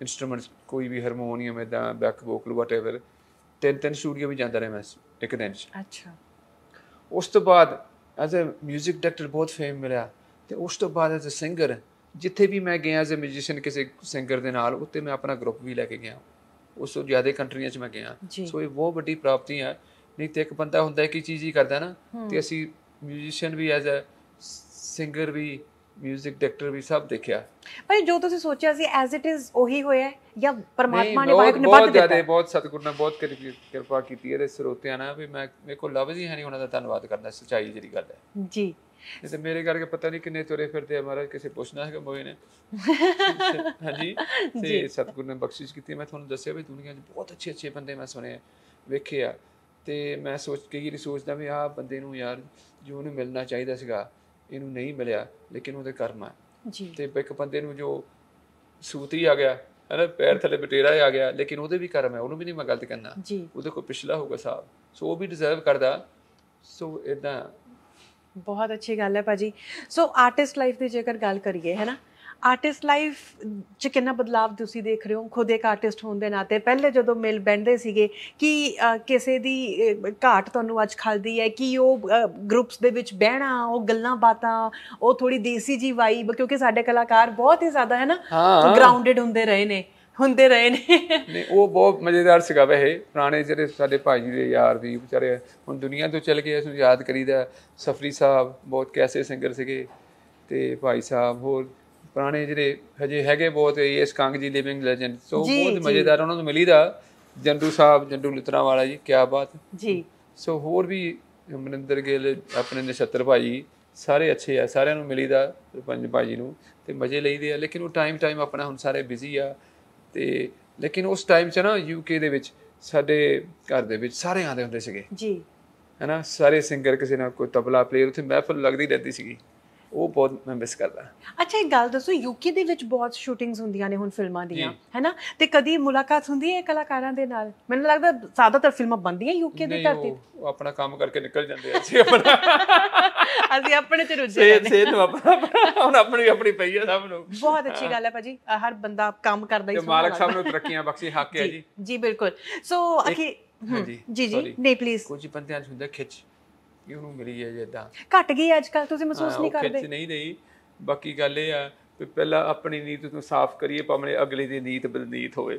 ਇਨਸਟਰੂਮੈਂਟਸ ਕੋਈ ਵੀ ਹਾਰਮੋਨੀਅਮ ਇਦਾਂ ਬੈਕ ਵੋਕਲ ਵਾਟਐਵਰ ਤਿੰਨ ਤਿੰਨ ਸਟੂਡੀਓ ਵੀ ਜਾਂਦਾ ਰਿਹਾ ਮੈਂ ਇੱਕ ਦਿਨ ਚ ਅੱਛਾ ਉਸ ਤੋਂ ਬਾਅਦ ਐਜ਼ ਅ 뮤직 ਡਾਇਰੈਕਟਰ ਬਹੁਤ ਫੇਮ ਮਿਲਿਆ ਤੇ ਉਸ ਤੋਂ ਬਾਅਦ ਐਜ਼ ਅ ਸਿੰਗਰ ਜਿੱਥੇ ਵੀ ਮੈਂ ਗਿਆ ਐਜ਼ ਅ 뮤జిਸ਼ੀਅਨ ਕਿਸੇ ਸਿੰਗਰ ਦੇ ਨਾਲ ਉੱਤੇ ਮੈਂ ਆਪਣਾ ਗਰੁੱਪ ਵੀ ਲੈ ਕੇ ਗਿਆ ਉਸ ਤੋਂ ਜ਼ਿਆਦਾ ਕੰਟਰੀਆਂ 'ਚ ਮੈਂ ਗਿਆ ਸੋ ਇਹ ਬਹੁਤ ਵੱਡੀ ਪ੍ਰਾਪਤੀ ਹੈ ਨਹੀਂ ਤੇ ਇੱਕ ਬੰਦਾ ਹੁੰਦਾ ਕਿ ਚੀਜ਼ ਹੀ ਕਰਦਾ ਨਾ ਤੇ ਅਸੀਂ ਮਿਊਜ਼ੀਸ਼ੀਅਨ ਵੀ ਐਜ਼ ਅ ਸਿੰਗਰ ਵੀ ਮਿਊਜ਼ਿਕ ਡਾਇਰੈਕਟਰ ਵੀ ਸਭ ਦੇਖਿਆ ਭਾਈ ਜੋ ਤੁਸੀਂ ਸੋਚਿਆ ਸੀ ਐਜ਼ ਇਟ ਇਜ਼ ਉਹੀ ਹੋਇਆ ਜਾਂ ਪਰਮਾਤਮਾ ਨੇ ਨਿਭਾ ਨੇ ਬਹੁਤ ਜ਼ਿਆਦਾ ਬਹੁਤ ਸਤਿਗੁਰ ਨੇ ਬਹੁਤ ਕਿਰਪਾ ਕੀਤੀ ਇਹਦੇ ਸਰੋਤਿਆਂ ਨਾਲ ਵੀ ਮੈਂ ਮੇਰੇ ਕੋਲ ਲਵ ਹੀ ਹੈ ਨਹੀਂ ਉਹਨਾਂ ਦਾ ਧੰਨਵਾਦ ਕਰਦਾ ਸਚਾਈ ਜਿਹੜੀ ਗੱਲ ਹੈ ਜੀ ਤੇ ਮੇਰੇ ਕਰਕੇ ਪਤਾ ਨਹੀਂ ਕਿੰਨੇ ਤੁਰੇ ਫਿਰਦੇ ਆ ਮਹਾਰਾਜ ਕਿਸੇ ਪੁੱਛਣਾ ਹੈ ਕਿ ਮੋਏ ਨੇ *laughs* ਹਾਂਜੀ ਜੀ ਸਤਿਗੁਰ ਨੇ ਬਖਸ਼ਿਸ਼ ਕੀਤੀ ਮੈਂ ਤੁਹਾਨੂੰ ਦੱਸਿਆ ਵੀ ਦੁਨੀਆ 'ਚ ਬਹੁਤ ਅੱਛੇ ਅੱਛੇ ਬੰਦੇ ਮੈਂ ਸੁਣੇ ਵੇਖੇ ਆ ਤੇ ਮੈਂ ਸੋਚ ਕੇ ਹੀ ਸੋਚਦਾ ਵੀ ਆ ਬੰਦੇ ਨੂੰ ਯਾਰ ਜੋ ਉਹਨੂੰ ਮਿਲਣਾ ਚਾਹੀਦਾ ਸੀਗਾ ਇਹਨੂੰ ਨਹੀਂ ਮਿਲਿਆ ਲੇਕਿਨ ਉਹਦੇ ਕਰਮ ਆ ਜੀ ਤੇ ਇੱਕ ਬੰਦੇ ਨੂੰ ਜੋ ਸੂਤਰੀ ਆ ਗਿਆ ਨਾ ਪੈਰ ਥੱਲੇ ਬਟੇਰਾ ਆ ਗਿਆ ਲੇਕਿਨ ਉਹਦੇ ਵੀ ਕਰਮ ਹੈ ਉਹਨੂੰ ਵੀ ਨਹੀਂ ਮੈਂ ਗਲਤ ਕਹਿਣਾ ਉਹਦੇ ਕੋਲ ਪਿਛਲਾ ਹੋਊਗਾ ਸਾਹਿਬ ਸੋ ਉਹ ਵੀ ਡਿਜ਼ਰਵ ਕਰਦਾ ਸੋ ਇਦਾਂ ਬਹੁਤ ਅੱਛੀ ਗੱਲ ਹੈ ਭਾਜੀ ਸੋ ਆਰਟਿਸਟ ਲਾਈਫ ਦੀ ਜੇਕਰ ਗੱਲ ਕਰੀਏ ਹੈਨਾ ਆਰਟਿਸਟ ਲਾਈਫ ਚ ਕਿੰਨਾ ਬਦਲਾਅ ਤੁਸੀਂ ਦੇਖ ਰਹੇ ਹੋ ਖੁਦ ਇੱਕ ਆਰਟਿਸਟ ਹੋਣ ਦੇ ਨਾਤੇ ਪਹਿਲੇ ਜਦੋਂ ਮਿਲ ਬੈਂਦੇ ਸੀਗੇ ਕਿ ਕਿਸੇ ਦੀ ਘਾਟ ਤੁਹਾਨੂੰ ਅੱਜ ਖਲਦੀ ਹੈ ਕਿ ਉਹ ਗਰੁੱਪਸ ਦੇ ਵਿੱਚ ਬਹਿਣਾ ਉਹ ਗੱਲਾਂ ਬਾਤਾਂ ਉਹ ਥੋੜੀ ਦੇਸੀ ਜੀ ਵਾਈਬ ਕਿਉਂਕਿ ਸਾਡੇ ਕਲਾਕਾਰ ਬਹੁਤ ਹੀ ਜ਼ਿਆਦਾ ਹੈ ਨਾ ਗਰਾਊਂਡਡ ਹੁੰਦੇ ਰਹੇ ਨੇ ਹੁੰਦੇ ਰਹੇ ਨੇ ਨਹੀਂ ਉਹ ਬਹੁਤ ਮਜ਼ੇਦਾਰ ਸੀਗਾ ਵੇ ਪੁਰਾਣੇ ਜਿਹੜੇ ਸਾਡੇ ਭਾਜੀ ਦੇ ਯਾਰ ਵੀ ਵਿਚਾਰੇ ਹੁਣ ਦੁਨੀਆ ਤੋਂ ਚਲ ਗਏ ਇਸ ਨੂੰ ਯਾਦ ਕਰੀਦਾ ਸਫਰੀ ਸਾਹਿਬ ਬਹੁਤ ਕੈਸੇ ਸਿੰਗਰ ਸੀਗੇ ਤੇ ਭਾਈ ਸਾਹਿਬ ਹੋਰ ਪੁਰਾਣੇ ਜਿਹੜੇ ਹਜੇ ਹੈਗੇ ਬਹੁਤ ਇਸ ਕੰਗ ਜੀ ਲਿਵਿੰਗ ਲੈਜੈਂਡ ਸੋ ਬਹੁਤ ਮਜ਼ੇਦਾਰ ਉਹਨਾਂ ਨੂੰ ਮਿਲੀਦਾ ਜੰਡੂ ਸਾਹਿਬ ਜੰਡੂ ਲਿਤਰਾ ਵਾਲਾ ਜੀ ਕੀ ਬਾਤ ਜੀ ਸੋ ਹੋਰ ਵੀ ਮਨਿੰਦਰ ਗਿੱਲ ਆਪਣੇ ਨਛੱਤਰ ਭਾਜੀ ਸਾਰੇ ਅੱਛੇ ਆ ਸਾਰਿਆਂ ਨੂੰ ਮਿਲੀਦਾ ਪੰਜ ਭਾਜੀ ਨੂੰ ਤੇ ਮਜ਼ੇ ਲਈਦੇ ਆ ਲੇਕਿਨ ਉਹ ਟਾਈਮ ਟਾਈਮ ਆਪਣਾ ਹੁਣ ਸਾਰੇ ਬਿਜ਼ੀ ਆ ਤੇ ਲੇਕਿਨ ਉਸ ਟਾਈਮ 'ਚ ਨਾ ਯੂਕੇ ਦੇ ਵਿੱਚ ਸਾਡੇ ਘਰ ਦੇ ਵਿੱਚ ਸਾਰੇ ਆਂਦੇ ਹੁੰਦੇ ਸੀਗੇ ਜੀ ਹੈਨਾ ਸਾਰੇ ਸਿੰਗਰ ਕਿਸੇ ਨਾਲ ਕੋਈ ਤਬਲਾ ਪਲੇਅਰ ਉੱਥੇ ਮਹਿਫਲ ਲੱਗਦੀ ਰਹਿੰਦੀ ਸੀਗੀ ਉਹ ਬਹੁਤ ਮੈਂ ਮਿਸ ਕਰਦਾ ਅੱਛਾ ਇੱਕ ਗੱਲ ਦੱਸੋ ਯੂਕੇ ਦੇ ਵਿੱਚ ਬਹੁਤ ਸ਼ੂਟਿੰਗਸ ਹੁੰਦੀਆਂ ਨੇ ਹੁਣ ਫਿਲਮਾਂ ਦੀਆਂ ਹੈਨਾ ਤੇ ਕਦੀ ਮੁਲਾਕਾਤ ਹੁੰਦੀ ਹੈ ਕਲਾਕਾਰਾਂ ਦੇ ਨਾਲ ਮੈਨੂੰ ਲੱਗਦਾ ਜ਼ਿਆਦਾਤਰ ਫਿਲਮਾਂ ਬਣਦੀਆਂ ਯੂਕੇ ਦੀ ਧਰਤੀ ਉਹ ਆਪਣਾ ਕੰਮ ਕਰਕੇ ਨਿਕਲ ਜਾਂਦੇ ਆ ਅਸੀਂ ਆਪਣਾ ਅਸੀਂ ਆਪਣੇ ਤੇ ਰੁੱਝੇ ਰਹਿੰਦੇ ਸੇ ਨੂੰ ਆਪਣਾ ਹੁਣ ਆਪਣੀ ਆਪਣੀ ਪਈ ਹੈ ਸਭ ਨੂੰ ਬਹੁਤ ਅੱਛੀ ਗੱਲ ਹੈ ਭਾਜੀ ਹਰ ਬੰਦਾ ਕੰਮ ਕਰਦਾ ਹੀ ਸੋਹਣਾ ਮਾਲਕ ਸਾਹਿਬ ਨੂੰ ਤਰੱਕੀਆਂ ਬਖਸ਼ੀ ਹੱਕ ਹੈ ਜੀ ਜੀ ਬਿਲਕੁਲ ਸੋ ਅਖੀ ਜੀ ਜੀ ਨਹੀਂ ਪਲੀਜ਼ ਕੋਈ ਬੰਦੇ ਅੱਜ ਹੁੰਦਾ ਖਿੱਚ ਇਹਨੂੰ ਮਿਲੀ ਹੈ ਜਿੱਦਾਂ ਘਟ ਗਈ ਅੱਜ ਕੱਲ ਤੁਸੀਂ ਮਹਿਸੂਸ ਨਹੀਂ ਕਰਦੇ ਖਿੱਚ ਨਹੀਂ ਰਹੀ ਬਾਕੀ ਗੱਲ ਇਹ ਆ ਵੀ ਪਹਿਲਾਂ ਆਪਣੀ ਨੀਤ ਨੂੰ ਸਾਫ਼ ਕਰੀਏ ਭਾਵੇਂ ਅਗਲੇ ਦੀ ਨੀਤ ਬਦਨੀਤ ਹੋਵੇ *laughs*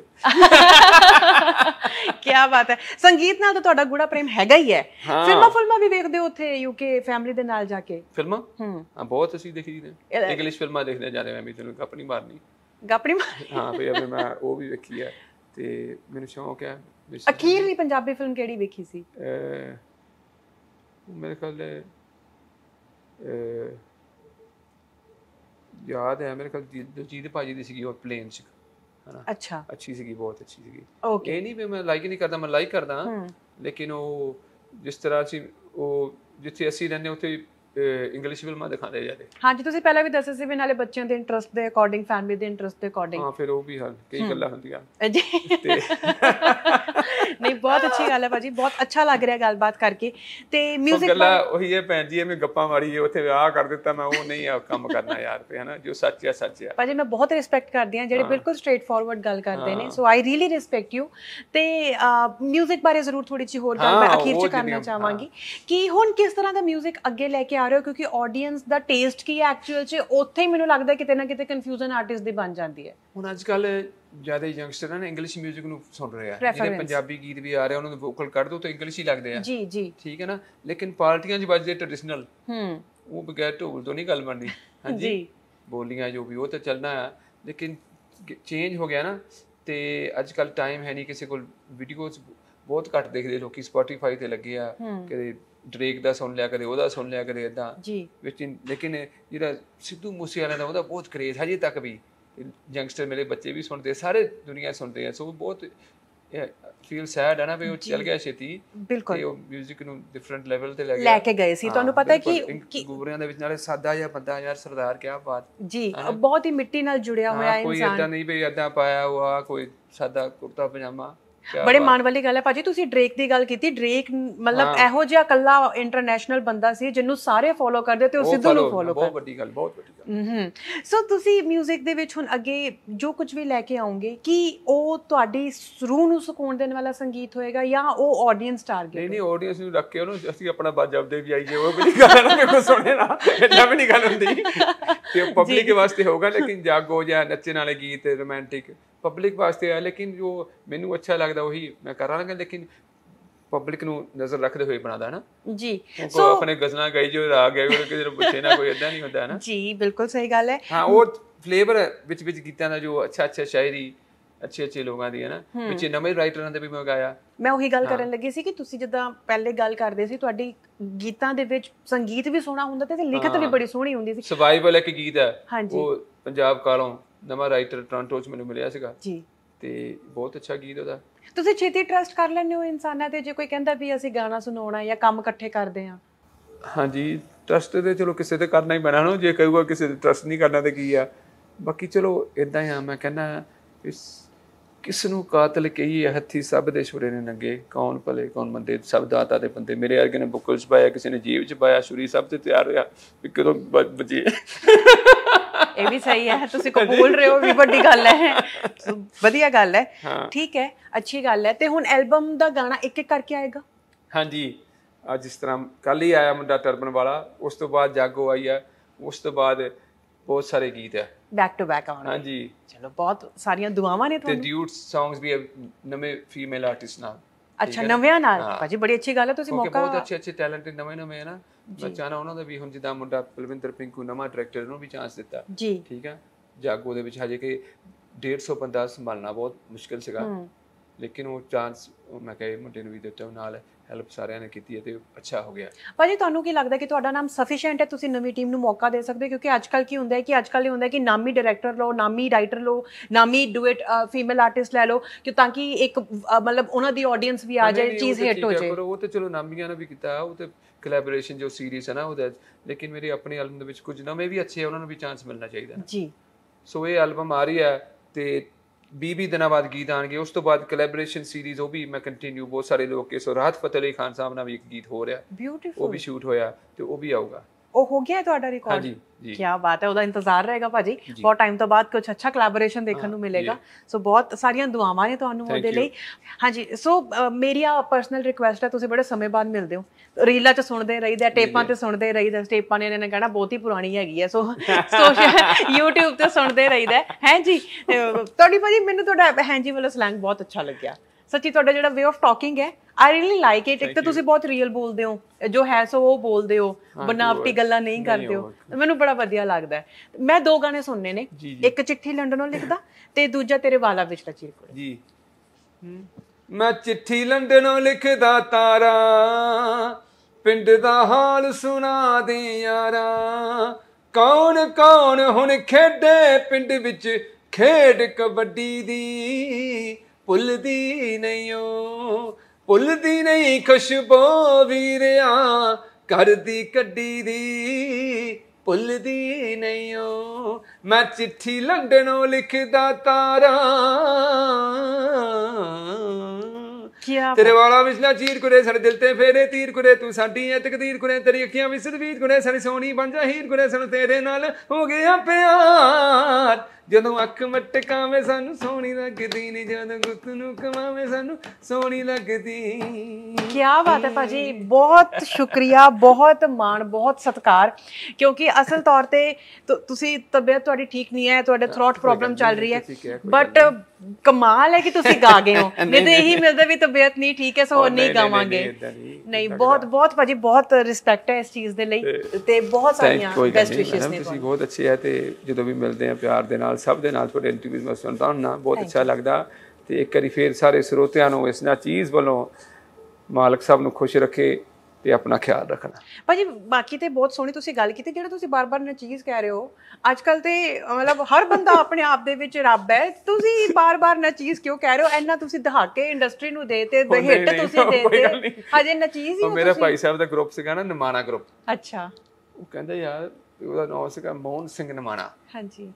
ਕੀ ਬਾਤ ਹੈ ਸੰਗੀਤ ਨਾਲ ਤਾਂ ਤੁਹਾਡਾ ਗੂੜਾ ਪ੍ਰੇਮ ਹੈਗਾ ਹੀ ਹੈ ਫਿਲਮਾਂ ਫਿਲਮਾਂ ਵੀ ਵੇਖਦੇ ਹੋ ਉੱਥੇ ਯੂਕੇ ਫੈਮਿਲੀ ਦੇ ਨਾਲ ਜਾ ਕੇ ਫਿਲਮਾਂ ਹਾਂ ਬਹੁਤ ਅਸੀਂ ਦੇਖੀ ਨੇ ਇੰਗਲਿਸ਼ ਫਿਲਮਾਂ ਦੇਖਦੇ ਜਾਂਦੇ ਮੈਂ ਵੀ ਤੈਨੂੰ ਗੱਪ ਮਾਰਨੀ ਗੱਪ ਮਾਰਨੀ ਹਾਂ ਵੀ ਅਬੇ ਮੈਂ ਉਹ ਵੀ ਵੇਖੀ ਹੈ ਤੇ ਮੈਨੂੰ ਸ਼ੌਂਕ ਹੈ ਅਖੀਰਲੀ ਪੰਜਾਬੀ ਫਿਲਮ ਕਿਹੜੀ ਵੇਖੀ ਸੀ ਮੇਰੇ ਖਿਆਲ ਇਹ ਯਾਦ ਹੈ ਮੇਰੇ ਖਿਆਲ ਦੇ ਭਾਜੀ ਦੀ ਸੀਗੀ ਉਹ ਪਲੇਨ ਸੀ ਹਨਾ ਅੱਛਾ ਅੱਛੀ ਸੀਗੀ ਬਹੁਤ ਅੱਛੀ ਸੀਗੀ ਇਹ ਨਹੀਂ ਵੀ ਮੈਂ ਲਾਈਕ ਨਹੀਂ ਕਰਦਾ ਮੈਂ ਲਾਈਕ ਕਰਦਾ ਲੇਕਿਨ ਉਹ ਜਿਸ ਤਰ੍ਹਾਂ ਸੀ ਉਹ ਜਿੱਥੇ ਅਸੀਂ ਰਹਿੰਦੇ ਉੱਥੇ ਇੰਗਲਿਸ਼ ਫਿਲਮਾਂ ਦਿਖਾਉਂਦੇ ਜਾਂਦੇ ਹਾਂਜੀ ਤੁਸੀਂ ਪਹਿਲਾਂ ਵੀ ਦੱਸਿਆ ਸੀ ਵੀ ਨਾਲੇ ਬੱਚਿਆਂ ਦੇ ਇੰਟਰਸਟ ਦੇ ਅਕੋਰਡਿੰਗ ਫੈਮਿਲੀ ਦੇ ਇੰਟਰਸਟ ਦੇ ਅਕੋਰਡਿੰਗ ਹਾਂ ਫਿਰ ਉਹ ਵੀ ਹਨ ਕਈ ਗੱਲਾਂ ਹੁੰਦੀਆਂ ਜੀ ਤੇ ਨਹੀਂ ਬਹੁਤ ਅੱਛੀ ਗੱਲ ਹੈ ਭਾਜੀ ਬਹੁਤ ਅੱਛਾ ਲੱਗ ਰਿਹਾ ਗੱਲਬਾਤ ਕਰਕੇ ਤੇ 뮤직 ਗੱਲ ਉਹੀ ਹੈ ਭੈਣ ਜੀ ਐਵੇਂ ਗੱਪਾਂ ਮਾਰੀਏ ਉੱਥੇ ਵਿਆਹ ਕਰ ਦਿੱਤਾ ਮੈਂ ਉਹ ਨਹੀਂ ਆ ਕੰਮ ਕਰਨਾ ਯਾਰ ਤੇ ਹਨਾ ਜੋ ਸੱਚ ਹੈ ਸੱਚ ਹੈ ਭਾਜੀ ਮੈਂ ਬਹੁਤ ਰਿਸਪੈਕਟ ਕਰਦੀ ਆ ਜਿਹੜੇ ਬਿਲਕੁਲ ਸਟ੍ਰੇਟ ਫਾਰਵਰਡ ਗੱਲ ਕਰਦੇ ਨੇ so I really respect you ਤੇ 뮤직 ਬਾਰੇ ਜ਼ਰੂਰ ਥੋੜੀ ਜਿਹੀ ਹੋਰ ਗੱਲ ਮੈਂ ਅਖੀਰ ਚ ਕਰਨਾ ਚਾਹਾਂਗੀ ਕਿ ਹੁਣ ਕਿਸ ਤਰ੍ਹਾਂ ਦਾ 뮤직 ਅੱਗੇ ਲੈ ਕੇ ਆ ਰਹੇ ਹੋ ਕਿਉਂਕਿ ਆਡੀਅנס ਦਾ ਟੇਸਟ ਕੀ ਐਕਚੁਅਲ ਚ ਉੱਥੇ ਹੀ ਮੈਨੂੰ ਲੱਗਦਾ ਕਿਤੇ ਨਾ ਕਿਤੇ ਕਨਫਿਊਜ਼ਨ ਆਰਟਿਸਟ ਦੀ ਬਣ ਜਾਂਦੀ ਹੈ ਹੁਣ ਅੱਜ ਕੱਲ ਜਿਆਦਾ ਯੰਗਸਟਰ ਨੇ ਇੰਗਲਿਸ਼ 뮤직 ਨੂੰ ਸੁਣ ਰਹੇ ਆ ਜਿਹੜੇ ਪੰਜਾਬੀ ਗੀਤ ਵੀ ਆ ਰਹੇ ਉਹਨਾਂ ਨੂੰ ਵੋਕਲ ਕੱਢ ਦੋ ਤਾਂ ਇੰਗਲਿਸ਼ ਹੀ ਲੱਗਦੇ ਆ ਜੀ ਜੀ ਠੀਕ ਹੈ ਨਾ ਲੇਕਿਨ ਪਾਰਟੀਆਂ 'ਚ ਵੱਜਦੇ ਟ੍ਰੈਡੀਸ਼ਨਲ ਹੂੰ ਉਹ ਬਗੈਰ ਢੋਲ ਤੋਂ ਨਹੀਂ ਗੱਲ ਬਣਦੀ ਹਾਂਜੀ ਬੋਲੀਆਂ ਜੋ ਵੀ ਉਹ ਤਾਂ ਚੱਲਣਾ ਆ ਲੇਕਿਨ ਚੇਂਜ ਹੋ ਗਿਆ ਨਾ ਤੇ ਅੱਜ ਕੱਲ ਟਾਈਮ ਹੈ ਨਹੀਂ ਕਿਸੇ ਕੋਲ ਵੀਡੀਓਜ਼ ਬਹੁਤ ਘੱਟ ਦੇਖਦੇ ਲੋਕੀ ਸਪੋਟੀਫਾਈ ਤੇ ਲੱਗੇ ਆ ਕਦੇ ਡਰੇਕ ਦਾ ਸੁਣ ਲਿਆ ਕਦੇ ਉਹਦਾ ਸੁਣ ਲਿਆ ਕਦੇ ਇਦਾਂ ਜੀ ਵਿੱਚ ਲੇਕਿਨ ਜਿਹੜਾ ਸਿੱਧੂ ਮੂਸੇ ਵਾਲਾ ਦਾ ਉਹਦਾ ਬਹੁਤ ਕਰੇਜ਼ ਹਜੇ ਤੱਕ ਵੀ ਯੰਗਸਟਰ ਮੇਰੇ ਬੱਚੇ ਵੀ ਸੁਣਦੇ ਸਾਰੇ ਦੁਨੀਆ ਸੁਣਦੇ ਆ ਸੋ ਬਹੁਤ ਫੀਲ ਸੈਡ ਹੈ ਨਾ ਵੀ ਉਹ ਚਲ ਗਿਆ ਛੇਤੀ ਤੇ ਉਹ 뮤직 ਨੂੰ ਡਿਫਰੈਂਟ ਲੈਵਲ ਤੇ ਲੈ ਗਿਆ ਲੈ ਕੇ ਗਏ ਸੀ ਤੁਹਾਨੂੰ ਪਤਾ ਹੈ ਕਿ ਗੁਬਰਿਆਂ ਦੇ ਵਿੱਚ ਨਾਲੇ ਸਾਦਾ ਜਿਹਾ ਬੰਦਾ ਯਾਰ ਸਰਦਾਰ ਕਿਆ ਬਾਤ ਜੀ ਬਹੁਤ ਹੀ ਮਿੱਟੀ ਨਾਲ ਜੁੜਿਆ ਹੋਇਆ ਇਨਸਾਨ ਕੋਈ ਇਦਾਂ ਨਹੀਂ ਵੀ ਇਦਾਂ ਪਾਇਆ ਹੋਆ ਕੋਈ ਸਾਦਾ ਕੁਰਤਾ ਪਜਾਮਾ ਬੜੇ ਮਾਣ ਵਾਲੀ ਗੱਲ ਹੈ ਭਾਜੀ ਤੁਸੀਂ ਡ੍ਰੇਕ ਦੀ ਗੱਲ ਕੀਤੀ ਡ੍ਰੇਕ ਮਤਲਬ ਇਹੋ ਜਿਹਾ ਕੱਲਾ ਇੰਟਰਨੈਸ਼ਨਲ ਬੰਦਾ ਸੀ ਜਿਹਨੂੰ ਸਾਰੇ ਫੋਲੋ ਕਰਦੇ ਤੇ ਉਹ ਸਿੱਧੂ ਨੂੰ ਫੋਲੋ ਕਰਦੇ ਬਹੁਤ ਵੱਡੀ ਗੱਲ ਬਹੁਤ ਵੱਡੀ ਗੱਲ ਹਮਮ ਸੋ ਤੁਸੀਂ 뮤직 ਦੇ ਵਿੱਚ ਹੁਣ ਅੱਗੇ ਜੋ ਕੁਝ ਵੀ ਲੈ ਕੇ ਆਉਂਗੇ ਕੀ ਉਹ ਤੁਹਾਡੀ ਰੂਹ ਨੂੰ ਸਕੂਨ ਦੇਣ ਵਾਲਾ ਸੰਗੀਤ ਹੋਏਗਾ ਜਾਂ ਉਹ ਆਡੀਅנס ਟਾਰਗੇਟ ਨਹੀਂ ਨਹੀਂ ਆਡੀਅנס ਨੂੰ ਰੱਖ ਕੇ ਉਹਨੂੰ ਅਸੀਂ ਆਪਣਾ ਬਾਜਬ ਦੇ ਵੀ ਆਈਏ ਉਹ ਵੀ ਗੱਲ ਨਾ ਕੋਈ ਸੁਣੇ ਨਾ ਇੰਨਾ ਵੀ ਨਹੀਂ ਗੱਲ ਹੁੰਦੀ ਤੇ ਪਬਲਿਕ *laughs* ਵਾਸਤੇ ਹੋਗਾ ਲੇਕਿਨ ਜਾਗੋ ਜਾਂ ਨੱਚਣ ਵਾਲੇ ਗੀਤ ਰੋਮਾਂਟਿਕ ਪਬਲਿਕ ਵਾਸਤੇ ਆ ਲੇਕਿਨ ਜੋ ਮੈਨੂੰ ਅੱਛਾ ਲੱਗਦਾ ਉਹੀ ਮੈਂ ਹਾਂ ਲੇਕਿਨ ਪਬਲਿਕ ਨੂੰ ਨਜ਼ਰ ਰੱਖਦੇ ਹੋਏ ਬਣਾਦਾ ਨਾ ਜੀ ਸੋ ਆਪਣੇ ਗਜ਼ਨਾ ਗਾਈ ਜੋ ਰਾਗ ਗਏ ਉਹ ਕਿਸੇ ਨੂੰ ਪੁੱਛੇ ਨਾ ਕੋਈ ਇਦਾਂ ਨਹੀਂ ਹੁੰਦਾ ਨਾ ਜੀ ਬਿਲਕੁਲ ਸਹੀ ਗੱਲ ਹੈ ਹਾਂ ਉਹ ਫਲੇਵਰ ਵਿੱਚ ਵਿੱਚ ਗੀਤਾਂ ਦਾ ਜੋ ਅੱਛਾ ਅੱਛਾ ਸ਼ਾਇਰੀ ਅੱਛੇ ਅੱਛੇ ਲੋਕਾਂ ਦੀ ਹੈ ਨਾ ਵਿੱਚ ਨਵੇਂ ਰਾਈਟਰਾਂ ਦੇ ਵੀ ਮੈਂ ਗਾਇਆ ਮੈਂ ਉਹੀ ਗੱਲ ਕਰਨ ਲੱਗੀ ਸੀ ਕਿ ਤੁਸੀਂ ਜਿੱਦਾਂ ਪਹਿਲੇ ਗੱਲ ਕਰਦੇ ਸੀ ਤੁਹਾਡੀ ਗੀਤਾਂ ਦੇ ਵਿੱਚ ਸੰਗੀਤ ਵੀ ਸੋਹਣਾ ਹੁੰਦਾ ਤੇ ਲਿਖਤ ਵੀ ਬੜੀ ਸੋਹਣੀ ਹੁੰਦੀ ਸੀ ਸਰਵਾਈਵਲ ਇੱਕ ਗੀਤ ਹੈ ਉਹ ਪੰਜਾਬ ਕਾਲੋਂ ਨਵਾਂ ਰਾਈਟਰ ਟ੍ਰਾਂਟੋ 'ਚ ਮੈਨੂੰ ਮਿਲਿਆ ਸੀਗਾ ਜੀ ਤੇ ਬਹੁਤ ਅੱਛਾ ਗੀਤ ਉਹਦਾ ਤੁਸੀਂ ਛੇਤੀ ਟਰਸਟ ਕਰ ਲੈਂਦੇ ਹੋ ਇਨਸਾਨਾਂ ਤੇ ਜੇ ਕੋਈ ਕਹਿੰਦਾ ਵੀ ਅਸੀਂ ਗਾਣਾ ਸੁਣਾਉਣਾ ਜਾਂ ਕੰਮ ਇਕੱਠੇ ਕਰਦੇ ਆ ਹਾਂਜੀ ਟਰਸਟ ਤੇ ਚਲੋ ਕਿਸੇ ਤੇ ਕਰਨਾ ਹੀ ਪੈਣਾ ਨਾ ਜੇ ਕਹੂਗਾ ਕਿਸੇ ਤੇ ਟਰਸਟ ਨਹੀਂ ਕਰਨਾ ਤੇ ਕੀ ਆ ਬਾਕੀ ਚਲੋ ਇਦਾਂ ਹੀ ਆ ਮੈਂ ਕਹਿੰਦਾ ਇਸ ਕਿਸ ਨੂੰ ਕਾਤਲ ਕਹੀ ਹੱਥੀ ਸਭ ਦੇ ਸ਼ੁਰੇ ਨੇ ਨੰਗੇ ਕੌਣ ਭਲੇ ਕੌਣ ਮੰਦੇ ਸਭ ਦਾਤਾ ਦੇ ਬੰਦੇ ਮੇਰੇ ਅਰਗੇ ਨੇ ਬੁੱਕਲ ਚ ਪਾਇਆ ਕਿਸੇ ਨੇ ਜੀਵ ਚ ਪਾਇਆ ਸ਼ੁਰੀ ਸਭ ਤੇ ਤਿਆਰ ਹੋਇਆ ਵੀ ਕਦੋਂ ਬਚੇ ਇਹ ਵੀ ਸਹੀ ਹੈ ਤੁਸੀਂ ਕਬੂਲ ਰਹੇ ਹੋ ਵੀ ਵੱਡੀ ਗੱਲ ਹੈ ਵਧੀਆ ਗੱਲ ਹੈ ਠੀਕ ਹੈ ਅੱਛੀ ਗੱਲ ਹੈ ਤੇ ਹੁਣ ਐਲਬਮ ਦਾ ਗਾਣਾ ਇੱਕ ਇੱਕ ਕਰਕੇ ਆਏਗਾ ਹਾਂਜੀ ਅੱਜ ਇਸ ਤਰ੍ਹਾਂ ਕੱਲ ਹੀ ਆਇਆ ਮੁੰਡਾ ਟਰਬਨ ਵਾਲਾ ਉਸ ਤੋਂ ਬਾਅਦ ਜਾਗੋ ਆਈ ਹੈ ਉਸ ਤੋਂ ਬਾਅਦ ਬਹੁਤ ਸਾਰੇ ਗੀਤ ਹੈ ਬੈਕ ਟੂ ਬੈਕ ਆਉਣਗੇ ਹਾਂਜੀ ਚਲੋ ਬਹੁਤ ਸਾਰੀਆਂ ਦੁਆਵਾਂ ਨੇ ਤੁਹਾਨੂੰ ਤੇ ਡਿਊਟ ਸੰਗਸ ਵੀ ਨਵੇਂ ਫੀਮੇਲ ਆਰਟਿਸਟ ਨਾਲ ਅੱਛਾ ਨਵਿਆਂ ਨਾਲ ਭਾਜੀ ਬੜੀ ਅੱਛੀ ਗੱਲ ਹੈ ਤੁਸੀਂ ਮੌਕਾ ਬਹੁਤ ਅੱਛੇ ਅੱਛੇ ਟੈਲੈਂਟਡ ਨਵੇਂ ਨਵੇਂ ਹੈ ਨਾ ਬੱਚਾ ਨਾ ਉਹਨਾਂ ਦਾ ਵੀ ਹੁਣ ਜਿੱਦਾਂ ਮੁੰਡਾ ਬਲਵਿੰਦਰ ਪਿੰਕੂ ਨਵਾਂ ਡਾਇਰੈਕਟਰ ਨੂੰ ਵੀ ਚਾਂਸ ਦਿੱਤਾ ਜੀ ਠੀਕ ਹੈ ਜਾਗੋ ਦੇ ਵਿੱਚ ਹਜੇ ਕਿ 150 ਬੰਦਾ ਸੰਭਾਲਣਾ ਬਹੁਤ ਮੁਸ਼ਕਿਲ ਸੀਗਾ ਲੇਕਿਨ ਉਹ ਚਾਂਸ ਮੈਂ ਕਹੇ ਮੁੰਡੇ ਨੂੰ ਵੀ ਦਿੱਤਾ ਨਾਲ ਹੈਲਪ ਸਾਰਿਆਂ ਨੇ ਕੀਤੀ ਹੈ ਤੇ ਅੱਛਾ ਹੋ ਗਿਆ ਭਾਜੀ ਤੁਹਾਨੂੰ ਕੀ ਲੱਗਦਾ ਕਿ ਤੁਹਾਡਾ ਨਾਮ ਸਫੀਸ਼ੀਐਂਟ ਹੈ ਤੁਸੀਂ ਨਵੀਂ ਟੀਮ ਨੂੰ ਮੌਕਾ ਦੇ ਸਕਦੇ ਕਿਉਂਕਿ ਅੱਜ ਕੱਲ ਕੀ ਹੁੰਦਾ ਹੈ ਕਿ ਅੱਜ ਕੱਲ ਇਹ ਹੁੰਦਾ ਕਿ ਨਾਮੀ ਡਾਇਰੈਕਟਰ ਲਓ ਨਾਮੀ ਰਾਈਟਰ ਲਓ ਨਾਮੀ ਡੂਇਟ ਫੀਮੇਲ ਆਰਟਿਸਟ ਲੈ ਲਓ ਕਿ ਤਾਂ ਕਿ ਇੱਕ ਮਤਲਬ ਉਹਨਾਂ ਦੀ ਆਡੀਅנס ਵੀ ਆ ਜਾਏ ਚੀਜ਼ ਹਿੱਟ ਹੋ ਜਾਏ ਉਹ ਤੇ ਚਲੋ ਨਾਮੀਆਂ ਨੇ ਵੀ ਕੀਤਾ ਉਹ ਤੇ ਕੋਲੈਬੋਰੇਸ਼ਨ ਜੋ ਸੀਰੀਜ਼ ਹੈ ਨਾ ਤੇ ਲੇਕਿਨ ਮੇਰੇ ਆਪਣੇ ਐਲਬਮ ਦੇ ਵਿੱਚ ਕੁਝ ਨਵੇਂ ਵੀ ਅੱਛੇ ਉਹਨਾਂ ਨੂੰ ਵੀ ਚਾਂਸ ਮਿਲਣਾ ਚਾਹੀਦਾ ਜੀ ਸੋ ਇਹ ਐਲਬਮ ਆ ਰਹੀ ਹੈ ਤੇ 20 ਦਿਨਾਂ ਬਾਅਦ ਗੀਤ ਆਣਗੇ ਉਸ ਤੋਂ ਬਾਅਦ ਕੋਲੈਬੋਰੇਸ਼ਨ ਸੀਰੀਜ਼ ਉਹ ਵੀ ਮੈਂ ਕੰਟੀਨਿਊ ਬਹੁਤ ਸਾਰੇ ਲੋਕ ਕੇ ਸੋ ਰਾਹਤ ਫਤਿਹ ਅਲੀ ਖਾਨ ਸਾਹਿਬ ਨਾਲ ਵੀ ਇੱਕ ਗੀਤ ਹੋ ਰਿਹਾ ਬਿਊਟੀਫੁਲ ਉਹ ਵੀ ਸ਼ੂਟ ਹੋਇਆ ਤੇ ਉਹ ਵੀ ਆਊਗਾ ਉਹ ਹੋ ਗਿਆ ਤੁਹਾਡਾ ਰਿਕਾਰਡ ਹਾਂਜੀ ਜੀ ਕੀ ਬਾਤ ਹੈ ਉਹਦਾ ਇੰਤਜ਼ਾਰ ਰਹੇਗਾ ਭਾਜੀ ਬਹੁਤ ਟਾਈਮ ਤੋਂ ਬਾਅਦ ਕੁਝ ਅੱਛਾ ਕੋਲੈਬੋਰੇਸ਼ਨ ਦੇਖਣ ਨੂੰ ਮਿਲੇਗਾ ਸੋ ਬਹੁਤ ਸਾਰੀਆਂ ਦੁਆਵਾਂ ਨੇ ਤੁਹਾਨੂੰ ਉਹਦੇ ਲਈ ਹਾਂਜੀ ਸੋ ਮੇਰੀ ਆ ਪਰਸਨਲ ਰਿਕੁਐਸਟ ਹੈ ਤੁਸੀਂ ਬੜੇ ਸਮੇਂ ਬਾਅਦ ਮਿਲਦੇ ਹੋ ਰੀਲਾਂ 'ਚ ਸੁਣਦੇ ਰਹੀਦਾ ਟੇਪਾਂ ਤੇ ਸੁਣਦੇ ਰਹੀਦਾ ਟੇਪਾਂ ਨੇ ਇਹਨਾਂ ਨੇ ਕਹਿਣਾ ਬਹੁਤ ਹੀ ਪੁਰਾਣੀ ਹੈਗੀ ਹੈ ਸੋ ਸੋਸ਼ਲ *laughs* YouTube ਤੇ ਸੁਣਦੇ ਰਹੀਦਾ ਹੈ ਹਾਂਜੀ ਤੁਹਾਡੀ ਭਾਜੀ ਮੈਨੂੰ ਤੁਹਾਡਾ ਹਾਂਜੀ ਵਾਲਾ ਸਲੈਂਗ ਬਹੁਤ ਅੱਛਾ ਲੱਗਿਆ ਸੱਚੀ ਤੁਹਾਡਾ ਜਿਹੜਾ ਵੇ ਆਫ ਟਾਕਿੰਗ ਹੈ ਆਈ ਰੀਲੀ ਲਾਈਕ ਇਟ ਇੱਕ ਤਾਂ ਤੁਸੀਂ ਬਹੁਤ ਰੀਅਲ ਬੋਲਦੇ ਹੋ ਜੋ ਹੈ ਸੋ ਉਹ ਬੋਲਦੇ ਹੋ ਬਨਾਵਟੀ ਗੱਲਾਂ ਨਹੀਂ ਕਰਦੇ ਹੋ ਮੈਨੂੰ ਬੜਾ ਵਧੀਆ ਲੱਗਦਾ ਮੈਂ ਦੋ ਗਾਣੇ ਸੁਣਨੇ ਨੇ ਇੱਕ ਚਿੱਠੀ ਲੰਡਨੋਂ ਲਿਖਦਾ ਤੇ ਦੂਜਾ ਤੇਰੇ ਵਾਲਾ ਚੀਰ ਕੋਲ ਜੀ ਮੈਂ ਚਿੱਠੀ ਲੰਡਨੋਂ ਲਿਖਦਾ ਤਾਰਾ ਪਿੰਡ ਦਾ ਹਾਲ ਸੁਣਾ ਦੇ ਯਾਰਾ ਕੌਣ ਕੌਣ ਹੁਣ ਖੇਡੇ ਪਿੰਡ ਵਿੱਚ ਖੇਡ ਕਬੱਡੀ ਦੀ ਭੁੱਲਦੀ ਨਹੀਂ ਓ ਭੁੱਲਦੀ ਨਹੀਂ ਖੁਸ਼ਬੋ ਵੀਰਿਆ ਕਰਦੀ ਕੱਢੀ ਦੀ ਭੁੱਲਦੀ ਨਹੀਂ ਓ ਮੈਂ ਚਿੱਠੀ ਲੰਡਨੋਂ ਲਿਖਦਾ ਤਾਰਾ ਤੇਰੇ ਵਾਲਾ ਵਿਸਨਾ ਚੀਰ ਕੁਰੇ ਸਾਡੇ ਦਿਲ ਤੇ ਫੇਰੇ ਤੀਰ ਕੁਰੇ ਤੂੰ ਸਾਡੀ ਐ ਤਕਦੀਰ ਕੁਰੇ ਤੇਰੀ ਅੱਖੀਆਂ ਵਿੱਚ ਸਦਵੀਰ ਕੁਰੇ ਸਾਡੀ ਸੋਹਣੀ ਬਣ ਜਾ ਹੀਰ ਕੁਰੇ ਸਾਨੂੰ ਤੇਰੇ ਨਾਲ ਹੋ ਗਿਆ ਪਿਆਰ ਜਦੋਂ ਅੱਖ ਮਟਕਾਵੇਂ ਸਾਨੂੰ ਸੋਹਣੀ ਲੱਗਦੀ ਨਹੀਂ ਜਦੋਂ ਗੁੱਤ ਨੂੰ ਕਮਾਵੇਂ ਸਾਨੂੰ ਸੋਹਣੀ ਲੱਗਦੀ ਕੀ ਬਾਤ ਹੈ ਭਾਜੀ ਬਹੁਤ ਸ਼ੁਕਰੀਆ ਬਹੁਤ ਮਾਣ ਬਹੁਤ ਸਤਿਕਾਰ ਕਿਉਂਕਿ ਅਸਲ ਤੌਰ ਤੇ ਤੁਸੀਂ ਤਬੀਅਤ ਤੁਹਾਡੀ ਠੀਕ ਨਹੀਂ ਹੈ ਤੁਹਾਡੇ ਥਰੋਟ ਪ੍ਰੋਬਲਮ ਚੱਲ ਰਹੀ ਹੈ ਬਟ ਕਮਾਲ ਹੈ ਕਿ ਤੁਸੀਂ ਗਾ ਗਏ ਹੋ *laughs* ਨਹੀਂ ਤੇ ਇਹੀ ਮਿਲਦਾ ਵੀ ਤਬੀਅਤ ਨਹੀਂ ਠੀਕ ਹੈ ਸੋ ਨਹੀਂ ਗਾਵਾਂਗੇ ਨਹੀਂ ਬਹੁਤ ਬਹੁਤ ਭਾਜੀ ਬਹੁਤ ਰਿਸਪੈਕਟ ਹੈ ਇਸ ਚੀਜ਼ ਦੇ ਲਈ ਤੇ ਬਹੁਤ ਸਾਰੀਆਂ ਬੈਸਟ ਵਿਸ਼ੇਸ ਨੇ ਤੁਸੀਂ ਬਹੁਤ ਅੱਛੇ ਹੈ ਤੇ ਜਦੋਂ ਵੀ ਮਿਲਦੇ ਆ ਪਿਆਰ ਦੇ ਨਾਲ ਸਭ ਦੇ ਨਾਲ ਤੁਹਾਡੇ ਇੰਟਰਵਿਊਜ਼ ਮੈਂ ਸੁਣਦਾ ਹੁੰਦਾ ਬਹੁਤ ਅੱਛਾ ਲੱਗਦਾ ਤੇ ਇੱਕ ਵਾਰੀ ਫੇਰ ਸਾਰੇ ਸਰੋਤਿਆਂ ਨੂੰ ਇਸ ਨਾਲ ਚੀਜ਼ ਵੱਲੋਂ ਮਾਲਕ ਸਾਹਿਬ ਨੂੰ ਖੁਸ਼ ਰੱਖੇ ਤੇ ਆਪਣਾ ਖਿਆਲ ਰੱਖਣਾ ਭਾਜੀ ਬਾਕੀ ਤੇ ਬਹੁਤ ਸੋਹਣੀ ਤੁਸੀਂ ਗੱਲ ਕੀਤੀ ਜਿਹੜਾ ਤੁਸੀਂ ਬਾਰ-ਬਾਰ ਚੀਜ਼ ਕਹਿ ਰਹੇ ਹੋ ਅੱਜ ਕੱਲ ਤੇ ਮਤਲਬ ਹਰ ਬੰਦਾ ਆਪਣੇ ਆਪ ਦੇ ਵਿੱਚ ਰੱਬ ਹੈ ਤੁਸੀਂ ਬਾਰ-ਬਾਰ ਚੀਜ਼ ਕਿਉਂ ਕਹਿ ਰਹੇ ਹੋ ਇੰਨਾ ਤੁਸੀਂ ਦਹਾਕੇ ਇੰਡਸਟਰੀ ਨੂੰ ਦੇ ਤੇ ਬਹਿਟ ਤੁਸੀਂ ਦੇ ਤੇ ਹਜੇ ਚੀਜ਼ ਹੀ ਤੁਸੀਂ ਮੇਰੇ ਭਾਈ ਸਾਹਿਬ ਦਾ ਗਰੁੱਪ ਸੀਗਾ ਨਾ ਨਿਮਾਣਾ ਗਰੁੱਪ ਅੱਛਾ ਉਹ ਕਹਿੰਦਾ ਯਾਰ ਉਹਦਾ ਨਾਮ ਸੀਗਾ ਮੋਹਨ ਸਿੰਘ ਨਿਮਾਣਾ ਹਾਂਜੀ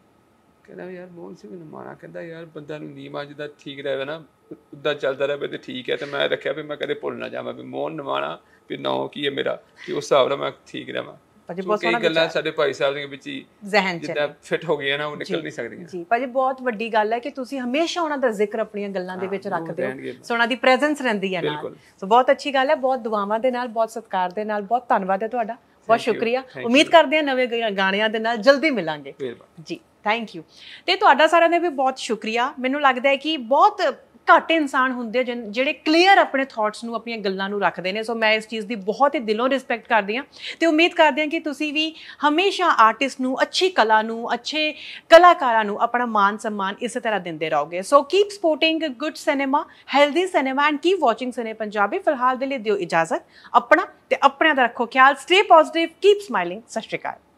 ਕਹਿੰਦਾ ਯਾਰ ਮੋਹਨ ਸਿੰਘ ਨੂੰ ਮਾਰਾ ਕਹਿੰਦਾ ਯਾਰ ਬੰਦਾ ਨੂੰ ਨੀਮਾ ਜਿਹਦਾ ਠੀਕ ਰਹੇ ਨਾ ਉਦਾਂ ਚੱਲਦਾ ਰਹੇ ਤੇ ਠੀਕ ਹੈ ਤੇ ਮੈਂ ਰੱਖਿਆ ਵੀ ਮੈਂ ਕਦੇ ਭੁੱਲ ਨਾ ਜਾਵਾਂ ਵੀ ਮੋਹਨ ਨਵਾਣਾ ਵੀ ਨਾਉ ਕੀ ਹੈ ਮੇਰਾ ਕਿ ਉਸ ਹਿਸਾਬ ਨਾਲ ਮੈਂ ਠੀਕ ਰਹਾਂ ਭਾਜੀ ਬਹੁਤ ਸੋਹਣਾ ਗੱਲਾਂ ਸਾਡੇ ਭਾਈ ਸਾਹਿਬ ਦੇ ਵਿੱਚ ਹੀ ਜ਼ਹਿਨ ਚ ਜਿੱਦਾਂ ਫਿਟ ਹੋ ਗਿਆ ਨਾ ਉਹ ਨਿਕਲ ਨਹੀਂ ਸਕਦੀਆਂ ਜੀ ਭਾਜੀ ਬਹੁਤ ਵੱਡੀ ਗੱਲ ਹੈ ਕਿ ਤੁਸੀਂ ਹਮੇਸ਼ਾ ਉਹਨਾਂ ਦਾ ਜ਼ਿਕਰ ਆਪਣੀਆਂ ਗੱਲਾਂ ਦੇ ਵਿੱਚ ਰੱਖਦੇ ਹੋ ਸੋ ਉਹਨਾਂ ਦੀ ਪ੍ਰੈਜ਼ੈਂਸ ਰਹਿੰਦੀ ਹੈ ਨਾਲ ਸੋ ਬਹੁਤ ਅੱਛੀ ਗੱਲ ਹੈ ਬਹੁਤ ਦੁਆਵਾਂ ਦੇ ਨਾਲ ਬਹੁਤ ਸਤਿਕਾਰ ਦੇ ਨਾਲ ਬਹੁਤ ਧੰਨਵਾਦ ਹੈ ਤੁਹਾਡਾ ਬਹੁਤ ਸ਼ੁਕਰੀਆ ਉਮੀਦ ਕਰਦੇ ਹਾਂ ਨਵੇਂ ਗਾਣਿਆਂ ਦੇ ਨਾਲ ਜਲਦੀ ਮਿਲਾਂਗੇ ਜੀ ਥੈਂਕ ਯੂ ਤੇ ਤੁਹਾਡਾ ਸਾਰਿਆਂ ਦਾ ਵੀ ਬਹੁਤ ਸ਼ੁਕਰੀਆ ਮੈਨੂੰ ਲੱਗਦਾ ਹੈ ਕਿ ਬਹੁਤ ਘੱਟ ਇਨਸਾਨ ਹੁੰਦੇ ਜਿਹੜੇ ਕਲੀਅਰ ਆਪਣੇ ਥਾਟਸ ਨੂੰ ਆਪਣੀਆਂ ਗੱਲਾਂ ਨੂੰ ਰੱਖਦੇ ਨੇ ਸੋ ਮੈਂ ਇਸ ਚੀਜ਼ ਦੀ ਬਹੁਤ ਹੀ ਦਿਲੋਂ ਰਿਸਪੈਕਟ ਕਰਦੀ ਹਾਂ ਤੇ ਉਮੀਦ ਕਰਦੇ ਹਾਂ ਕਿ ਤੁਸੀਂ ਵੀ ਹਮੇਸ਼ਾ ਆਰਟਿਸਟ ਨੂੰ ਅੱਛੀ ਕਲਾ ਨੂੰ ਅੱਛੇ ਕਲਾਕਾਰਾਂ ਨੂੰ ਆਪਣਾ ਮਾਨ ਸਨਮਾਨ ਇਸੇ ਤਰ੍ਹਾਂ ਦਿੰਦੇ ਰਹੋਗੇ so keep supporting good cinema healthy cinema and keep watching cine Punjabi ਫਿਲਹਾਲ ਦੇ ਲਈ ਦਿਓ ਇਜਾਜ਼ਤ ਆਪਣਾ ਤੇ ਆਪਣਿਆਂ ਦਾ ਰੱਖੋ ਖਿਆਲ ਸਟੇ ਪੋਜ਼ਿਟਿਵ ਕੀਪ ਸਮਾਈਲਿੰਗ ਸਤਿ ਸ਼੍ਰੀ ਅਕਾਲ